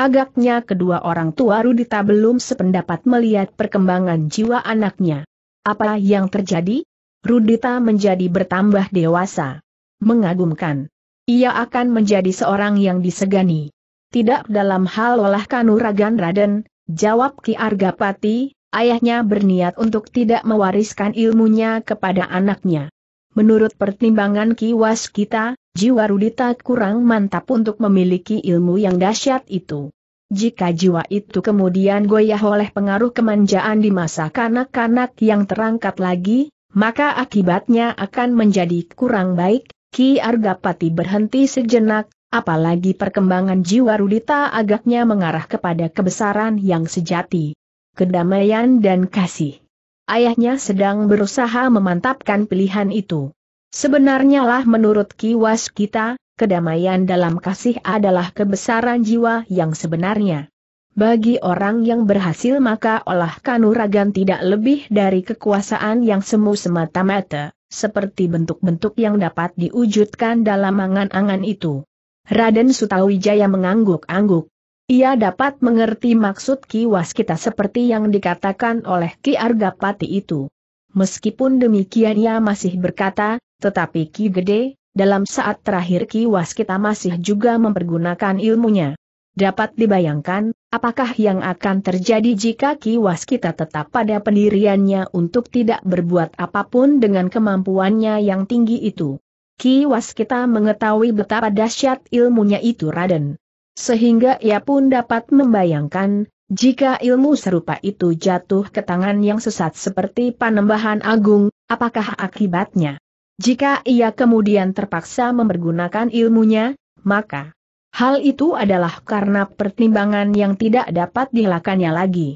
Agaknya kedua orang tua Rudita belum sependapat melihat perkembangan jiwa anaknya. Apa yang terjadi? Rudita menjadi bertambah dewasa. Mengagumkan. Ia akan menjadi seorang yang disegani. Tidak dalam hal olah kanuragan Raden, jawab Ki Argapati, ayahnya berniat untuk tidak mewariskan ilmunya kepada anaknya. Menurut pertimbangan Ki Waskita, jiwa Rudita kurang mantap untuk memiliki ilmu yang dahsyat itu. Jika jiwa itu kemudian goyah oleh pengaruh kemanjaan di masa kanak-kanak yang terangkat lagi, maka akibatnya akan menjadi kurang baik, Ki Argapati berhenti sejenak, apalagi perkembangan jiwa Rudita agaknya mengarah kepada kebesaran yang sejati. Kedamaian dan kasih. Ayahnya sedang berusaha memantapkan pilihan itu. Sebenarnya lah menurut Ki Waskita kedamaian dalam kasih adalah kebesaran jiwa yang sebenarnya. Bagi orang yang berhasil maka olah kanuragan tidak lebih dari kekuasaan yang semu semata-mata, seperti bentuk-bentuk yang dapat diwujudkan dalam angan-angan itu. Raden Sutawijaya mengangguk-angguk. Ia dapat mengerti maksud Ki kita seperti yang dikatakan oleh Ki Argapati itu. Meskipun demikian ia masih berkata, tetapi Ki Gede, dalam saat terakhir Ki Waskita masih juga mempergunakan ilmunya. Dapat dibayangkan, apakah yang akan terjadi jika Ki Waskita tetap pada pendiriannya untuk tidak berbuat apapun dengan kemampuannya yang tinggi itu. Ki Waskita mengetahui betapa dahsyat ilmunya itu Raden. Sehingga ia pun dapat membayangkan, jika ilmu serupa itu jatuh ke tangan yang sesat seperti Panembahan Agung, apakah akibatnya? Jika ia kemudian terpaksa mempergunakan ilmunya, maka hal itu adalah karena pertimbangan yang tidak dapat dilakannya lagi.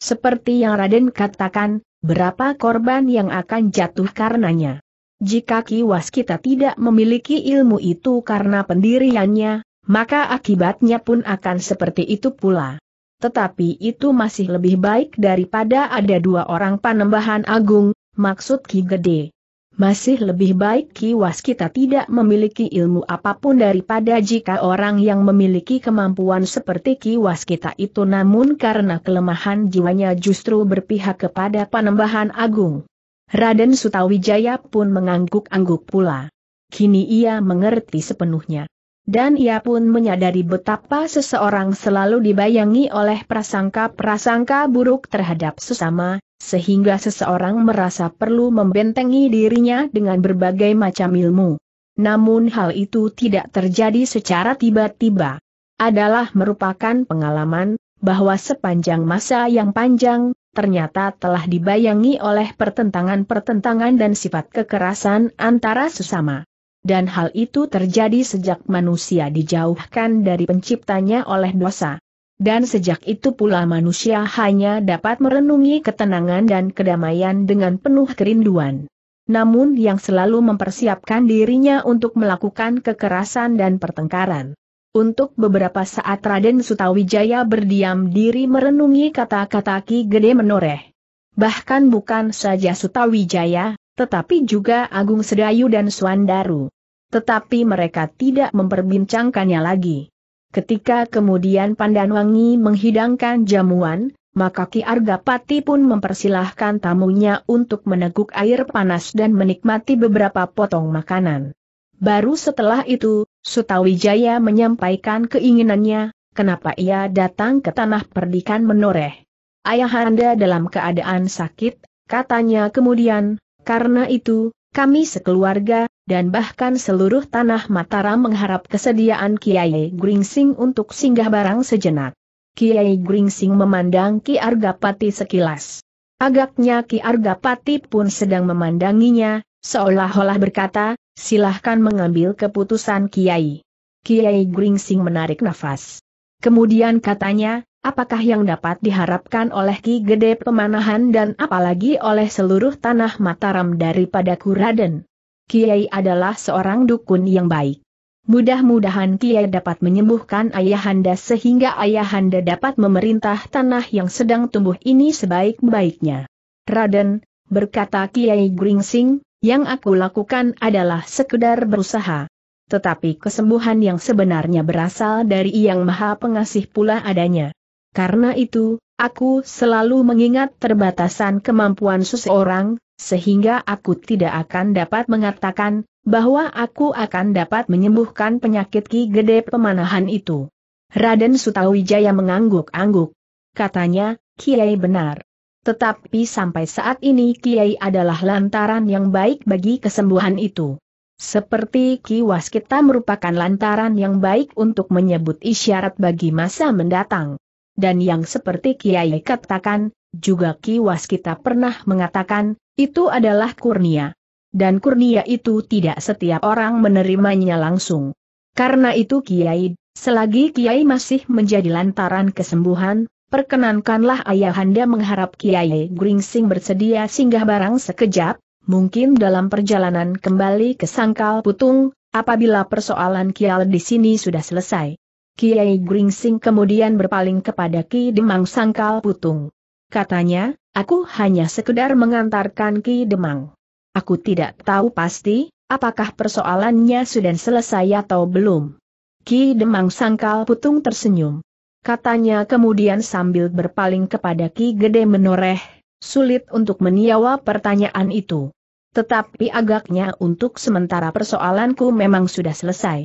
Seperti yang Raden katakan, berapa korban yang akan jatuh karenanya. Jika kiwas kita tidak memiliki ilmu itu karena pendiriannya, maka akibatnya pun akan seperti itu pula. Tetapi itu masih lebih baik daripada ada dua orang panembahan agung, maksud Ki Gede. Masih lebih baik kiwas kita tidak memiliki ilmu apapun daripada jika orang yang memiliki kemampuan seperti kiwas kita itu namun karena kelemahan jiwanya justru berpihak kepada panembahan agung. Raden Sutawijaya pun mengangguk-angguk pula. Kini ia mengerti sepenuhnya. Dan ia pun menyadari betapa seseorang selalu dibayangi oleh prasangka-prasangka buruk terhadap sesama, sehingga seseorang merasa perlu membentengi dirinya dengan berbagai macam ilmu. Namun hal itu tidak terjadi secara tiba-tiba. Adalah merupakan pengalaman bahwa sepanjang masa yang panjang, ternyata telah dibayangi oleh pertentangan-pertentangan dan sifat kekerasan antara sesama dan hal itu terjadi sejak manusia dijauhkan dari penciptanya oleh dosa. Dan sejak itu pula manusia hanya dapat merenungi ketenangan dan kedamaian dengan penuh kerinduan. Namun yang selalu mempersiapkan dirinya untuk melakukan kekerasan dan pertengkaran. Untuk beberapa saat Raden Sutawijaya berdiam diri merenungi kata-kata Ki Gede Menoreh. Bahkan bukan saja Sutawijaya, tetapi juga Agung Sedayu dan Suandaru. Tetapi mereka tidak memperbincangkannya lagi. Ketika kemudian Pandanwangi menghidangkan jamuan, maka Ki Argapati pun mempersilahkan tamunya untuk meneguk air panas dan menikmati beberapa potong makanan. Baru setelah itu, Sutawijaya menyampaikan keinginannya, kenapa ia datang ke tanah perdikan menoreh. Ayahanda dalam keadaan sakit, katanya kemudian, karena itu, kami sekeluarga, dan bahkan seluruh tanah Mataram mengharap kesediaan Kiai Gringsing untuk singgah barang sejenak. Kiai Gringsing memandang Ki Argapati sekilas. Agaknya Ki Argapati pun sedang memandanginya, seolah-olah berkata, silahkan mengambil keputusan Kiai. Kiai Gringsing menarik nafas. Kemudian katanya, apakah yang dapat diharapkan oleh Ki Gede Pemanahan dan apalagi oleh seluruh tanah Mataram daripada Kuraden. Kiai adalah seorang dukun yang baik. Mudah-mudahan Kiai dapat menyembuhkan ayahanda sehingga ayahanda dapat memerintah tanah yang sedang tumbuh ini sebaik-baiknya. Raden, berkata Kiai Gringsing, yang aku lakukan adalah sekedar berusaha. Tetapi kesembuhan yang sebenarnya berasal dari Yang Maha Pengasih pula adanya. Karena itu, aku selalu mengingat terbatasan kemampuan seseorang, sehingga aku tidak akan dapat mengatakan, bahwa aku akan dapat menyembuhkan penyakit Ki Gede pemanahan itu. Raden Sutawijaya mengangguk-angguk. Katanya, Kiai benar. Tetapi sampai saat ini Kiai adalah lantaran yang baik bagi kesembuhan itu. Seperti Ki Waskita merupakan lantaran yang baik untuk menyebut isyarat bagi masa mendatang dan yang seperti Kiai katakan, juga Kiwas kita pernah mengatakan, itu adalah kurnia. Dan kurnia itu tidak setiap orang menerimanya langsung. Karena itu Kiai, selagi Kiai masih menjadi lantaran kesembuhan, perkenankanlah ayahanda mengharap Kiai Gringsing bersedia singgah barang sekejap, mungkin dalam perjalanan kembali ke Sangkal Putung, apabila persoalan Kial di sini sudah selesai. Kiai Gringsing kemudian berpaling kepada Ki Demang Sangkal Putung. Katanya, aku hanya sekedar mengantarkan Ki Demang. Aku tidak tahu pasti, apakah persoalannya sudah selesai atau belum. Ki Demang Sangkal Putung tersenyum. Katanya kemudian sambil berpaling kepada Ki Gede Menoreh, sulit untuk meniawa pertanyaan itu. Tetapi agaknya untuk sementara persoalanku memang sudah selesai.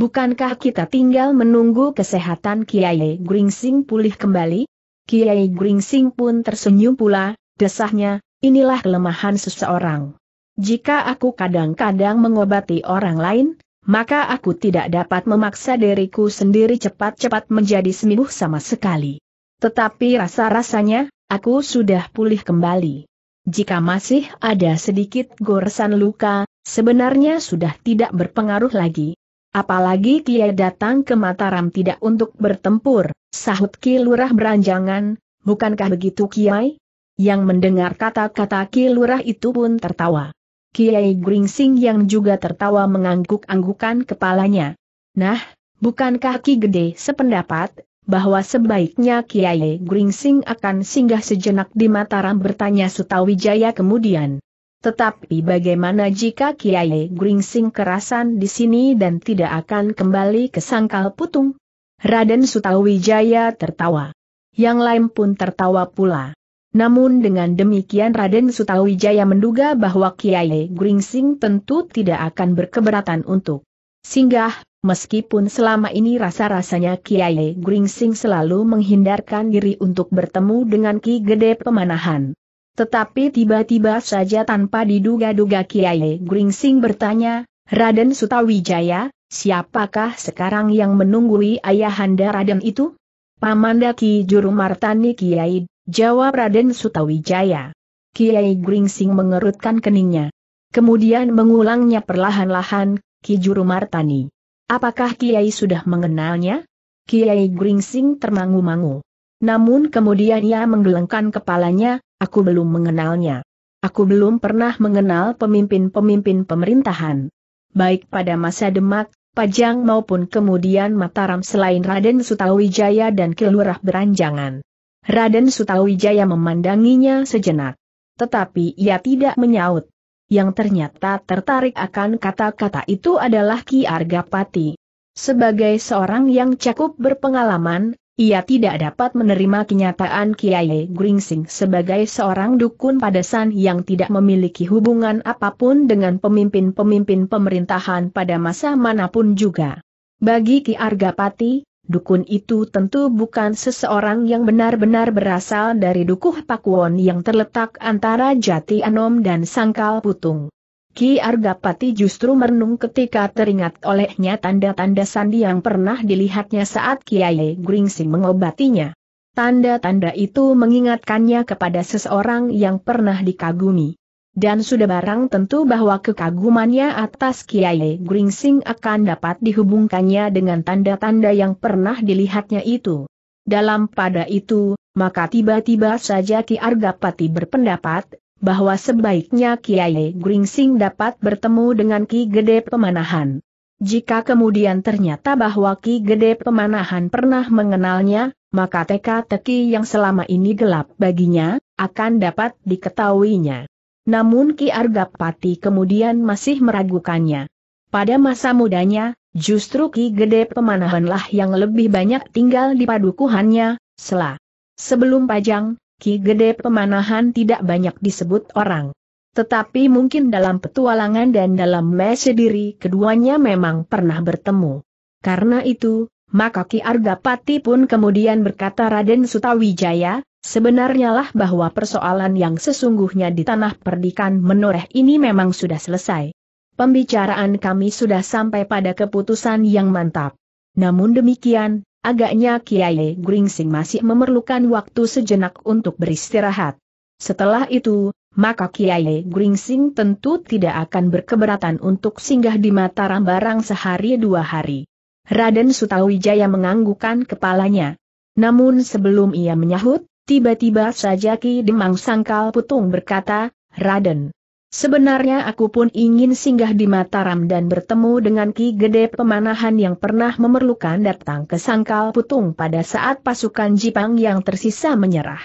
Bukankah kita tinggal menunggu kesehatan Kiai Gringsing pulih kembali? Kiai Gringsing pun tersenyum pula, desahnya, inilah kelemahan seseorang. Jika aku kadang-kadang mengobati orang lain, maka aku tidak dapat memaksa diriku sendiri cepat-cepat menjadi sembuh sama sekali. Tetapi rasa-rasanya, aku sudah pulih kembali. Jika masih ada sedikit goresan luka, sebenarnya sudah tidak berpengaruh lagi, Apalagi Kiai datang ke Mataram tidak untuk bertempur, sahut Ki Lurah beranjangan, bukankah begitu Kiai? Yang mendengar kata-kata Ki Lurah itu pun tertawa. Kiai Gringsing yang juga tertawa mengangguk-anggukan kepalanya. Nah, bukankah Ki Gede sependapat, bahwa sebaiknya Kiai Gringsing akan singgah sejenak di Mataram bertanya Sutawijaya kemudian. Tetapi bagaimana jika Kiai Gringsing kerasan di sini dan tidak akan kembali ke sangkal putung? Raden Sutawijaya tertawa. Yang lain pun tertawa pula. Namun dengan demikian Raden Sutawijaya menduga bahwa Kiai Gringsing tentu tidak akan berkeberatan untuk singgah, meskipun selama ini rasa-rasanya Kiai Gringsing selalu menghindarkan diri untuk bertemu dengan Ki Gede Pemanahan. Tetapi tiba-tiba saja tanpa diduga-duga Kiai Gringsing bertanya, Raden Sutawijaya, siapakah sekarang yang menunggui ayahanda Raden itu? Pamandaki Juru Martani Kiai, jawab Raden Sutawijaya. Kiai Gringsing mengerutkan keningnya. Kemudian mengulangnya perlahan-lahan, Ki Juru Martani. Apakah Kiai sudah mengenalnya? Kiai Gringsing termangu-mangu. Namun kemudian ia menggelengkan kepalanya, aku belum mengenalnya. Aku belum pernah mengenal pemimpin-pemimpin pemerintahan. Baik pada masa Demak, Pajang maupun kemudian Mataram selain Raden Sutawijaya dan Kelurah Beranjangan. Raden Sutawijaya memandanginya sejenak. Tetapi ia tidak menyaut. Yang ternyata tertarik akan kata-kata itu adalah Ki Argapati. Sebagai seorang yang cakup berpengalaman, ia tidak dapat menerima kenyataan Kiai Gringsing sebagai seorang dukun padasan yang tidak memiliki hubungan apapun dengan pemimpin-pemimpin pemerintahan pada masa manapun juga. Bagi Ki Argapati, dukun itu tentu bukan seseorang yang benar-benar berasal dari Dukuh Pakuwon yang terletak antara Jati Anom dan Sangkal Putung. Ki Argapati justru merenung ketika teringat olehnya tanda-tanda sandi yang pernah dilihatnya saat Kiai Gringsing mengobatinya. Tanda-tanda itu mengingatkannya kepada seseorang yang pernah dikagumi. Dan sudah barang tentu bahwa kekagumannya atas Kiai Gringsing akan dapat dihubungkannya dengan tanda-tanda yang pernah dilihatnya itu. Dalam pada itu, maka tiba-tiba saja Ki Argapati berpendapat, bahwa sebaiknya Kiai Gringsing dapat bertemu dengan Ki Gede Pemanahan. Jika kemudian ternyata bahwa Ki Gede Pemanahan pernah mengenalnya, maka teka-teki yang selama ini gelap baginya, akan dapat diketahuinya. Namun Ki Argapati kemudian masih meragukannya. Pada masa mudanya, justru Ki Gede Pemanahanlah yang lebih banyak tinggal di padukuhannya, selah. Sebelum Pajang, Ki Gede Pemanahan tidak banyak disebut orang. Tetapi mungkin dalam petualangan dan dalam mesi diri keduanya memang pernah bertemu. Karena itu, maka Ki Argapati pun kemudian berkata Raden Sutawijaya, sebenarnya lah bahwa persoalan yang sesungguhnya di tanah perdikan menoreh ini memang sudah selesai. Pembicaraan kami sudah sampai pada keputusan yang mantap. Namun demikian, Agaknya Kiai Gringsing masih memerlukan waktu sejenak untuk beristirahat. Setelah itu, maka Kiai Gringsing tentu tidak akan berkeberatan untuk singgah di Mataram barang sehari dua hari. Raden Sutawijaya menganggukkan kepalanya. Namun sebelum ia menyahut, tiba-tiba saja Ki Demang Sangkal Putung berkata, Raden, Sebenarnya aku pun ingin singgah di Mataram dan bertemu dengan Ki Gede Pemanahan yang pernah memerlukan datang ke Sangkal Putung pada saat pasukan Jipang yang tersisa menyerah.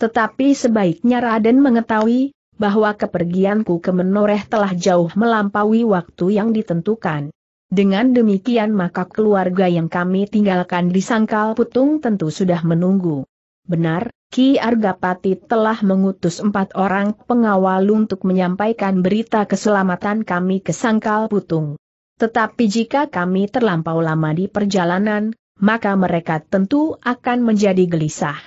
Tetapi sebaiknya Raden mengetahui, bahwa kepergianku ke Menoreh telah jauh melampaui waktu yang ditentukan. Dengan demikian maka keluarga yang kami tinggalkan di Sangkal Putung tentu sudah menunggu. Benar, Ki Argapati telah mengutus empat orang pengawal untuk menyampaikan berita keselamatan kami ke Sangkal Putung. Tetapi jika kami terlampau lama di perjalanan, maka mereka tentu akan menjadi gelisah.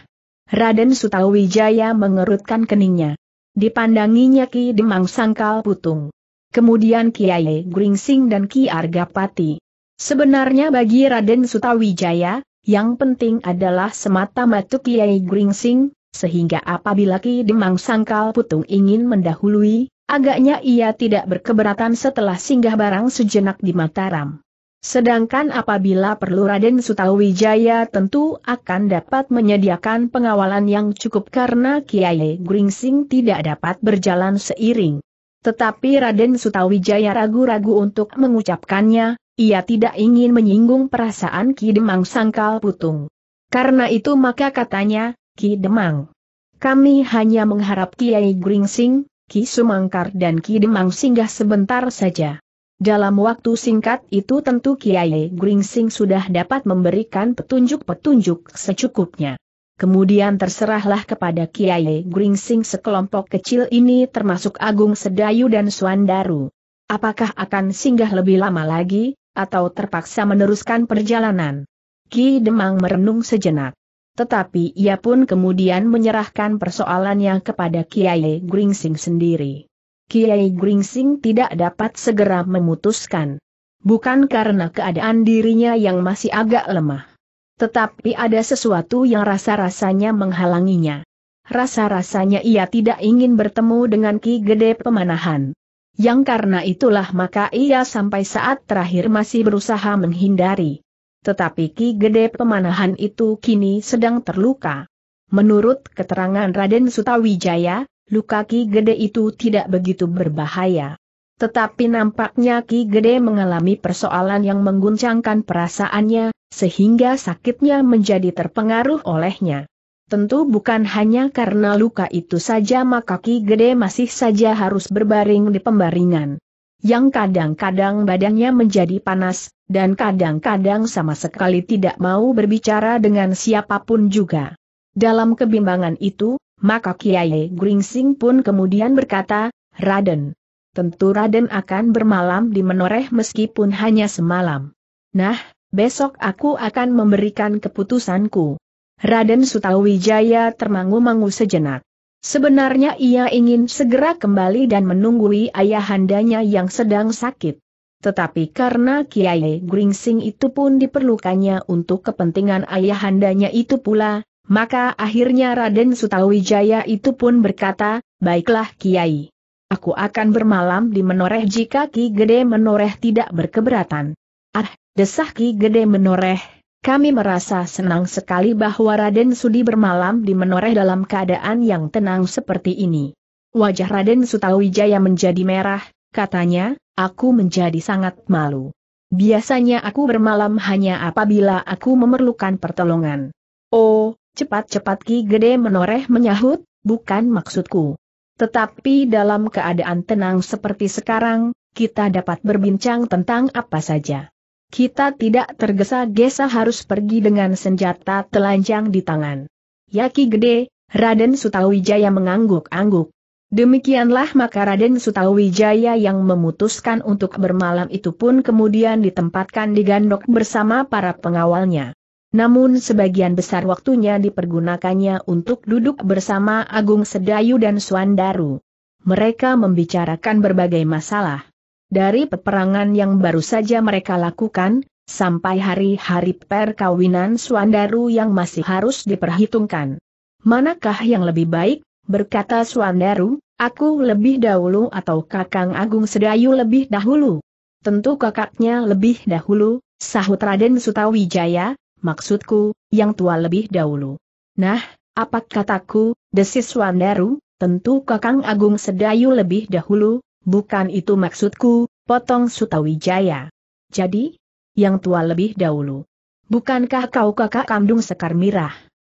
Raden Sutawijaya mengerutkan keningnya. Dipandanginya Ki Demang Sangkal Putung. Kemudian Kiai Gringsing dan Ki Argapati. Sebenarnya bagi Raden Sutawijaya, yang penting adalah semata-mata Kiai Gringsing, sehingga apabila Ki Demang Sangkal Putung ingin mendahului, agaknya ia tidak berkeberatan setelah singgah barang sejenak di Mataram. Sedangkan apabila perlu Raden Sutawijaya tentu akan dapat menyediakan pengawalan yang cukup karena Kiai Gringsing tidak dapat berjalan seiring. Tetapi Raden Sutawijaya ragu-ragu untuk mengucapkannya, ia tidak ingin menyinggung perasaan Ki Demang Sangkal Putung. Karena itu maka katanya, Ki Demang. Kami hanya mengharap Kiai Gringsing, Ki Sumangkar dan Ki Demang singgah sebentar saja. Dalam waktu singkat itu tentu Kiai Gringsing sudah dapat memberikan petunjuk-petunjuk secukupnya. Kemudian terserahlah kepada Kiai Gringsing sekelompok kecil ini termasuk Agung Sedayu dan Suandaru. Apakah akan singgah lebih lama lagi, atau terpaksa meneruskan perjalanan. Ki Demang merenung sejenak. Tetapi ia pun kemudian menyerahkan persoalannya kepada Kiai Gringsing sendiri. Kiai Gringsing tidak dapat segera memutuskan. Bukan karena keadaan dirinya yang masih agak lemah. Tetapi ada sesuatu yang rasa-rasanya menghalanginya. Rasa-rasanya ia tidak ingin bertemu dengan Ki Gede Pemanahan yang karena itulah maka ia sampai saat terakhir masih berusaha menghindari. Tetapi Ki Gede Pemanahan itu kini sedang terluka. Menurut keterangan Raden Sutawijaya, luka Ki Gede itu tidak begitu berbahaya. Tetapi nampaknya Ki Gede mengalami persoalan yang mengguncangkan perasaannya, sehingga sakitnya menjadi terpengaruh olehnya. Tentu bukan hanya karena luka itu saja maka Ki Gede masih saja harus berbaring di pembaringan. Yang kadang-kadang badannya menjadi panas, dan kadang-kadang sama sekali tidak mau berbicara dengan siapapun juga. Dalam kebimbangan itu, maka Kiai Gringsing pun kemudian berkata, Raden. Tentu Raden akan bermalam di menoreh meskipun hanya semalam. Nah, besok aku akan memberikan keputusanku. Raden Sutawijaya termangu-mangu sejenak. Sebenarnya ia ingin segera kembali dan menunggui ayahandanya yang sedang sakit. Tetapi karena Kiai Gringsing itu pun diperlukannya untuk kepentingan ayahandanya itu pula, maka akhirnya Raden Sutawijaya itu pun berkata, baiklah Kiai. Aku akan bermalam di menoreh jika Ki Gede menoreh tidak berkeberatan. Ah, desah Ki Gede menoreh, kami merasa senang sekali bahwa Raden Sudi bermalam di menoreh dalam keadaan yang tenang seperti ini. Wajah Raden Sutawijaya menjadi merah, katanya, aku menjadi sangat malu. Biasanya aku bermalam hanya apabila aku memerlukan pertolongan. Oh, cepat-cepat Ki Gede menoreh menyahut, bukan maksudku. Tetapi dalam keadaan tenang seperti sekarang, kita dapat berbincang tentang apa saja. Kita tidak tergesa-gesa harus pergi dengan senjata telanjang di tangan. Yaki gede, Raden Sutawijaya mengangguk-angguk. Demikianlah maka Raden Sutawijaya yang memutuskan untuk bermalam itu pun kemudian ditempatkan di gandok bersama para pengawalnya. Namun sebagian besar waktunya dipergunakannya untuk duduk bersama Agung Sedayu dan Suandaru. Mereka membicarakan berbagai masalah. Dari peperangan yang baru saja mereka lakukan, sampai hari-hari perkawinan Suandaru yang masih harus diperhitungkan. Manakah yang lebih baik, berkata Suandaru, aku lebih dahulu atau Kakang Agung Sedayu lebih dahulu? Tentu kakaknya lebih dahulu, sahut Raden Sutawijaya, maksudku, yang tua lebih dahulu. Nah, apa kataku, desis Suandaru, tentu Kakang Agung Sedayu lebih dahulu, Bukan itu maksudku, potong Sutawijaya. Jadi? Yang tua lebih dahulu. Bukankah kau kakak kandung Sekar Mirah?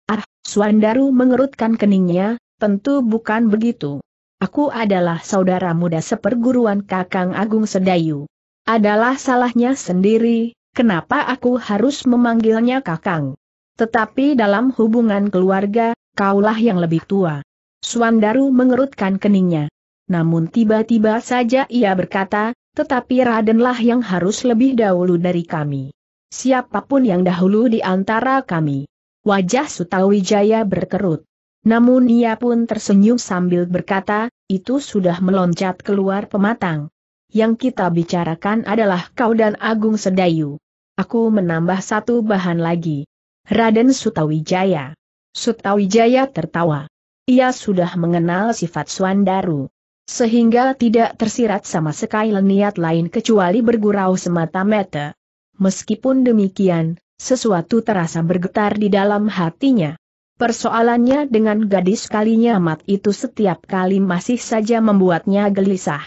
Ah, Suandaru mengerutkan keningnya, tentu bukan begitu. Aku adalah saudara muda seperguruan Kakang Agung Sedayu. Adalah salahnya sendiri, kenapa aku harus memanggilnya Kakang. Tetapi dalam hubungan keluarga, kaulah yang lebih tua. Suandaru mengerutkan keningnya namun tiba-tiba saja ia berkata, tetapi Radenlah yang harus lebih dahulu dari kami. Siapapun yang dahulu di antara kami. Wajah Sutawijaya berkerut. Namun ia pun tersenyum sambil berkata, itu sudah meloncat keluar pematang. Yang kita bicarakan adalah kau dan Agung Sedayu. Aku menambah satu bahan lagi. Raden Sutawijaya. Sutawijaya tertawa. Ia sudah mengenal sifat Swandaru. Sehingga tidak tersirat sama sekali niat lain kecuali bergurau semata-mata. Meskipun demikian, sesuatu terasa bergetar di dalam hatinya. Persoalannya dengan gadis kalinya amat itu setiap kali masih saja membuatnya gelisah.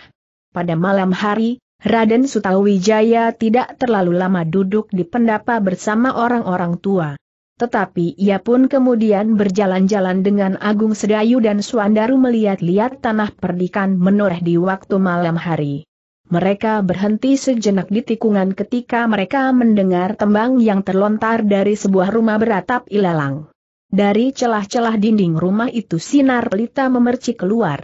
Pada malam hari, Raden Sutawijaya tidak terlalu lama duduk di pendapa bersama orang-orang tua. Tetapi ia pun kemudian berjalan-jalan dengan Agung Sedayu dan Suandaru melihat-lihat tanah perdikan menoreh di waktu malam hari. Mereka berhenti sejenak di tikungan ketika mereka mendengar tembang yang terlontar dari sebuah rumah beratap ilalang. Dari celah-celah dinding rumah itu sinar pelita memercik keluar.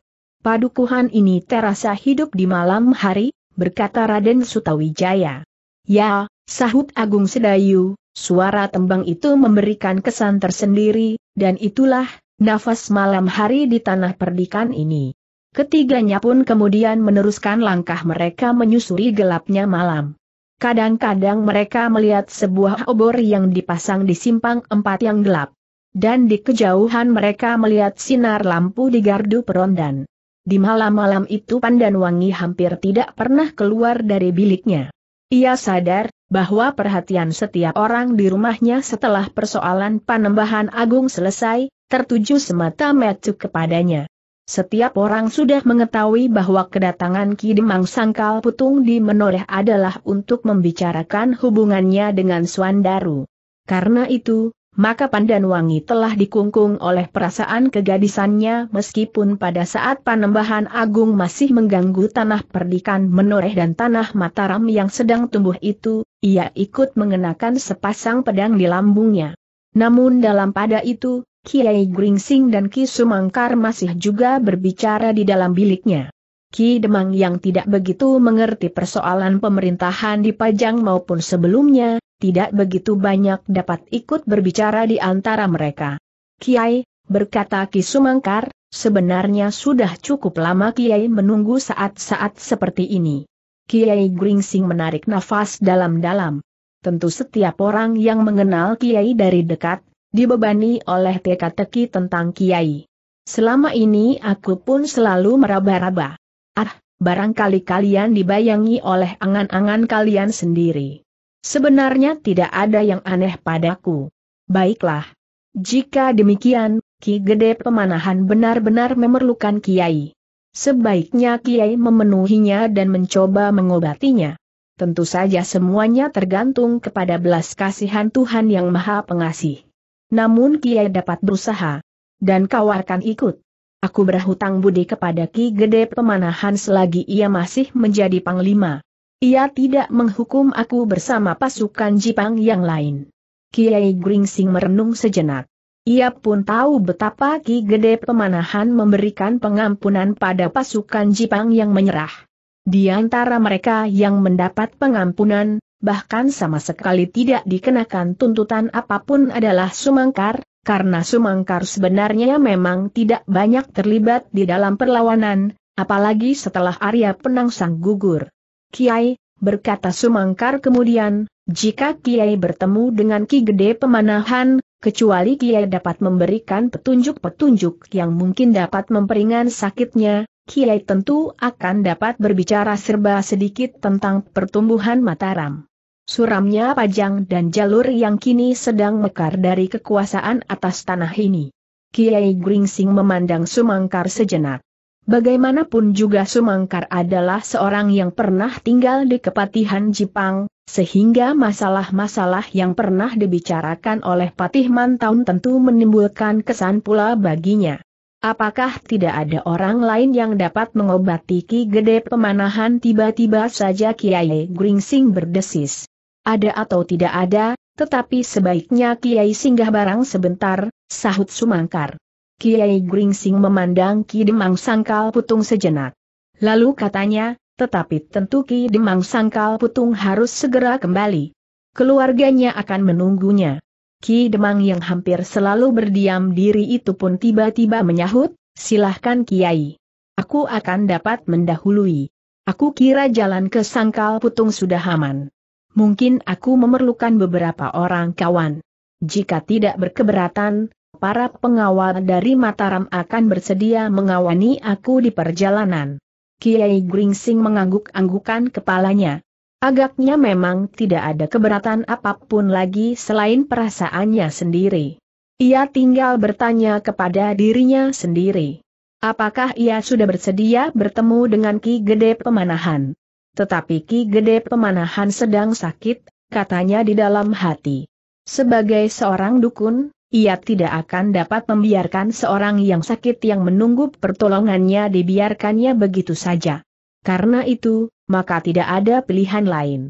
Padukuhan ini terasa hidup di malam hari, berkata Raden Sutawijaya. Ya, sahut Agung Sedayu, Suara tembang itu memberikan kesan tersendiri, dan itulah, nafas malam hari di tanah perdikan ini. Ketiganya pun kemudian meneruskan langkah mereka menyusuri gelapnya malam. Kadang-kadang mereka melihat sebuah obor yang dipasang di simpang empat yang gelap. Dan di kejauhan mereka melihat sinar lampu di gardu perondan. Di malam-malam itu pandan Wangi hampir tidak pernah keluar dari biliknya. Ia sadar, bahwa perhatian setiap orang di rumahnya setelah persoalan panembahan agung selesai, tertuju semata-mata kepadanya. Setiap orang sudah mengetahui bahwa kedatangan Ki Demang Sangkal Putung di Menoreh adalah untuk membicarakan hubungannya dengan swandaru. Karena itu, maka Pandan Wangi telah dikungkung oleh perasaan kegadisannya meskipun pada saat panembahan agung masih mengganggu tanah perdikan Menoreh dan tanah Mataram yang sedang tumbuh itu, ia ikut mengenakan sepasang pedang di lambungnya. Namun dalam pada itu, Kiai Gringsing dan Ki Sumangkar masih juga berbicara di dalam biliknya. Ki Demang yang tidak begitu mengerti persoalan pemerintahan di Pajang maupun sebelumnya, tidak begitu banyak dapat ikut berbicara di antara mereka. Kiai, berkata Ki Sumangkar, sebenarnya sudah cukup lama Kiai menunggu saat-saat seperti ini. Kiai Gringsing menarik nafas dalam-dalam. Tentu setiap orang yang mengenal Kiai dari dekat, dibebani oleh teka-teki tentang Kiai. Selama ini aku pun selalu meraba-raba. Ah, barangkali kalian dibayangi oleh angan-angan kalian sendiri. Sebenarnya tidak ada yang aneh padaku. Baiklah. Jika demikian, Ki Gede Pemanahan benar-benar memerlukan Kiai. Sebaiknya Kiai memenuhinya dan mencoba mengobatinya. Tentu saja semuanya tergantung kepada belas kasihan Tuhan yang maha pengasih. Namun Kiai dapat berusaha. Dan kau akan ikut. Aku berhutang budi kepada Ki Gede Pemanahan selagi ia masih menjadi panglima. Ia tidak menghukum aku bersama pasukan Jipang yang lain. Kiai Gringsing merenung sejenak. Ia pun tahu betapa Ki Gede Pemanahan memberikan pengampunan pada pasukan Jipang yang menyerah. Di antara mereka yang mendapat pengampunan, bahkan sama sekali tidak dikenakan tuntutan apapun adalah Sumangkar, karena Sumangkar sebenarnya memang tidak banyak terlibat di dalam perlawanan, apalagi setelah Arya Penangsang gugur. Kiai, berkata Sumangkar kemudian, jika Kiai bertemu dengan Ki Gede Pemanahan, kecuali Kiai dapat memberikan petunjuk-petunjuk yang mungkin dapat memperingan sakitnya, Kiai tentu akan dapat berbicara serba sedikit tentang pertumbuhan Mataram. Suramnya pajang dan jalur yang kini sedang mekar dari kekuasaan atas tanah ini. Kiai Gringsing memandang Sumangkar sejenak. Bagaimanapun juga Sumangkar adalah seorang yang pernah tinggal di Kepatihan Jepang, sehingga masalah-masalah yang pernah dibicarakan oleh Patih Mantaun tentu menimbulkan kesan pula baginya. Apakah tidak ada orang lain yang dapat mengobati Ki Gede Pemanahan tiba-tiba saja Kiai Gringsing berdesis. Ada atau tidak ada, tetapi sebaiknya Kiai singgah barang sebentar, sahut Sumangkar. Kiai Gringsing memandang Ki Demang Sangkal Putung sejenak. Lalu katanya, tetapi tentu Ki Demang Sangkal Putung harus segera kembali. Keluarganya akan menunggunya. Ki Demang yang hampir selalu berdiam diri itu pun tiba-tiba menyahut, silahkan Kiai. Aku akan dapat mendahului. Aku kira jalan ke Sangkal Putung sudah aman. Mungkin aku memerlukan beberapa orang kawan. Jika tidak berkeberatan, para pengawal dari Mataram akan bersedia mengawani aku di perjalanan. Kiai Gringsing mengangguk-anggukan kepalanya. Agaknya memang tidak ada keberatan apapun lagi selain perasaannya sendiri. Ia tinggal bertanya kepada dirinya sendiri. Apakah ia sudah bersedia bertemu dengan Ki Gede Pemanahan? Tetapi Ki Gede Pemanahan sedang sakit, katanya di dalam hati. Sebagai seorang dukun, ia tidak akan dapat membiarkan seorang yang sakit yang menunggu pertolongannya dibiarkannya begitu saja. Karena itu, maka tidak ada pilihan lain.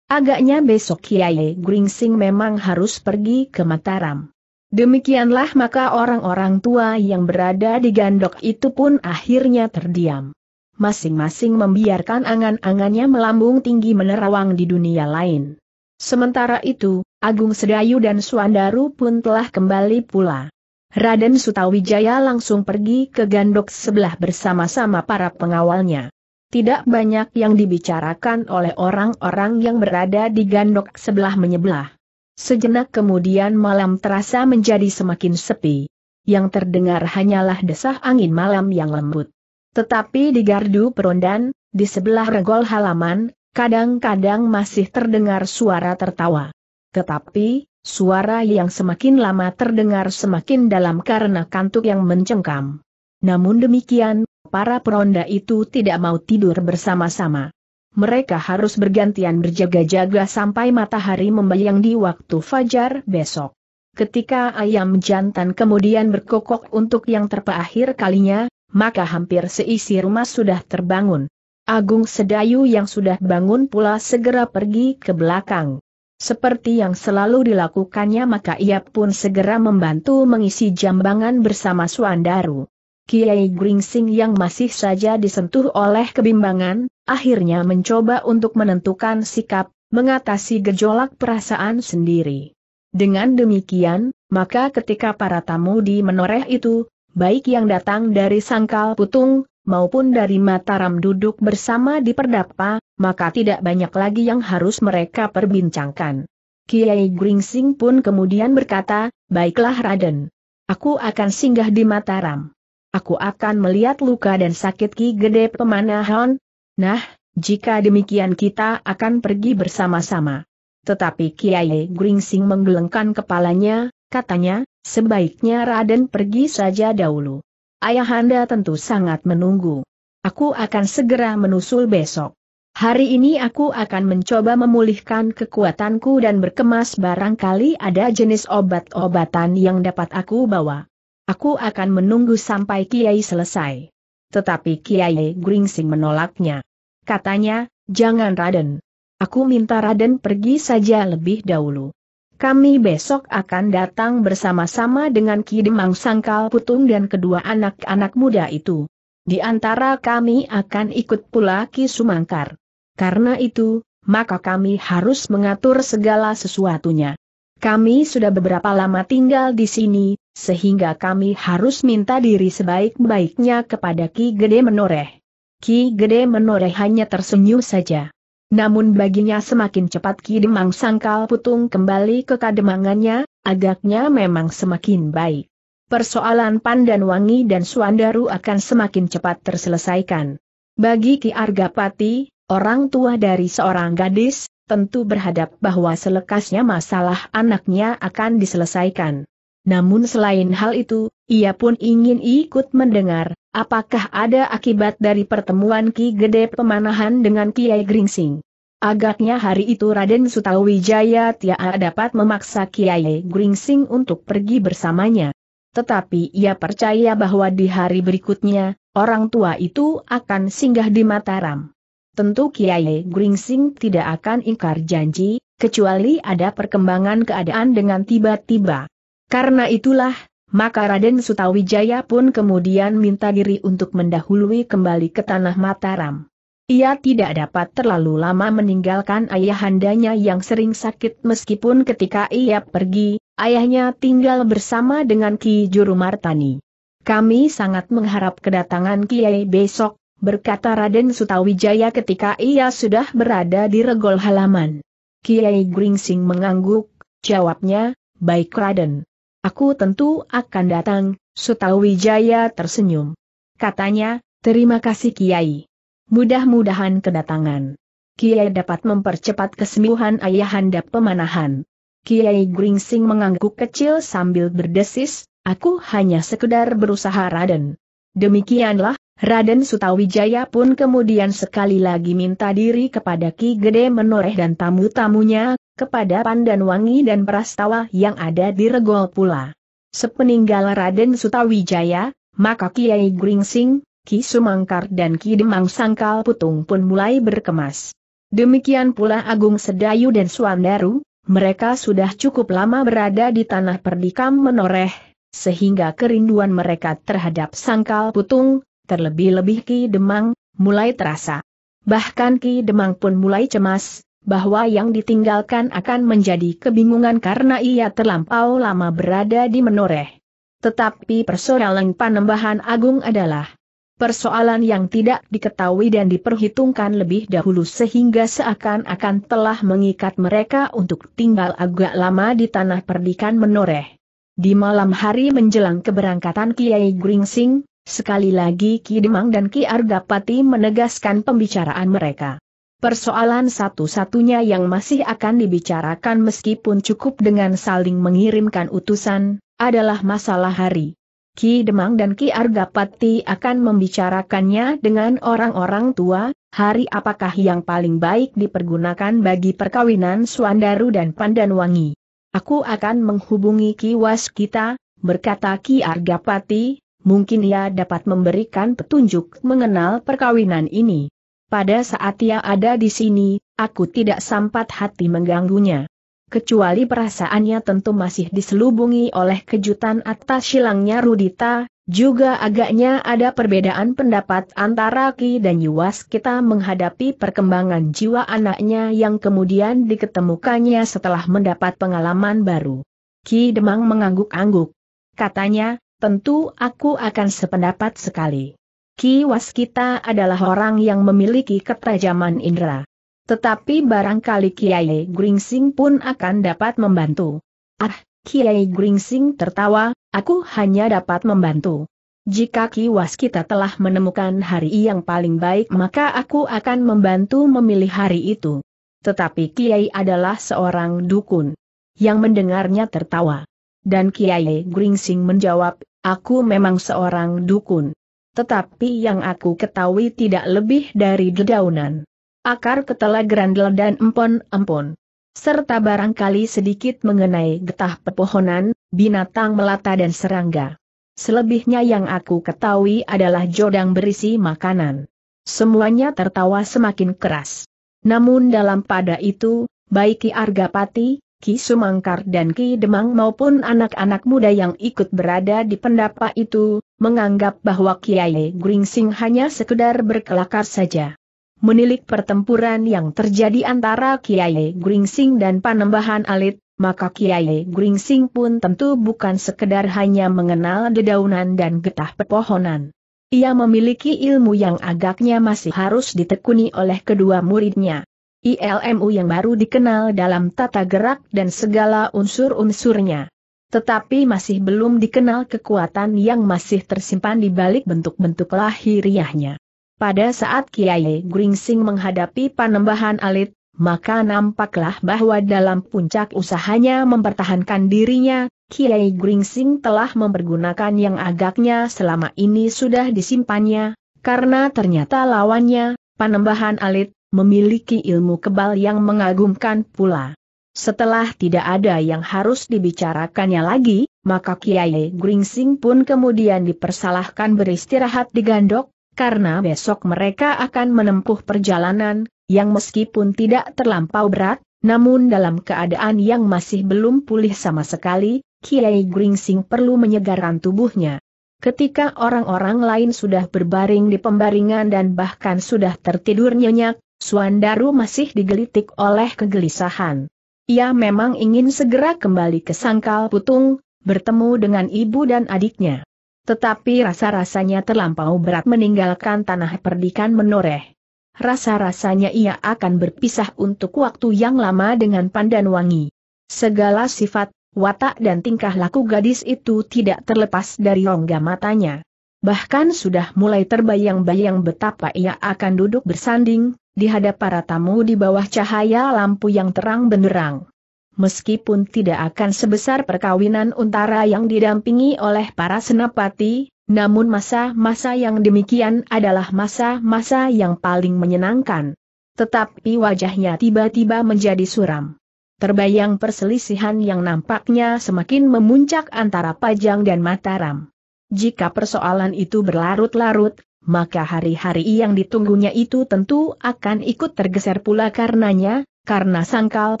Agaknya besok Kiai Gringsing memang harus pergi ke Mataram. Demikianlah maka orang-orang tua yang berada di gandok itu pun akhirnya terdiam. Masing-masing membiarkan angan-angannya melambung tinggi menerawang di dunia lain. Sementara itu, Agung Sedayu dan Suandaru pun telah kembali pula. Raden Sutawijaya langsung pergi ke gandok sebelah bersama-sama para pengawalnya. Tidak banyak yang dibicarakan oleh orang-orang yang berada di gandok sebelah menyebelah. Sejenak kemudian malam terasa menjadi semakin sepi. Yang terdengar hanyalah desah angin malam yang lembut. Tetapi di gardu perondan, di sebelah regol halaman, kadang-kadang masih terdengar suara tertawa. Tetapi, suara yang semakin lama terdengar semakin dalam karena kantuk yang mencengkam. Namun demikian, para peronda itu tidak mau tidur bersama-sama. Mereka harus bergantian berjaga-jaga sampai matahari membayang di waktu fajar besok. Ketika ayam jantan kemudian berkokok untuk yang terakhir kalinya, maka hampir seisi rumah sudah terbangun. Agung Sedayu yang sudah bangun pula segera pergi ke belakang. Seperti yang selalu dilakukannya maka ia pun segera membantu mengisi jambangan bersama Suandaru. Kiai Gringsing yang masih saja disentuh oleh kebimbangan, akhirnya mencoba untuk menentukan sikap, mengatasi gejolak perasaan sendiri. Dengan demikian, maka ketika para tamu di menoreh itu, baik yang datang dari Sangkal Putung, maupun dari Mataram duduk bersama di perdapa, maka tidak banyak lagi yang harus mereka perbincangkan. Kiai Gringsing pun kemudian berkata, baiklah Raden. Aku akan singgah di Mataram. Aku akan melihat luka dan sakit Ki Gede Pemanahan. Nah, jika demikian kita akan pergi bersama-sama. Tetapi Kiai Gringsing menggelengkan kepalanya, katanya, sebaiknya Raden pergi saja dahulu. Ayahanda tentu sangat menunggu. Aku akan segera menusul besok. Hari ini aku akan mencoba memulihkan kekuatanku dan berkemas barangkali ada jenis obat-obatan yang dapat aku bawa. Aku akan menunggu sampai Kiai selesai. Tetapi Kiai Gringsing menolaknya. Katanya, jangan Raden. Aku minta Raden pergi saja lebih dahulu. Kami besok akan datang bersama-sama dengan Ki Demang Sangkal Putung dan kedua anak-anak muda itu. Di antara kami akan ikut pula Ki Sumangkar. Karena itu, maka kami harus mengatur segala sesuatunya. Kami sudah beberapa lama tinggal di sini, sehingga kami harus minta diri sebaik-baiknya kepada Ki Gede Menoreh. Ki Gede Menoreh hanya tersenyum saja. Namun baginya semakin cepat Kidemang Sangkal Putung kembali ke kademangannya, agaknya memang semakin baik. Persoalan Pandan Wangi dan Suandaru akan semakin cepat terselesaikan. Bagi Ki Argapati, orang tua dari seorang gadis, tentu berhadap bahwa selekasnya masalah anaknya akan diselesaikan. Namun selain hal itu, ia pun ingin ikut mendengar, Apakah ada akibat dari pertemuan Ki Gede Pemanahan dengan Kiai Gringsing? Agaknya hari itu Raden Sutawijaya tidak dapat memaksa Kiai Gringsing untuk pergi bersamanya. Tetapi ia percaya bahwa di hari berikutnya, orang tua itu akan singgah di Mataram. Tentu Kiai Gringsing tidak akan ingkar janji, kecuali ada perkembangan keadaan dengan tiba-tiba. Karena itulah, maka Raden Sutawijaya pun kemudian minta diri untuk mendahului kembali ke tanah Mataram. Ia tidak dapat terlalu lama meninggalkan ayahandanya yang sering sakit meskipun ketika ia pergi, ayahnya tinggal bersama dengan Ki Juru Martani. Kami sangat mengharap kedatangan Kiai besok, berkata Raden Sutawijaya ketika ia sudah berada di regol halaman. Kiai Gringsing mengangguk, jawabnya, baik Raden. Aku tentu akan datang, Sutawijaya tersenyum. Katanya, terima kasih Kiai. Mudah-mudahan kedatangan. Kiai dapat mempercepat kesembuhan ayahanda pemanahan. Kiai Gringsing mengangguk kecil sambil berdesis, aku hanya sekedar berusaha Raden. Demikianlah, Raden Sutawijaya pun kemudian sekali lagi minta diri kepada Ki Gede Menoreh dan tamu-tamunya, kepada Pandan Wangi dan Prastawa yang ada di Regol pula. Sepeninggal Raden Sutawijaya, maka Kiai Gringsing, Ki Sumangkar dan Ki Demang Sangkal Putung pun mulai berkemas. Demikian pula Agung Sedayu dan Suandaru, mereka sudah cukup lama berada di tanah perdikam menoreh, sehingga kerinduan mereka terhadap Sangkal Putung, terlebih-lebih Ki Demang, mulai terasa. Bahkan Ki Demang pun mulai cemas, bahwa yang ditinggalkan akan menjadi kebingungan karena ia terlampau lama berada di menoreh. Tetapi persoalan panembahan agung adalah persoalan yang tidak diketahui dan diperhitungkan lebih dahulu sehingga seakan-akan telah mengikat mereka untuk tinggal agak lama di tanah perdikan menoreh. Di malam hari menjelang keberangkatan Kiai Gringsing, sekali lagi Ki Demang dan Ki Argapati menegaskan pembicaraan mereka. Persoalan satu-satunya yang masih akan dibicarakan meskipun cukup dengan saling mengirimkan utusan, adalah masalah hari. Ki Demang dan Ki Argapati akan membicarakannya dengan orang-orang tua, hari apakah yang paling baik dipergunakan bagi perkawinan Suandaru dan Pandanwangi. Aku akan menghubungi Ki Was kita, berkata Ki Argapati, mungkin ia dapat memberikan petunjuk mengenal perkawinan ini. Pada saat ia ada di sini, aku tidak sempat hati mengganggunya. Kecuali perasaannya tentu masih diselubungi oleh kejutan atas silangnya Rudita, juga agaknya ada perbedaan pendapat antara Ki dan Yuas kita menghadapi perkembangan jiwa anaknya yang kemudian diketemukannya setelah mendapat pengalaman baru. Ki Demang mengangguk-angguk. Katanya, tentu aku akan sependapat sekali. Ki Waskita adalah orang yang memiliki ketajaman indera. Tetapi barangkali Kiai Gringsing pun akan dapat membantu. Ah, Kiai Gringsing tertawa, aku hanya dapat membantu. Jika Ki Waskita telah menemukan hari yang paling baik maka aku akan membantu memilih hari itu. Tetapi Kiai adalah seorang dukun. Yang mendengarnya tertawa. Dan Kiai Gringsing menjawab, aku memang seorang dukun tetapi yang aku ketahui tidak lebih dari dedaunan. Akar ketela grandel dan empon-empon. Serta barangkali sedikit mengenai getah pepohonan, binatang melata dan serangga. Selebihnya yang aku ketahui adalah jodang berisi makanan. Semuanya tertawa semakin keras. Namun dalam pada itu, baiki Arga Argapati, Ki Sumangkar dan Ki Demang maupun anak-anak muda yang ikut berada di pendapa itu, menganggap bahwa Kiai Gringsing hanya sekedar berkelakar saja. Menilik pertempuran yang terjadi antara Kiai Gringsing dan Panembahan Alit, maka Kiai Gringsing pun tentu bukan sekedar hanya mengenal dedaunan dan getah pepohonan. Ia memiliki ilmu yang agaknya masih harus ditekuni oleh kedua muridnya. ILMU yang baru dikenal dalam tata gerak dan segala unsur-unsurnya. Tetapi masih belum dikenal kekuatan yang masih tersimpan di balik bentuk-bentuk lahiriahnya. Pada saat Kiai Gringsing menghadapi panembahan alit, maka nampaklah bahwa dalam puncak usahanya mempertahankan dirinya, Kiai Gringsing telah mempergunakan yang agaknya selama ini sudah disimpannya, karena ternyata lawannya, panembahan alit, memiliki ilmu kebal yang mengagumkan pula. Setelah tidak ada yang harus dibicarakannya lagi, maka Kiai Gringsing pun kemudian dipersalahkan beristirahat di gandok, karena besok mereka akan menempuh perjalanan, yang meskipun tidak terlampau berat, namun dalam keadaan yang masih belum pulih sama sekali, Kiai Gringsing perlu menyegarkan tubuhnya. Ketika orang-orang lain sudah berbaring di pembaringan dan bahkan sudah tertidur nyenyak, Suandaru masih digelitik oleh kegelisahan. Ia memang ingin segera kembali ke Sangkal Putung, bertemu dengan ibu dan adiknya. Tetapi rasa-rasanya terlampau berat meninggalkan tanah perdikan menoreh. Rasa-rasanya ia akan berpisah untuk waktu yang lama dengan Pandan Wangi. Segala sifat, watak dan tingkah laku gadis itu tidak terlepas dari rongga matanya. Bahkan sudah mulai terbayang-bayang betapa ia akan duduk bersanding, di dihadap para tamu di bawah cahaya lampu yang terang benderang. Meskipun tidak akan sebesar perkawinan untara yang didampingi oleh para senapati, namun masa-masa yang demikian adalah masa-masa yang paling menyenangkan. Tetapi wajahnya tiba-tiba menjadi suram. Terbayang perselisihan yang nampaknya semakin memuncak antara Pajang dan Mataram. Jika persoalan itu berlarut-larut, maka hari-hari yang ditunggunya itu tentu akan ikut tergeser pula karenanya, karena sangkal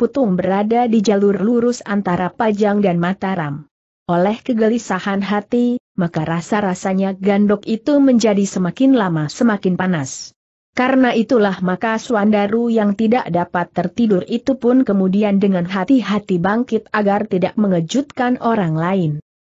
putung berada di jalur lurus antara Pajang dan Mataram. Oleh kegelisahan hati, maka rasa-rasanya gandok itu menjadi semakin lama semakin panas. Karena itulah maka Suandaru yang tidak dapat tertidur itu pun kemudian dengan hati-hati bangkit agar tidak mengejutkan orang lain.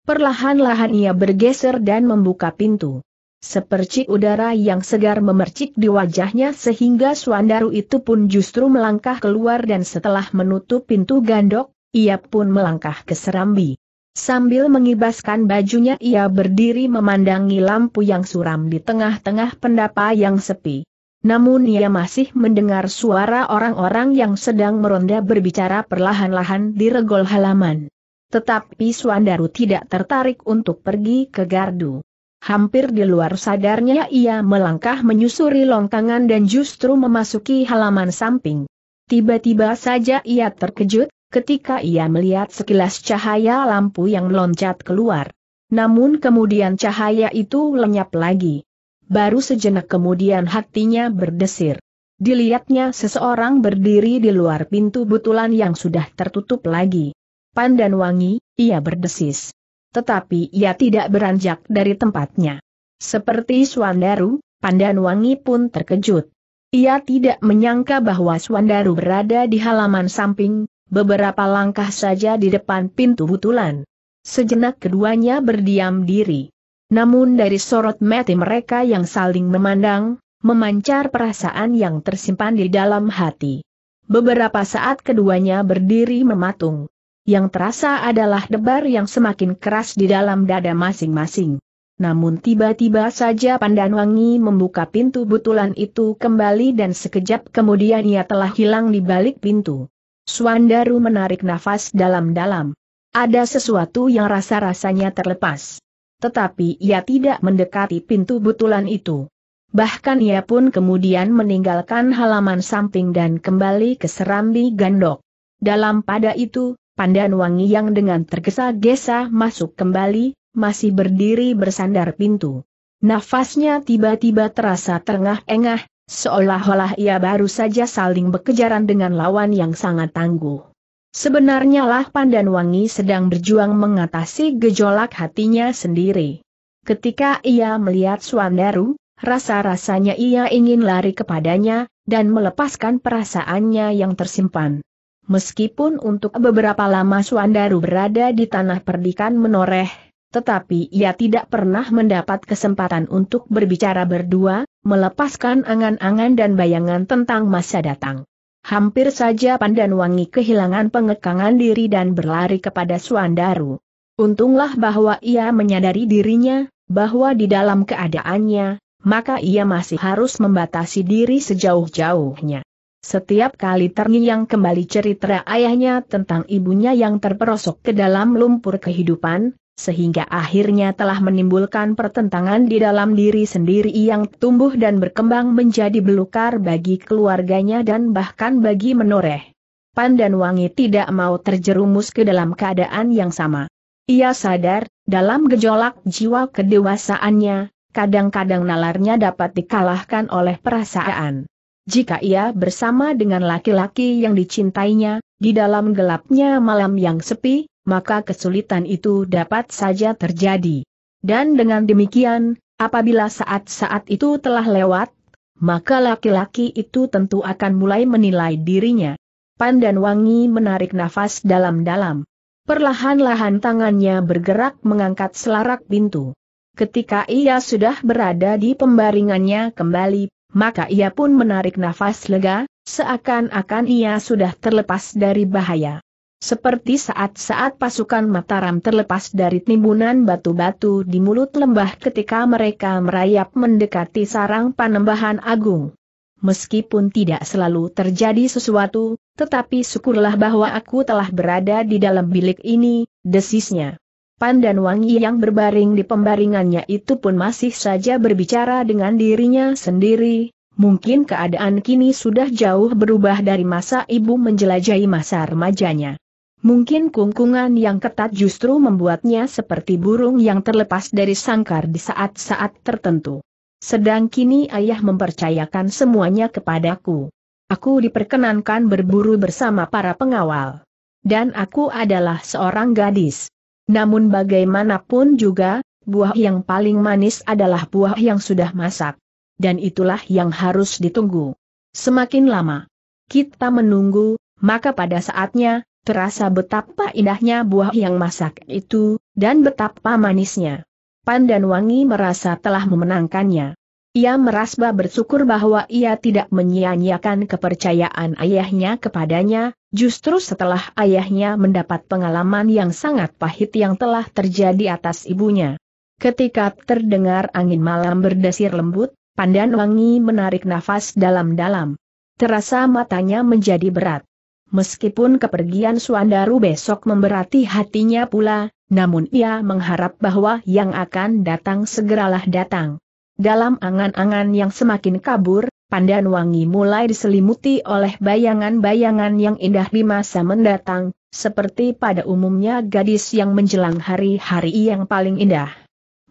Perlahan-lahan ia bergeser dan membuka pintu. Sepercik udara yang segar memercik di wajahnya sehingga Suandaru itu pun justru melangkah keluar dan setelah menutup pintu gandok, ia pun melangkah ke serambi. Sambil mengibaskan bajunya ia berdiri memandangi lampu yang suram di tengah-tengah pendapa yang sepi. Namun ia masih mendengar suara orang-orang yang sedang meronda berbicara perlahan-lahan di regol halaman. Tetapi Suandaru tidak tertarik untuk pergi ke gardu. Hampir di luar sadarnya ia melangkah menyusuri longkangan dan justru memasuki halaman samping. Tiba-tiba saja ia terkejut, ketika ia melihat sekilas cahaya lampu yang meloncat keluar. Namun kemudian cahaya itu lenyap lagi. Baru sejenak kemudian hatinya berdesir. Dilihatnya seseorang berdiri di luar pintu butulan yang sudah tertutup lagi. Pandan wangi, ia berdesis tetapi ia tidak beranjak dari tempatnya. Seperti Swandaru, Pandanwangi pun terkejut. Ia tidak menyangka bahwa Swandaru berada di halaman samping, beberapa langkah saja di depan pintu butulan. Sejenak keduanya berdiam diri. Namun dari sorot mati mereka yang saling memandang, memancar perasaan yang tersimpan di dalam hati. Beberapa saat keduanya berdiri mematung. Yang terasa adalah debar yang semakin keras di dalam dada masing-masing. Namun tiba-tiba saja Pandanwangi membuka pintu butulan itu kembali dan sekejap kemudian ia telah hilang di balik pintu. Suandaru menarik nafas dalam-dalam. Ada sesuatu yang rasa-rasanya terlepas. Tetapi ia tidak mendekati pintu butulan itu. Bahkan ia pun kemudian meninggalkan halaman samping dan kembali ke Serambi Gandok. Dalam pada itu, Pandan Wangi yang dengan tergesa-gesa masuk kembali, masih berdiri bersandar pintu. Nafasnya tiba-tiba terasa terengah-engah, seolah-olah ia baru saja saling bekejaran dengan lawan yang sangat tangguh. Sebenarnya lah Pandan Wangi sedang berjuang mengatasi gejolak hatinya sendiri. Ketika ia melihat Suandaru, rasa-rasanya ia ingin lari kepadanya, dan melepaskan perasaannya yang tersimpan. Meskipun untuk beberapa lama Suandaru berada di tanah perdikan menoreh, tetapi ia tidak pernah mendapat kesempatan untuk berbicara berdua, melepaskan angan-angan dan bayangan tentang masa datang. Hampir saja Pandan Wangi kehilangan pengekangan diri dan berlari kepada Suandaru. Untunglah bahwa ia menyadari dirinya, bahwa di dalam keadaannya, maka ia masih harus membatasi diri sejauh-jauhnya. Setiap kali terngiang kembali cerita ayahnya tentang ibunya yang terperosok ke dalam lumpur kehidupan, sehingga akhirnya telah menimbulkan pertentangan di dalam diri sendiri yang tumbuh dan berkembang menjadi belukar bagi keluarganya dan bahkan bagi menoreh. Pan dan Wangi tidak mau terjerumus ke dalam keadaan yang sama. Ia sadar, dalam gejolak jiwa kedewasaannya, kadang-kadang nalarnya dapat dikalahkan oleh perasaan. Jika ia bersama dengan laki-laki yang dicintainya, di dalam gelapnya malam yang sepi, maka kesulitan itu dapat saja terjadi. Dan dengan demikian, apabila saat-saat itu telah lewat, maka laki-laki itu tentu akan mulai menilai dirinya. Pandan Wangi menarik nafas dalam-dalam. Perlahan-lahan tangannya bergerak mengangkat selarak pintu. Ketika ia sudah berada di pembaringannya kembali, maka ia pun menarik nafas lega, seakan-akan ia sudah terlepas dari bahaya. Seperti saat-saat pasukan Mataram terlepas dari timbunan batu-batu di mulut lembah ketika mereka merayap mendekati sarang panembahan agung. Meskipun tidak selalu terjadi sesuatu, tetapi syukurlah bahwa aku telah berada di dalam bilik ini, desisnya pandan wangi yang berbaring di pembaringannya itu pun masih saja berbicara dengan dirinya sendiri, mungkin keadaan kini sudah jauh berubah dari masa ibu menjelajahi masa remajanya. Mungkin kungkungan yang ketat justru membuatnya seperti burung yang terlepas dari sangkar di saat-saat tertentu. Sedang kini ayah mempercayakan semuanya kepadaku. Aku diperkenankan berburu bersama para pengawal. Dan aku adalah seorang gadis. Namun bagaimanapun juga, buah yang paling manis adalah buah yang sudah masak. Dan itulah yang harus ditunggu. Semakin lama kita menunggu, maka pada saatnya, terasa betapa indahnya buah yang masak itu, dan betapa manisnya. Pandan wangi merasa telah memenangkannya. Ia merasa bersyukur bahwa ia tidak menyia-nyiakan kepercayaan ayahnya kepadanya, justru setelah ayahnya mendapat pengalaman yang sangat pahit yang telah terjadi atas ibunya. Ketika terdengar angin malam berdesir lembut, Pandan Wangi menarik nafas dalam-dalam. Terasa matanya menjadi berat. Meskipun kepergian Suandaru besok memberati hatinya pula, namun ia mengharap bahwa yang akan datang segeralah datang. Dalam angan-angan yang semakin kabur, Pandan Wangi mulai diselimuti oleh bayangan-bayangan yang indah di masa mendatang, seperti pada umumnya gadis yang menjelang hari-hari yang paling indah.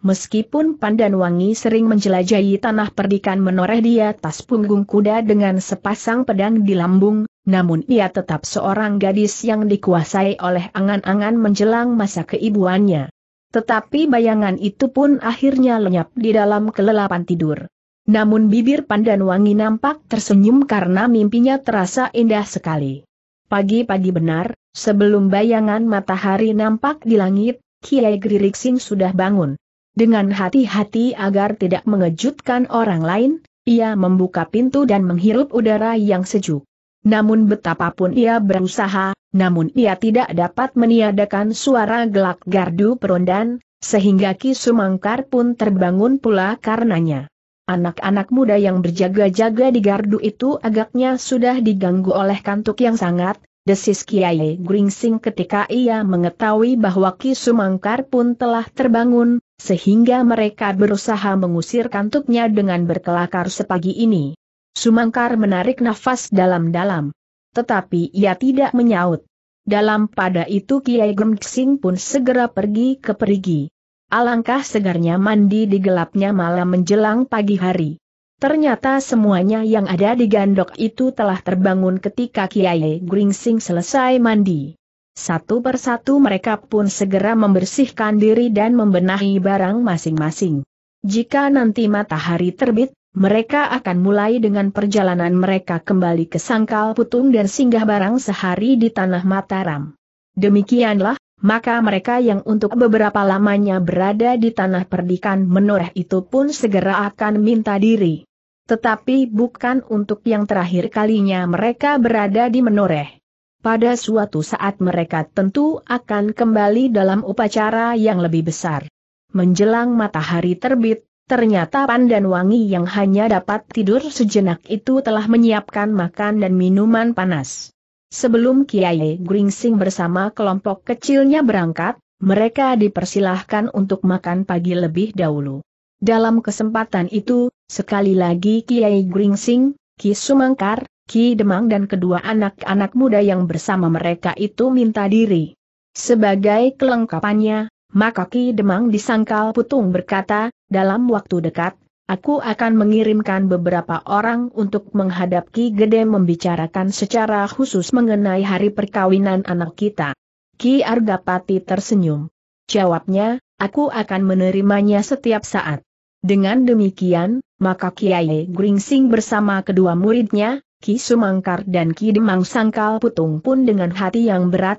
Meskipun Pandan Wangi sering menjelajahi tanah perdikan menoreh di atas punggung kuda dengan sepasang pedang di lambung, namun ia tetap seorang gadis yang dikuasai oleh angan-angan menjelang masa keibuannya. Tetapi bayangan itu pun akhirnya lenyap di dalam kelelapan tidur. Namun bibir Pandan Wangi nampak tersenyum karena mimpinya terasa indah sekali. Pagi-pagi benar, sebelum bayangan matahari nampak di langit, Kiai Gririksing sudah bangun. Dengan hati-hati agar tidak mengejutkan orang lain, ia membuka pintu dan menghirup udara yang sejuk. Namun betapapun ia berusaha, namun ia tidak dapat meniadakan suara gelak gardu perondan, sehingga Ki Sumangkar pun terbangun pula karenanya. Anak-anak muda yang berjaga-jaga di gardu itu agaknya sudah diganggu oleh kantuk yang sangat, desis Kiai Gringsing ketika ia mengetahui bahwa Ki Sumangkar pun telah terbangun, sehingga mereka berusaha mengusir kantuknya dengan berkelakar sepagi ini. Sumangkar menarik nafas dalam-dalam. Tetapi ia tidak menyaut. Dalam pada itu Kiai Gemksing pun segera pergi ke perigi. Alangkah segarnya mandi di gelapnya malam menjelang pagi hari. Ternyata semuanya yang ada di gandok itu telah terbangun ketika Kiai Gringsing selesai mandi. Satu persatu mereka pun segera membersihkan diri dan membenahi barang masing-masing. Jika nanti matahari terbit, mereka akan mulai dengan perjalanan mereka kembali ke Sangkal Putung dan singgah barang sehari di Tanah Mataram. Demikianlah, maka mereka yang untuk beberapa lamanya berada di Tanah Perdikan Menoreh itu pun segera akan minta diri. Tetapi bukan untuk yang terakhir kalinya mereka berada di Menoreh. Pada suatu saat mereka tentu akan kembali dalam upacara yang lebih besar. Menjelang matahari terbit, Ternyata Pan dan Wangi yang hanya dapat tidur sejenak itu telah menyiapkan makan dan minuman panas. Sebelum Kiai Gringsing bersama kelompok kecilnya berangkat, mereka dipersilahkan untuk makan pagi lebih dahulu. Dalam kesempatan itu, sekali lagi Kiai Gringsing, Ki Sumangkar, Ki Demang dan kedua anak-anak muda yang bersama mereka itu minta diri. Sebagai kelengkapannya, maka Ki Demang disangkal putung berkata, dalam waktu dekat, aku akan mengirimkan beberapa orang untuk menghadap Ki Gede membicarakan secara khusus mengenai hari perkawinan anak kita. Ki Argapati tersenyum. Jawabnya, aku akan menerimanya setiap saat. Dengan demikian, maka Kiai Gringsing bersama kedua muridnya, Ki Sumangkar dan Ki Demang Sangkal Putung pun dengan hati yang berat,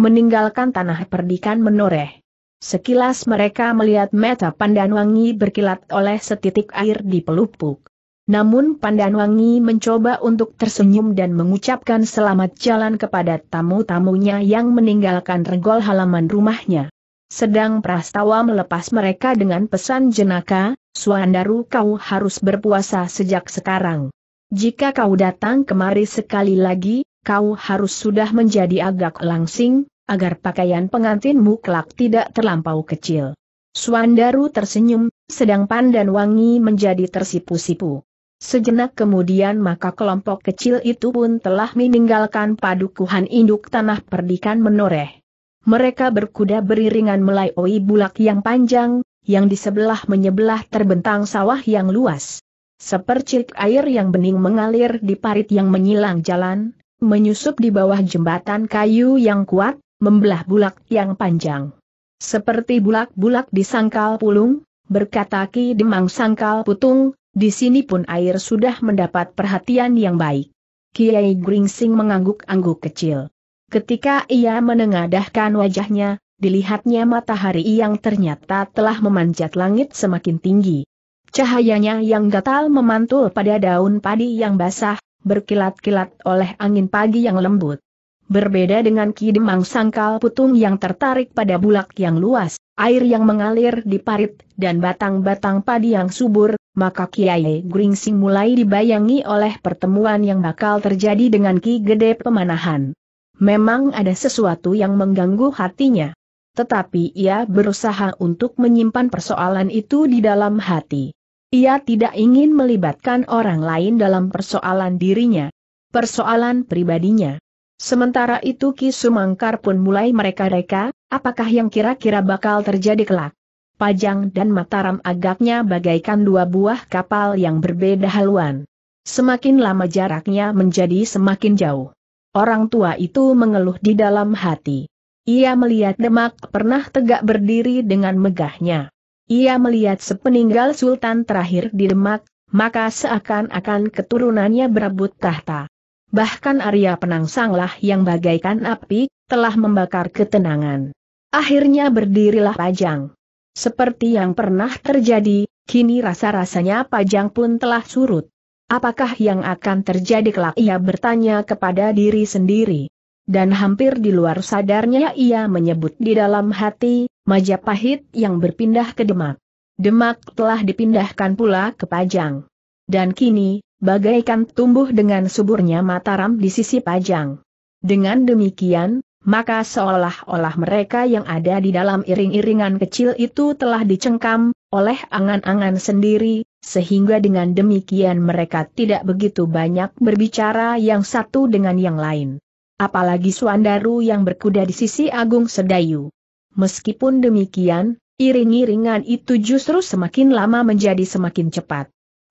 meninggalkan tanah perdikan menoreh. Sekilas mereka melihat mata Pandanwangi berkilat oleh setitik air di pelupuk. Namun Pandanwangi mencoba untuk tersenyum dan mengucapkan selamat jalan kepada tamu-tamunya yang meninggalkan regol halaman rumahnya. Sedang Prastawa melepas mereka dengan pesan jenaka, Suandaru kau harus berpuasa sejak sekarang. Jika kau datang kemari sekali lagi, kau harus sudah menjadi agak langsing, agar pakaian pengantinmu kelak tidak terlampau kecil. Suandaru tersenyum, sedang pandan wangi menjadi tersipu-sipu. Sejenak kemudian maka kelompok kecil itu pun telah meninggalkan padukuhan induk tanah perdikan menoreh. Mereka berkuda beriringan melayoi bulak yang panjang, yang di sebelah menyebelah terbentang sawah yang luas. Sepercik air yang bening mengalir di parit yang menyilang jalan, menyusup di bawah jembatan kayu yang kuat, membelah bulak yang panjang. Seperti bulak-bulak di sangkal pulung, berkata Ki Demang sangkal putung, di sini pun air sudah mendapat perhatian yang baik. Kiai Gringsing mengangguk-angguk kecil. Ketika ia menengadahkan wajahnya, dilihatnya matahari yang ternyata telah memanjat langit semakin tinggi. Cahayanya yang gatal memantul pada daun padi yang basah, berkilat-kilat oleh angin pagi yang lembut. Berbeda dengan Ki Demang Sangkal Putung yang tertarik pada bulak yang luas, air yang mengalir di parit, dan batang-batang padi yang subur, maka Kiai Gringsing mulai dibayangi oleh pertemuan yang bakal terjadi dengan Ki Gede Pemanahan. Memang ada sesuatu yang mengganggu hatinya. Tetapi ia berusaha untuk menyimpan persoalan itu di dalam hati. Ia tidak ingin melibatkan orang lain dalam persoalan dirinya, persoalan pribadinya. Sementara itu Ki Sumangkar pun mulai mereka-reka, apakah yang kira-kira bakal terjadi kelak. Pajang dan Mataram agaknya bagaikan dua buah kapal yang berbeda haluan. Semakin lama jaraknya menjadi semakin jauh. Orang tua itu mengeluh di dalam hati. Ia melihat Demak pernah tegak berdiri dengan megahnya. Ia melihat sepeninggal sultan terakhir di Demak, maka seakan-akan keturunannya berebut tahta bahkan Arya Penangsanglah yang bagaikan api, telah membakar ketenangan. Akhirnya berdirilah Pajang. Seperti yang pernah terjadi, kini rasa-rasanya Pajang pun telah surut. Apakah yang akan terjadi kelak ia bertanya kepada diri sendiri. Dan hampir di luar sadarnya ia menyebut di dalam hati, Majapahit yang berpindah ke Demak. Demak telah dipindahkan pula ke Pajang. Dan kini, bagaikan tumbuh dengan suburnya Mataram di sisi Pajang. Dengan demikian, maka seolah-olah mereka yang ada di dalam iring-iringan kecil itu telah dicengkam oleh angan-angan sendiri, sehingga dengan demikian mereka tidak begitu banyak berbicara yang satu dengan yang lain. Apalagi Suandaru yang berkuda di sisi Agung Sedayu. Meskipun demikian, iring-iringan itu justru semakin lama menjadi semakin cepat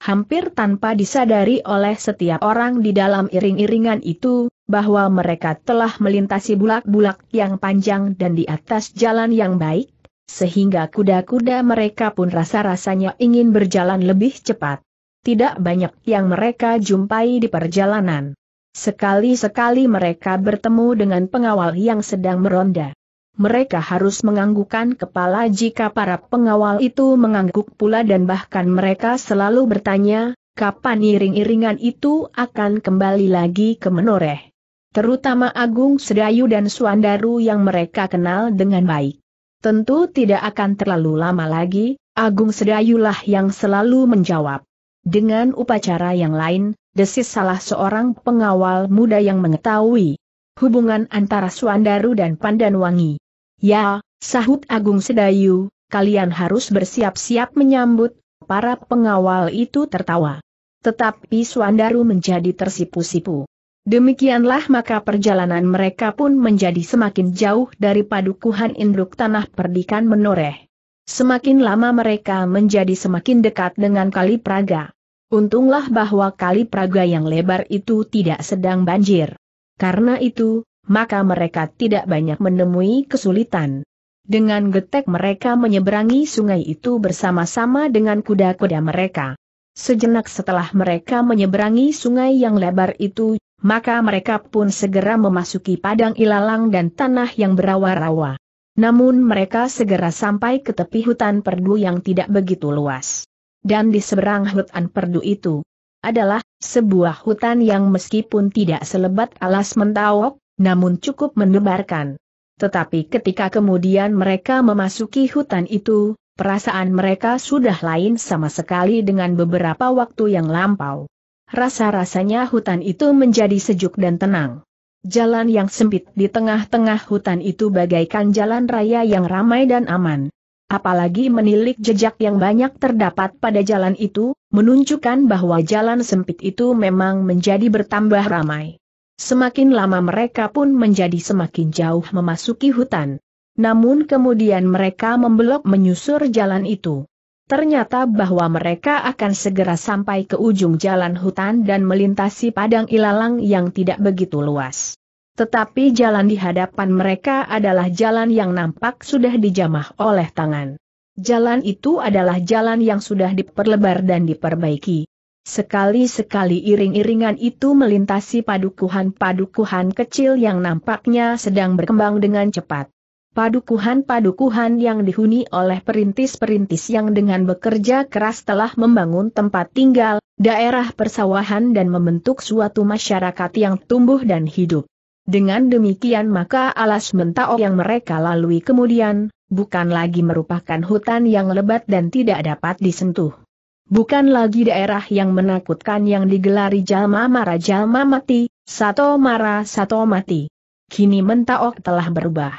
hampir tanpa disadari oleh setiap orang di dalam iring-iringan itu, bahwa mereka telah melintasi bulak-bulak yang panjang dan di atas jalan yang baik, sehingga kuda-kuda mereka pun rasa-rasanya ingin berjalan lebih cepat. Tidak banyak yang mereka jumpai di perjalanan. Sekali-sekali mereka bertemu dengan pengawal yang sedang meronda mereka harus menganggukkan kepala jika para pengawal itu mengangguk pula dan bahkan mereka selalu bertanya, kapan iring-iringan itu akan kembali lagi ke menoreh. Terutama Agung Sedayu dan Suandaru yang mereka kenal dengan baik. Tentu tidak akan terlalu lama lagi, Agung Sedayulah yang selalu menjawab. Dengan upacara yang lain, desis salah seorang pengawal muda yang mengetahui hubungan antara Suandaru dan Pandanwangi. Ya, sahut Agung Sedayu, kalian harus bersiap-siap menyambut, para pengawal itu tertawa. Tetapi Suandaru menjadi tersipu-sipu. Demikianlah maka perjalanan mereka pun menjadi semakin jauh dari padukuhan induk tanah perdikan menoreh. Semakin lama mereka menjadi semakin dekat dengan Kali Praga. Untunglah bahwa Kali Praga yang lebar itu tidak sedang banjir. Karena itu, maka mereka tidak banyak menemui kesulitan. Dengan getek mereka menyeberangi sungai itu bersama-sama dengan kuda-kuda mereka. Sejenak setelah mereka menyeberangi sungai yang lebar itu, maka mereka pun segera memasuki padang ilalang dan tanah yang berawa-rawa. Namun mereka segera sampai ke tepi hutan perdu yang tidak begitu luas. Dan di seberang hutan perdu itu adalah sebuah hutan yang meskipun tidak selebat alas mentawok, namun cukup mendebarkan. Tetapi ketika kemudian mereka memasuki hutan itu, perasaan mereka sudah lain sama sekali dengan beberapa waktu yang lampau. Rasa-rasanya hutan itu menjadi sejuk dan tenang. Jalan yang sempit di tengah-tengah hutan itu bagaikan jalan raya yang ramai dan aman. Apalagi menilik jejak yang banyak terdapat pada jalan itu, menunjukkan bahwa jalan sempit itu memang menjadi bertambah ramai. Semakin lama mereka pun menjadi semakin jauh memasuki hutan. Namun kemudian mereka membelok menyusur jalan itu. Ternyata bahwa mereka akan segera sampai ke ujung jalan hutan dan melintasi padang ilalang yang tidak begitu luas. Tetapi jalan di hadapan mereka adalah jalan yang nampak sudah dijamah oleh tangan. Jalan itu adalah jalan yang sudah diperlebar dan diperbaiki. Sekali-sekali iring-iringan itu melintasi padukuhan-padukuhan kecil yang nampaknya sedang berkembang dengan cepat. Padukuhan-padukuhan yang dihuni oleh perintis-perintis yang dengan bekerja keras telah membangun tempat tinggal, daerah persawahan dan membentuk suatu masyarakat yang tumbuh dan hidup. Dengan demikian maka alas mentao yang mereka lalui kemudian, bukan lagi merupakan hutan yang lebat dan tidak dapat disentuh Bukan lagi daerah yang menakutkan yang digelari Jalma Mara Jalma Mati, Sato Mara Sato Mati. Kini Mentaok telah berubah.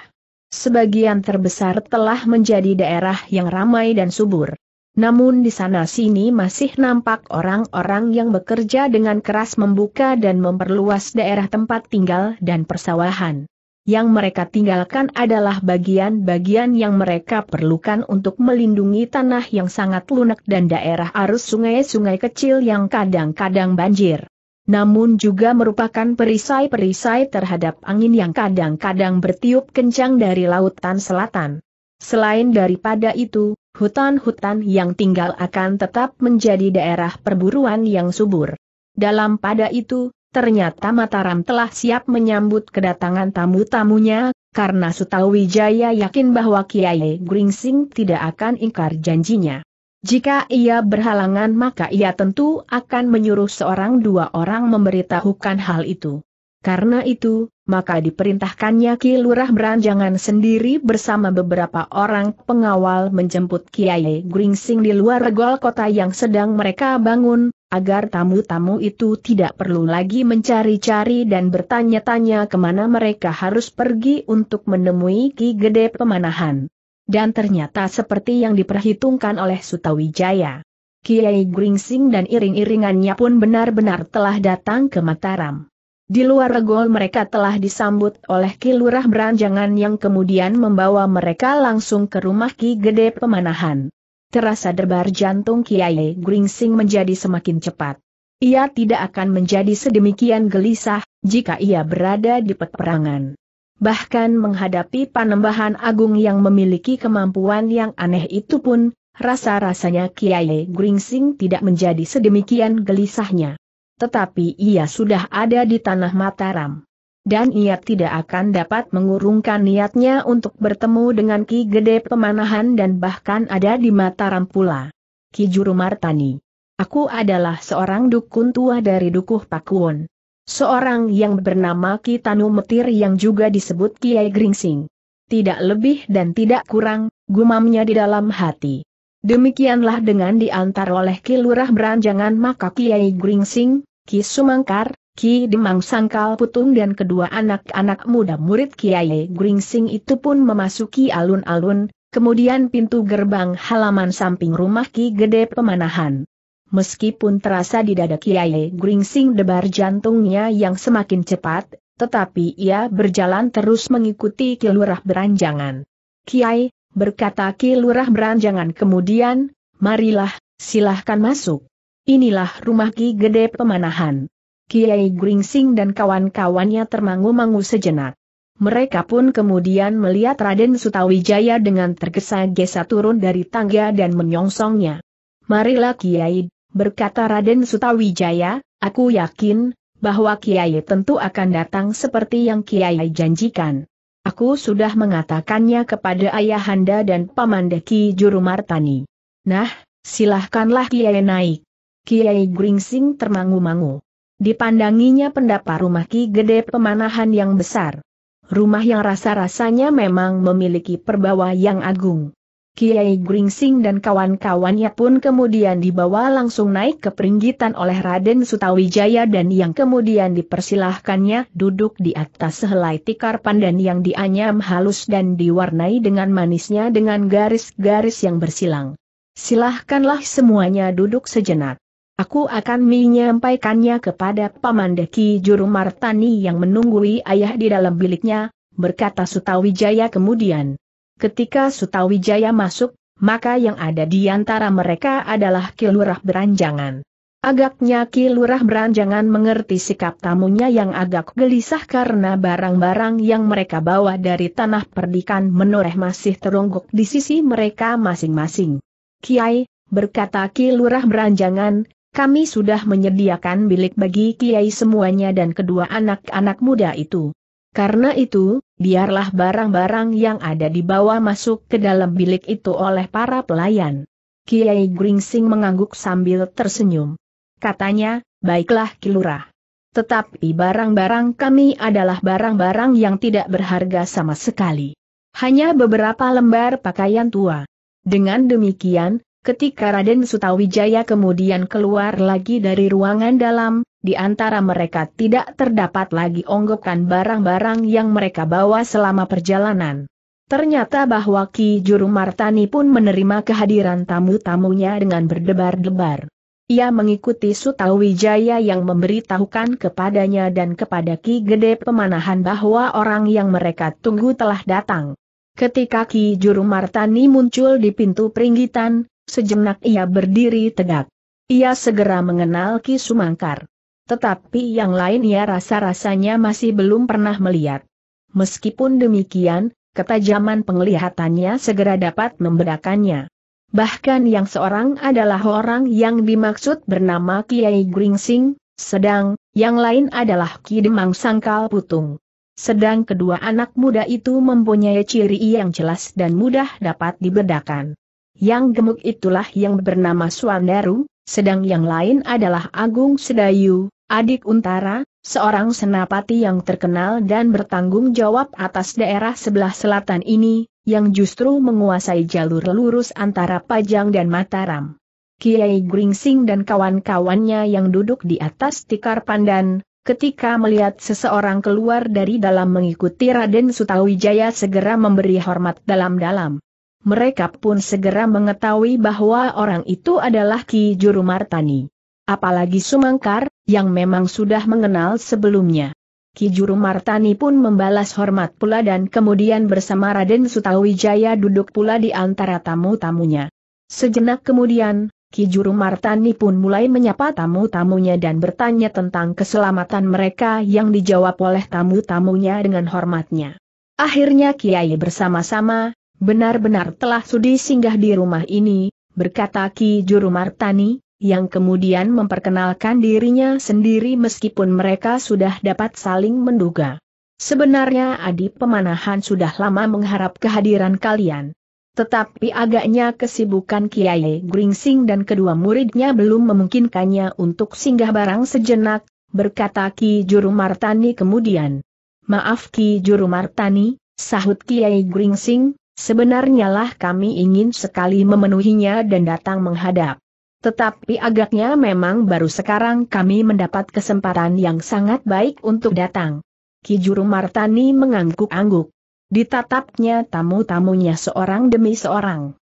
Sebagian terbesar telah menjadi daerah yang ramai dan subur. Namun di sana-sini masih nampak orang-orang yang bekerja dengan keras membuka dan memperluas daerah tempat tinggal dan persawahan. Yang mereka tinggalkan adalah bagian-bagian yang mereka perlukan untuk melindungi tanah yang sangat lunak dan daerah arus sungai-sungai kecil yang kadang-kadang banjir. Namun juga merupakan perisai-perisai terhadap angin yang kadang-kadang bertiup kencang dari lautan selatan. Selain daripada itu, hutan-hutan yang tinggal akan tetap menjadi daerah perburuan yang subur. Dalam pada itu, ternyata Mataram telah siap menyambut kedatangan tamu-tamunya, karena Sutawijaya yakin bahwa Kiai Gringsing tidak akan ingkar janjinya. Jika ia berhalangan maka ia tentu akan menyuruh seorang dua orang memberitahukan hal itu. Karena itu, maka diperintahkannya Ki Lurah Beranjangan sendiri bersama beberapa orang pengawal menjemput Kiai Gringsing di luar regol kota yang sedang mereka bangun, agar tamu-tamu itu tidak perlu lagi mencari-cari dan bertanya-tanya kemana mereka harus pergi untuk menemui Ki Gede Pemanahan. Dan ternyata seperti yang diperhitungkan oleh Sutawijaya. Kiai Gringsing dan iring-iringannya pun benar-benar telah datang ke Mataram. Di luar regol mereka telah disambut oleh Ki Beranjangan yang kemudian membawa mereka langsung ke rumah Ki Gede Pemanahan terasa derbar jantung Kiai Gringsing menjadi semakin cepat. Ia tidak akan menjadi sedemikian gelisah, jika ia berada di peperangan. Bahkan menghadapi panembahan agung yang memiliki kemampuan yang aneh itu pun, rasa-rasanya Kiai Gringsing tidak menjadi sedemikian gelisahnya. Tetapi ia sudah ada di tanah Mataram dan ia tidak akan dapat mengurungkan niatnya untuk bertemu dengan Ki Gede Pemanahan dan bahkan ada di Mataram pula. Ki Juru Martani. Aku adalah seorang dukun tua dari Dukuh Pakuwon. Seorang yang bernama Ki Tanu Metir yang juga disebut Kiai Gringsing. Tidak lebih dan tidak kurang, gumamnya di dalam hati. Demikianlah dengan diantar oleh Ki Lurah Beranjangan maka Kiai Gringsing, Ki Sumangkar, Ki Demang Sangkal Putung dan kedua anak-anak muda murid Kiai Gringsing itu pun memasuki alun-alun, kemudian pintu gerbang halaman samping rumah Ki Gede Pemanahan. Meskipun terasa di dada Kiai Gringsing debar jantungnya yang semakin cepat, tetapi ia berjalan terus mengikuti Kilurah Beranjangan. Kiai, berkata Kilurah Beranjangan kemudian, marilah, silahkan masuk. Inilah rumah Ki Gede Pemanahan. Kiai Gringsing dan kawan-kawannya termangu-mangu sejenak. Mereka pun kemudian melihat Raden Sutawijaya dengan tergesa-gesa turun dari tangga dan menyongsongnya. Marilah Kiai, berkata Raden Sutawijaya, aku yakin, bahwa Kiai tentu akan datang seperti yang Kiai janjikan. Aku sudah mengatakannya kepada Ayahanda dan Paman Jurumartani. Juru Nah, silahkanlah Kiai naik. Kiai Gringsing termangu-mangu. Dipandanginya pendapa rumah Ki Gede Pemanahan yang besar. Rumah yang rasa-rasanya memang memiliki perbawa yang agung. Kiai Gringsing dan kawan-kawannya pun kemudian dibawa langsung naik ke peringgitan oleh Raden Sutawijaya dan yang kemudian dipersilahkannya duduk di atas sehelai tikar pandan yang dianyam halus dan diwarnai dengan manisnya dengan garis-garis yang bersilang. Silahkanlah semuanya duduk sejenak. Aku akan menyampaikannya kepada Paman Deki Juru Martani yang menunggui ayah di dalam biliknya, berkata Sutawijaya kemudian. Ketika Sutawijaya masuk, maka yang ada di antara mereka adalah Kilurah Beranjangan. Agaknya Kilurah Beranjangan mengerti sikap tamunya yang agak gelisah karena barang-barang yang mereka bawa dari tanah perdikan menoreh masih terungguk di sisi mereka masing-masing. Kiai, berkata Kilurah Beranjangan, kami sudah menyediakan bilik bagi kiai semuanya dan kedua anak-anak muda itu. Karena itu, biarlah barang-barang yang ada di bawah masuk ke dalam bilik itu oleh para pelayan. Kiai Gringsing mengangguk sambil tersenyum. Katanya, baiklah kilurah. Tetapi barang-barang kami adalah barang-barang yang tidak berharga sama sekali. Hanya beberapa lembar pakaian tua. Dengan demikian, Ketika Raden Sutawijaya kemudian keluar lagi dari ruangan dalam, di antara mereka tidak terdapat lagi onggokan barang-barang yang mereka bawa selama perjalanan. Ternyata bahwa Ki Juru Martani pun menerima kehadiran tamu-tamunya dengan berdebar-debar. Ia mengikuti Sutawijaya yang memberitahukan kepadanya dan kepada Ki Gede Pemanahan bahwa orang yang mereka tunggu telah datang. Ketika Ki Juru Martani muncul di pintu peringgitan, Sejenak ia berdiri tegak. Ia segera mengenal Ki Sumangkar. Tetapi yang lain ia rasa-rasanya masih belum pernah melihat. Meskipun demikian, ketajaman penglihatannya segera dapat membedakannya. Bahkan yang seorang adalah orang yang dimaksud bernama Kiai Gringsing, sedang, yang lain adalah Ki Demang Sangkal Putung. Sedang kedua anak muda itu mempunyai ciri yang jelas dan mudah dapat dibedakan. Yang gemuk itulah yang bernama Suaneru, sedang yang lain adalah Agung Sedayu, adik Untara, seorang senapati yang terkenal dan bertanggung jawab atas daerah sebelah selatan ini, yang justru menguasai jalur lurus antara Pajang dan Mataram. Kiai Gringsing dan kawan-kawannya yang duduk di atas tikar pandan, ketika melihat seseorang keluar dari dalam mengikuti Raden Sutawijaya segera memberi hormat dalam-dalam. Mereka pun segera mengetahui bahwa orang itu adalah Ki Juru Martani. Apalagi Sumangkar, yang memang sudah mengenal sebelumnya. Ki Juru Martani pun membalas hormat pula dan kemudian bersama Raden Sutawijaya duduk pula di antara tamu-tamunya. Sejenak kemudian, Ki Juru Martani pun mulai menyapa tamu-tamunya dan bertanya tentang keselamatan mereka yang dijawab oleh tamu-tamunya dengan hormatnya. Akhirnya Kiai bersama-sama, benar-benar telah sudi singgah di rumah ini, berkata Ki Juru Martani, yang kemudian memperkenalkan dirinya sendiri meskipun mereka sudah dapat saling menduga. Sebenarnya Adi Pemanahan sudah lama mengharap kehadiran kalian. Tetapi agaknya kesibukan Kiai Gringsing dan kedua muridnya belum memungkinkannya untuk singgah barang sejenak, berkata Ki Juru Martani kemudian. Maaf Ki Juru Martani, sahut Kiai Gringsing, Sebenarnya lah kami ingin sekali memenuhinya dan datang menghadap. Tetapi agaknya memang baru sekarang kami mendapat kesempatan yang sangat baik untuk datang. Ki Juru Martani mengangguk-angguk. Ditatapnya tamu-tamunya seorang demi seorang.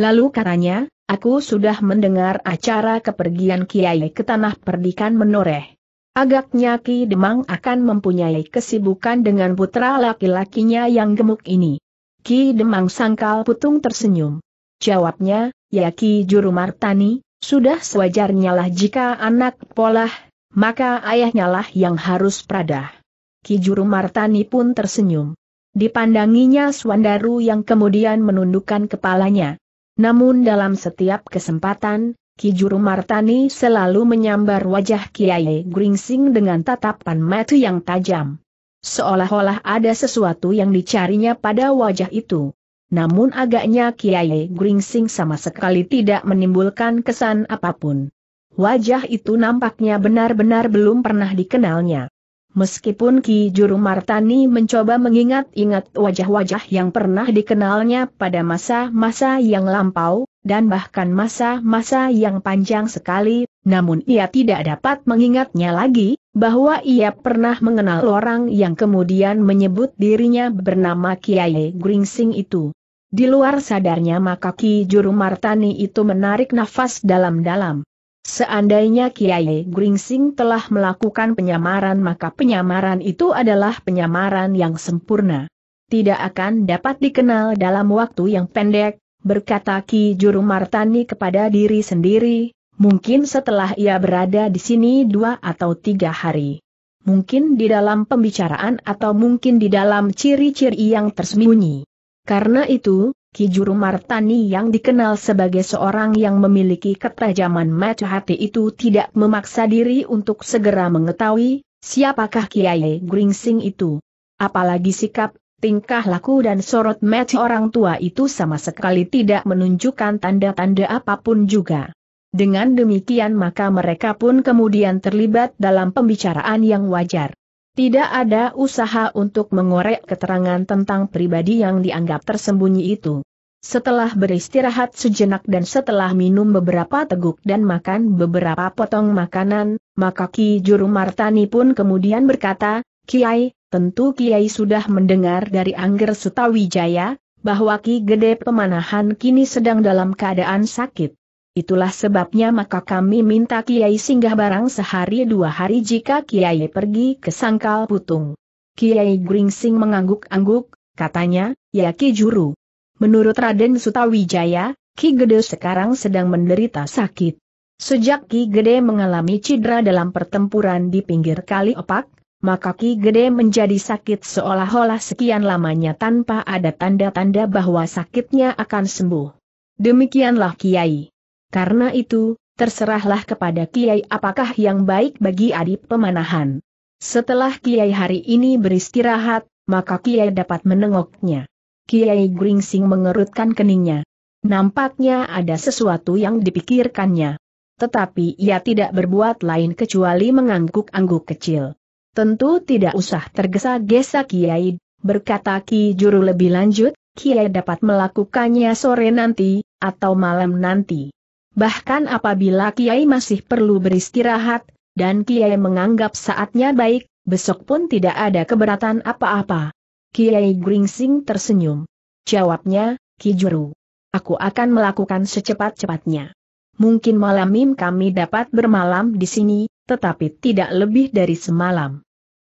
Lalu katanya, aku sudah mendengar acara kepergian Kiai ke Tanah Perdikan menoreh. Agaknya Ki Demang akan mempunyai kesibukan dengan putra laki-lakinya yang gemuk ini. Ki Demang Sangkal Putung tersenyum. Jawabnya, ya Ki Juru Martani, sudah sewajarnya lah jika anak polah, maka ayahnya lah yang harus pradah. Ki Juru Martani pun tersenyum. Dipandanginya Swandaru yang kemudian menundukkan kepalanya. Namun dalam setiap kesempatan, Ki Juru Martani selalu menyambar wajah Kiai Gringsing dengan tatapan mata yang tajam seolah-olah ada sesuatu yang dicarinya pada wajah itu. Namun agaknya Kiai Gringsing sama sekali tidak menimbulkan kesan apapun. Wajah itu nampaknya benar-benar belum pernah dikenalnya. Meskipun Ki Juru Martani mencoba mengingat-ingat wajah-wajah yang pernah dikenalnya pada masa-masa yang lampau, dan bahkan masa-masa yang panjang sekali, namun ia tidak dapat mengingatnya lagi, bahwa ia pernah mengenal orang yang kemudian menyebut dirinya bernama Kiai Gringsing itu. Di luar sadarnya maka Ki Juru Martani itu menarik nafas dalam-dalam. Seandainya Kiai Gringsing telah melakukan penyamaran maka penyamaran itu adalah penyamaran yang sempurna. Tidak akan dapat dikenal dalam waktu yang pendek, berkata Ki Juru Martani kepada diri sendiri, Mungkin setelah ia berada di sini dua atau tiga hari. Mungkin di dalam pembicaraan atau mungkin di dalam ciri-ciri yang tersembunyi. Karena itu, Kijuru Martani yang dikenal sebagai seorang yang memiliki ketajaman mata hati itu tidak memaksa diri untuk segera mengetahui, siapakah Kiai Gringsing itu. Apalagi sikap, tingkah laku dan sorot mata orang tua itu sama sekali tidak menunjukkan tanda-tanda apapun juga. Dengan demikian maka mereka pun kemudian terlibat dalam pembicaraan yang wajar. Tidak ada usaha untuk mengorek keterangan tentang pribadi yang dianggap tersembunyi itu. Setelah beristirahat sejenak dan setelah minum beberapa teguk dan makan beberapa potong makanan, maka Ki Juru Martani pun kemudian berkata, Kiai, tentu Kiai sudah mendengar dari Angger Sutawijaya, bahwa Ki Gede Pemanahan kini sedang dalam keadaan sakit. Itulah sebabnya maka kami minta Kiai singgah barang sehari dua hari jika Kiai pergi ke Sangkal Putung. Kiai Gringsing mengangguk-angguk, katanya, ya Ki Juru. Menurut Raden Sutawijaya, Ki Gede sekarang sedang menderita sakit. Sejak Ki Gede mengalami cedera dalam pertempuran di pinggir kali opak, maka Ki Gede menjadi sakit seolah-olah sekian lamanya tanpa ada tanda-tanda bahwa sakitnya akan sembuh. Demikianlah Kiai. Karena itu, terserahlah kepada Kiai apakah yang baik bagi adik pemanahan. Setelah Kiai hari ini beristirahat, maka Kiai dapat menengoknya. Kiai Gringsing mengerutkan keningnya. Nampaknya ada sesuatu yang dipikirkannya. Tetapi ia tidak berbuat lain kecuali mengangguk-angguk kecil. Tentu tidak usah tergesa-gesa Kiai, berkata Ki Juru lebih lanjut, Kiai dapat melakukannya sore nanti, atau malam nanti bahkan apabila Kiai masih perlu beristirahat, dan Kiai menganggap saatnya baik, besok pun tidak ada keberatan apa-apa. Kiai Gringsing tersenyum. Jawabnya, kijuru, Aku akan melakukan secepat-cepatnya. Mungkin malam kami dapat bermalam di sini, tetapi tidak lebih dari semalam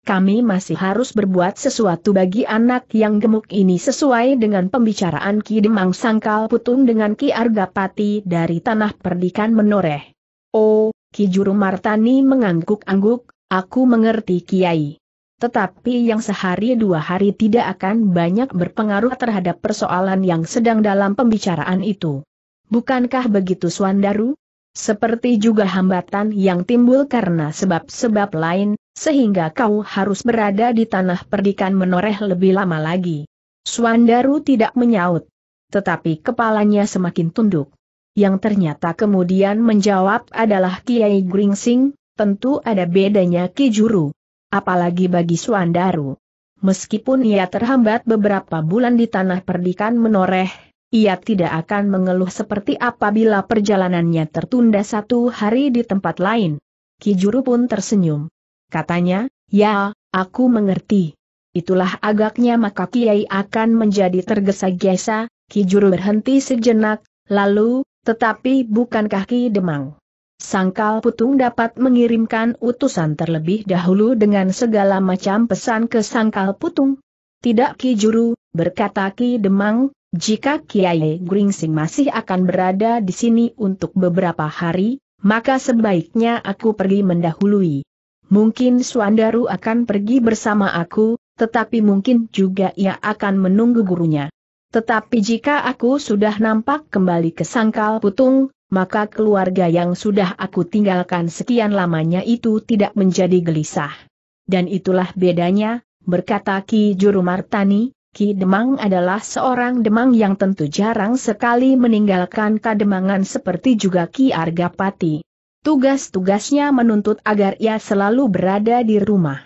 kami masih harus berbuat sesuatu bagi anak yang gemuk ini sesuai dengan pembicaraan Ki Demang Sangkal Putung dengan Ki Argapati dari Tanah Perdikan Menoreh. Oh, Ki Juru Martani mengangguk-angguk, aku mengerti Kiai. Tetapi yang sehari dua hari tidak akan banyak berpengaruh terhadap persoalan yang sedang dalam pembicaraan itu. Bukankah begitu Swandaru? Seperti juga hambatan yang timbul karena sebab-sebab lain, sehingga kau harus berada di tanah perdikan menoreh lebih lama lagi. Suandaru tidak menyaut, tetapi kepalanya semakin tunduk. Yang ternyata kemudian menjawab adalah Kiai Gringsing, tentu ada bedanya Ki Juru. Apalagi bagi Suandaru. Meskipun ia terhambat beberapa bulan di tanah perdikan menoreh, ia tidak akan mengeluh seperti apabila perjalanannya tertunda satu hari di tempat lain. Kijuru pun tersenyum. Katanya, ya, aku mengerti. Itulah agaknya maka Kiai akan menjadi tergesa-gesa, Ki Juru berhenti sejenak, lalu, tetapi bukankah Ki Demang? Sangkal Putung dapat mengirimkan utusan terlebih dahulu dengan segala macam pesan ke Sangkal Putung. Tidak Ki Juru, berkata Ki Demang, jika Kiai Gringsing masih akan berada di sini untuk beberapa hari, maka sebaiknya aku pergi mendahului. Mungkin Suandaru akan pergi bersama aku, tetapi mungkin juga ia akan menunggu gurunya. Tetapi jika aku sudah nampak kembali ke sangkal putung, maka keluarga yang sudah aku tinggalkan sekian lamanya itu tidak menjadi gelisah. Dan itulah bedanya, berkata Ki Jurumartani, Ki Demang adalah seorang demang yang tentu jarang sekali meninggalkan kademangan seperti juga Ki Argapati. Tugas-tugasnya menuntut agar ia selalu berada di rumah.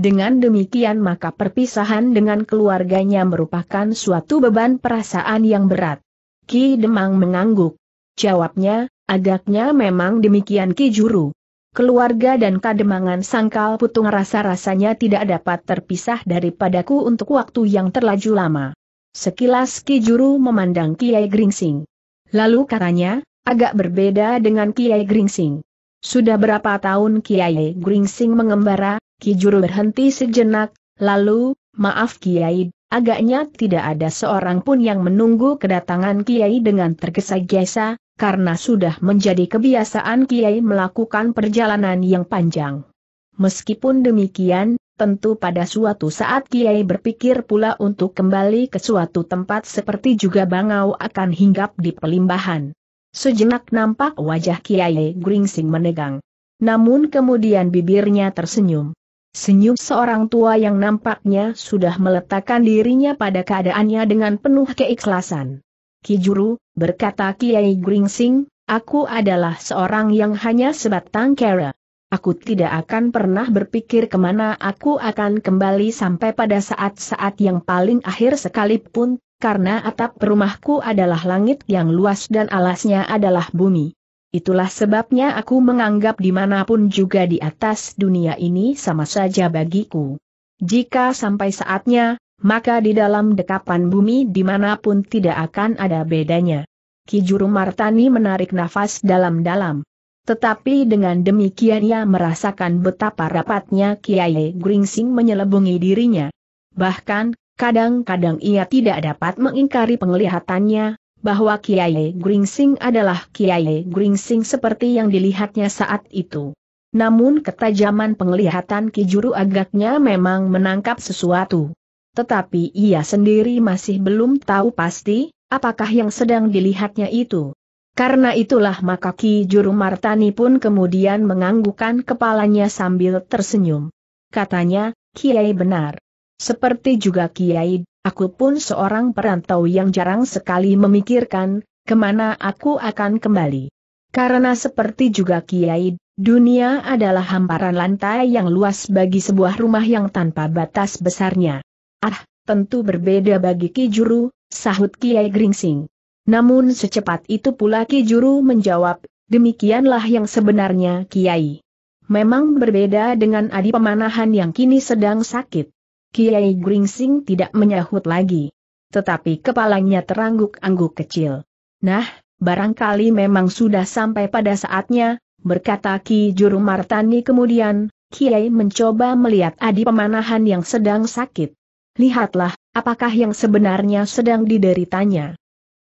Dengan demikian maka perpisahan dengan keluarganya merupakan suatu beban perasaan yang berat. Ki Demang mengangguk. Jawabnya, agaknya memang demikian Ki Juru. Keluarga dan kademangan sangkal putung rasa-rasanya tidak dapat terpisah daripadaku untuk waktu yang terlalu lama. Sekilas Ki Juru memandang Kiai Gringsing. Lalu katanya, agak berbeda dengan Kiai Gringsing. Sudah berapa tahun Kiai Gringsing mengembara, Ki Juru berhenti sejenak, lalu, maaf Kiai, agaknya tidak ada seorang pun yang menunggu kedatangan Kiai dengan tergesa-gesa, karena sudah menjadi kebiasaan Kiai melakukan perjalanan yang panjang. Meskipun demikian, tentu pada suatu saat Kiai berpikir pula untuk kembali ke suatu tempat seperti juga Bangau akan hinggap di pelimbahan. Sejenak nampak wajah Kiai Gringsing menegang. Namun kemudian bibirnya tersenyum. Senyum seorang tua yang nampaknya sudah meletakkan dirinya pada keadaannya dengan penuh keikhlasan. Kijuru, berkata Kiai Gringsing, aku adalah seorang yang hanya sebatang kera. Aku tidak akan pernah berpikir kemana aku akan kembali sampai pada saat-saat yang paling akhir sekalipun, karena atap rumahku adalah langit yang luas dan alasnya adalah bumi. Itulah sebabnya aku menganggap dimanapun juga di atas dunia ini sama saja bagiku. Jika sampai saatnya, maka di dalam dekapan bumi dimanapun tidak akan ada bedanya. Kijuru Martani menarik nafas dalam-dalam. Tetapi dengan demikian ia merasakan betapa rapatnya Kiai Gringsing menyelebungi dirinya. Bahkan, Kadang-kadang ia tidak dapat mengingkari penglihatannya, bahwa Kiai Gringsing adalah Kiai Gringsing seperti yang dilihatnya saat itu. Namun ketajaman penglihatan Kijuru agaknya memang menangkap sesuatu. Tetapi ia sendiri masih belum tahu pasti, apakah yang sedang dilihatnya itu. Karena itulah maka Ki Juru Martani pun kemudian menganggukkan kepalanya sambil tersenyum. Katanya, Kiai benar. Seperti juga Kiai, aku pun seorang perantau yang jarang sekali memikirkan, kemana aku akan kembali. Karena seperti juga Kiai, dunia adalah hamparan lantai yang luas bagi sebuah rumah yang tanpa batas besarnya. Ah, tentu berbeda bagi Kijuru, sahut Kiai Gringsing. Namun secepat itu pula Kijuru menjawab, demikianlah yang sebenarnya Kiai. Memang berbeda dengan adi pemanahan yang kini sedang sakit. Kiai Gringsing tidak menyahut lagi. Tetapi kepalanya terangguk-angguk kecil. Nah, barangkali memang sudah sampai pada saatnya, berkata Ki Juru Martani kemudian, Kiai mencoba melihat adi pemanahan yang sedang sakit. Lihatlah, apakah yang sebenarnya sedang dideritanya.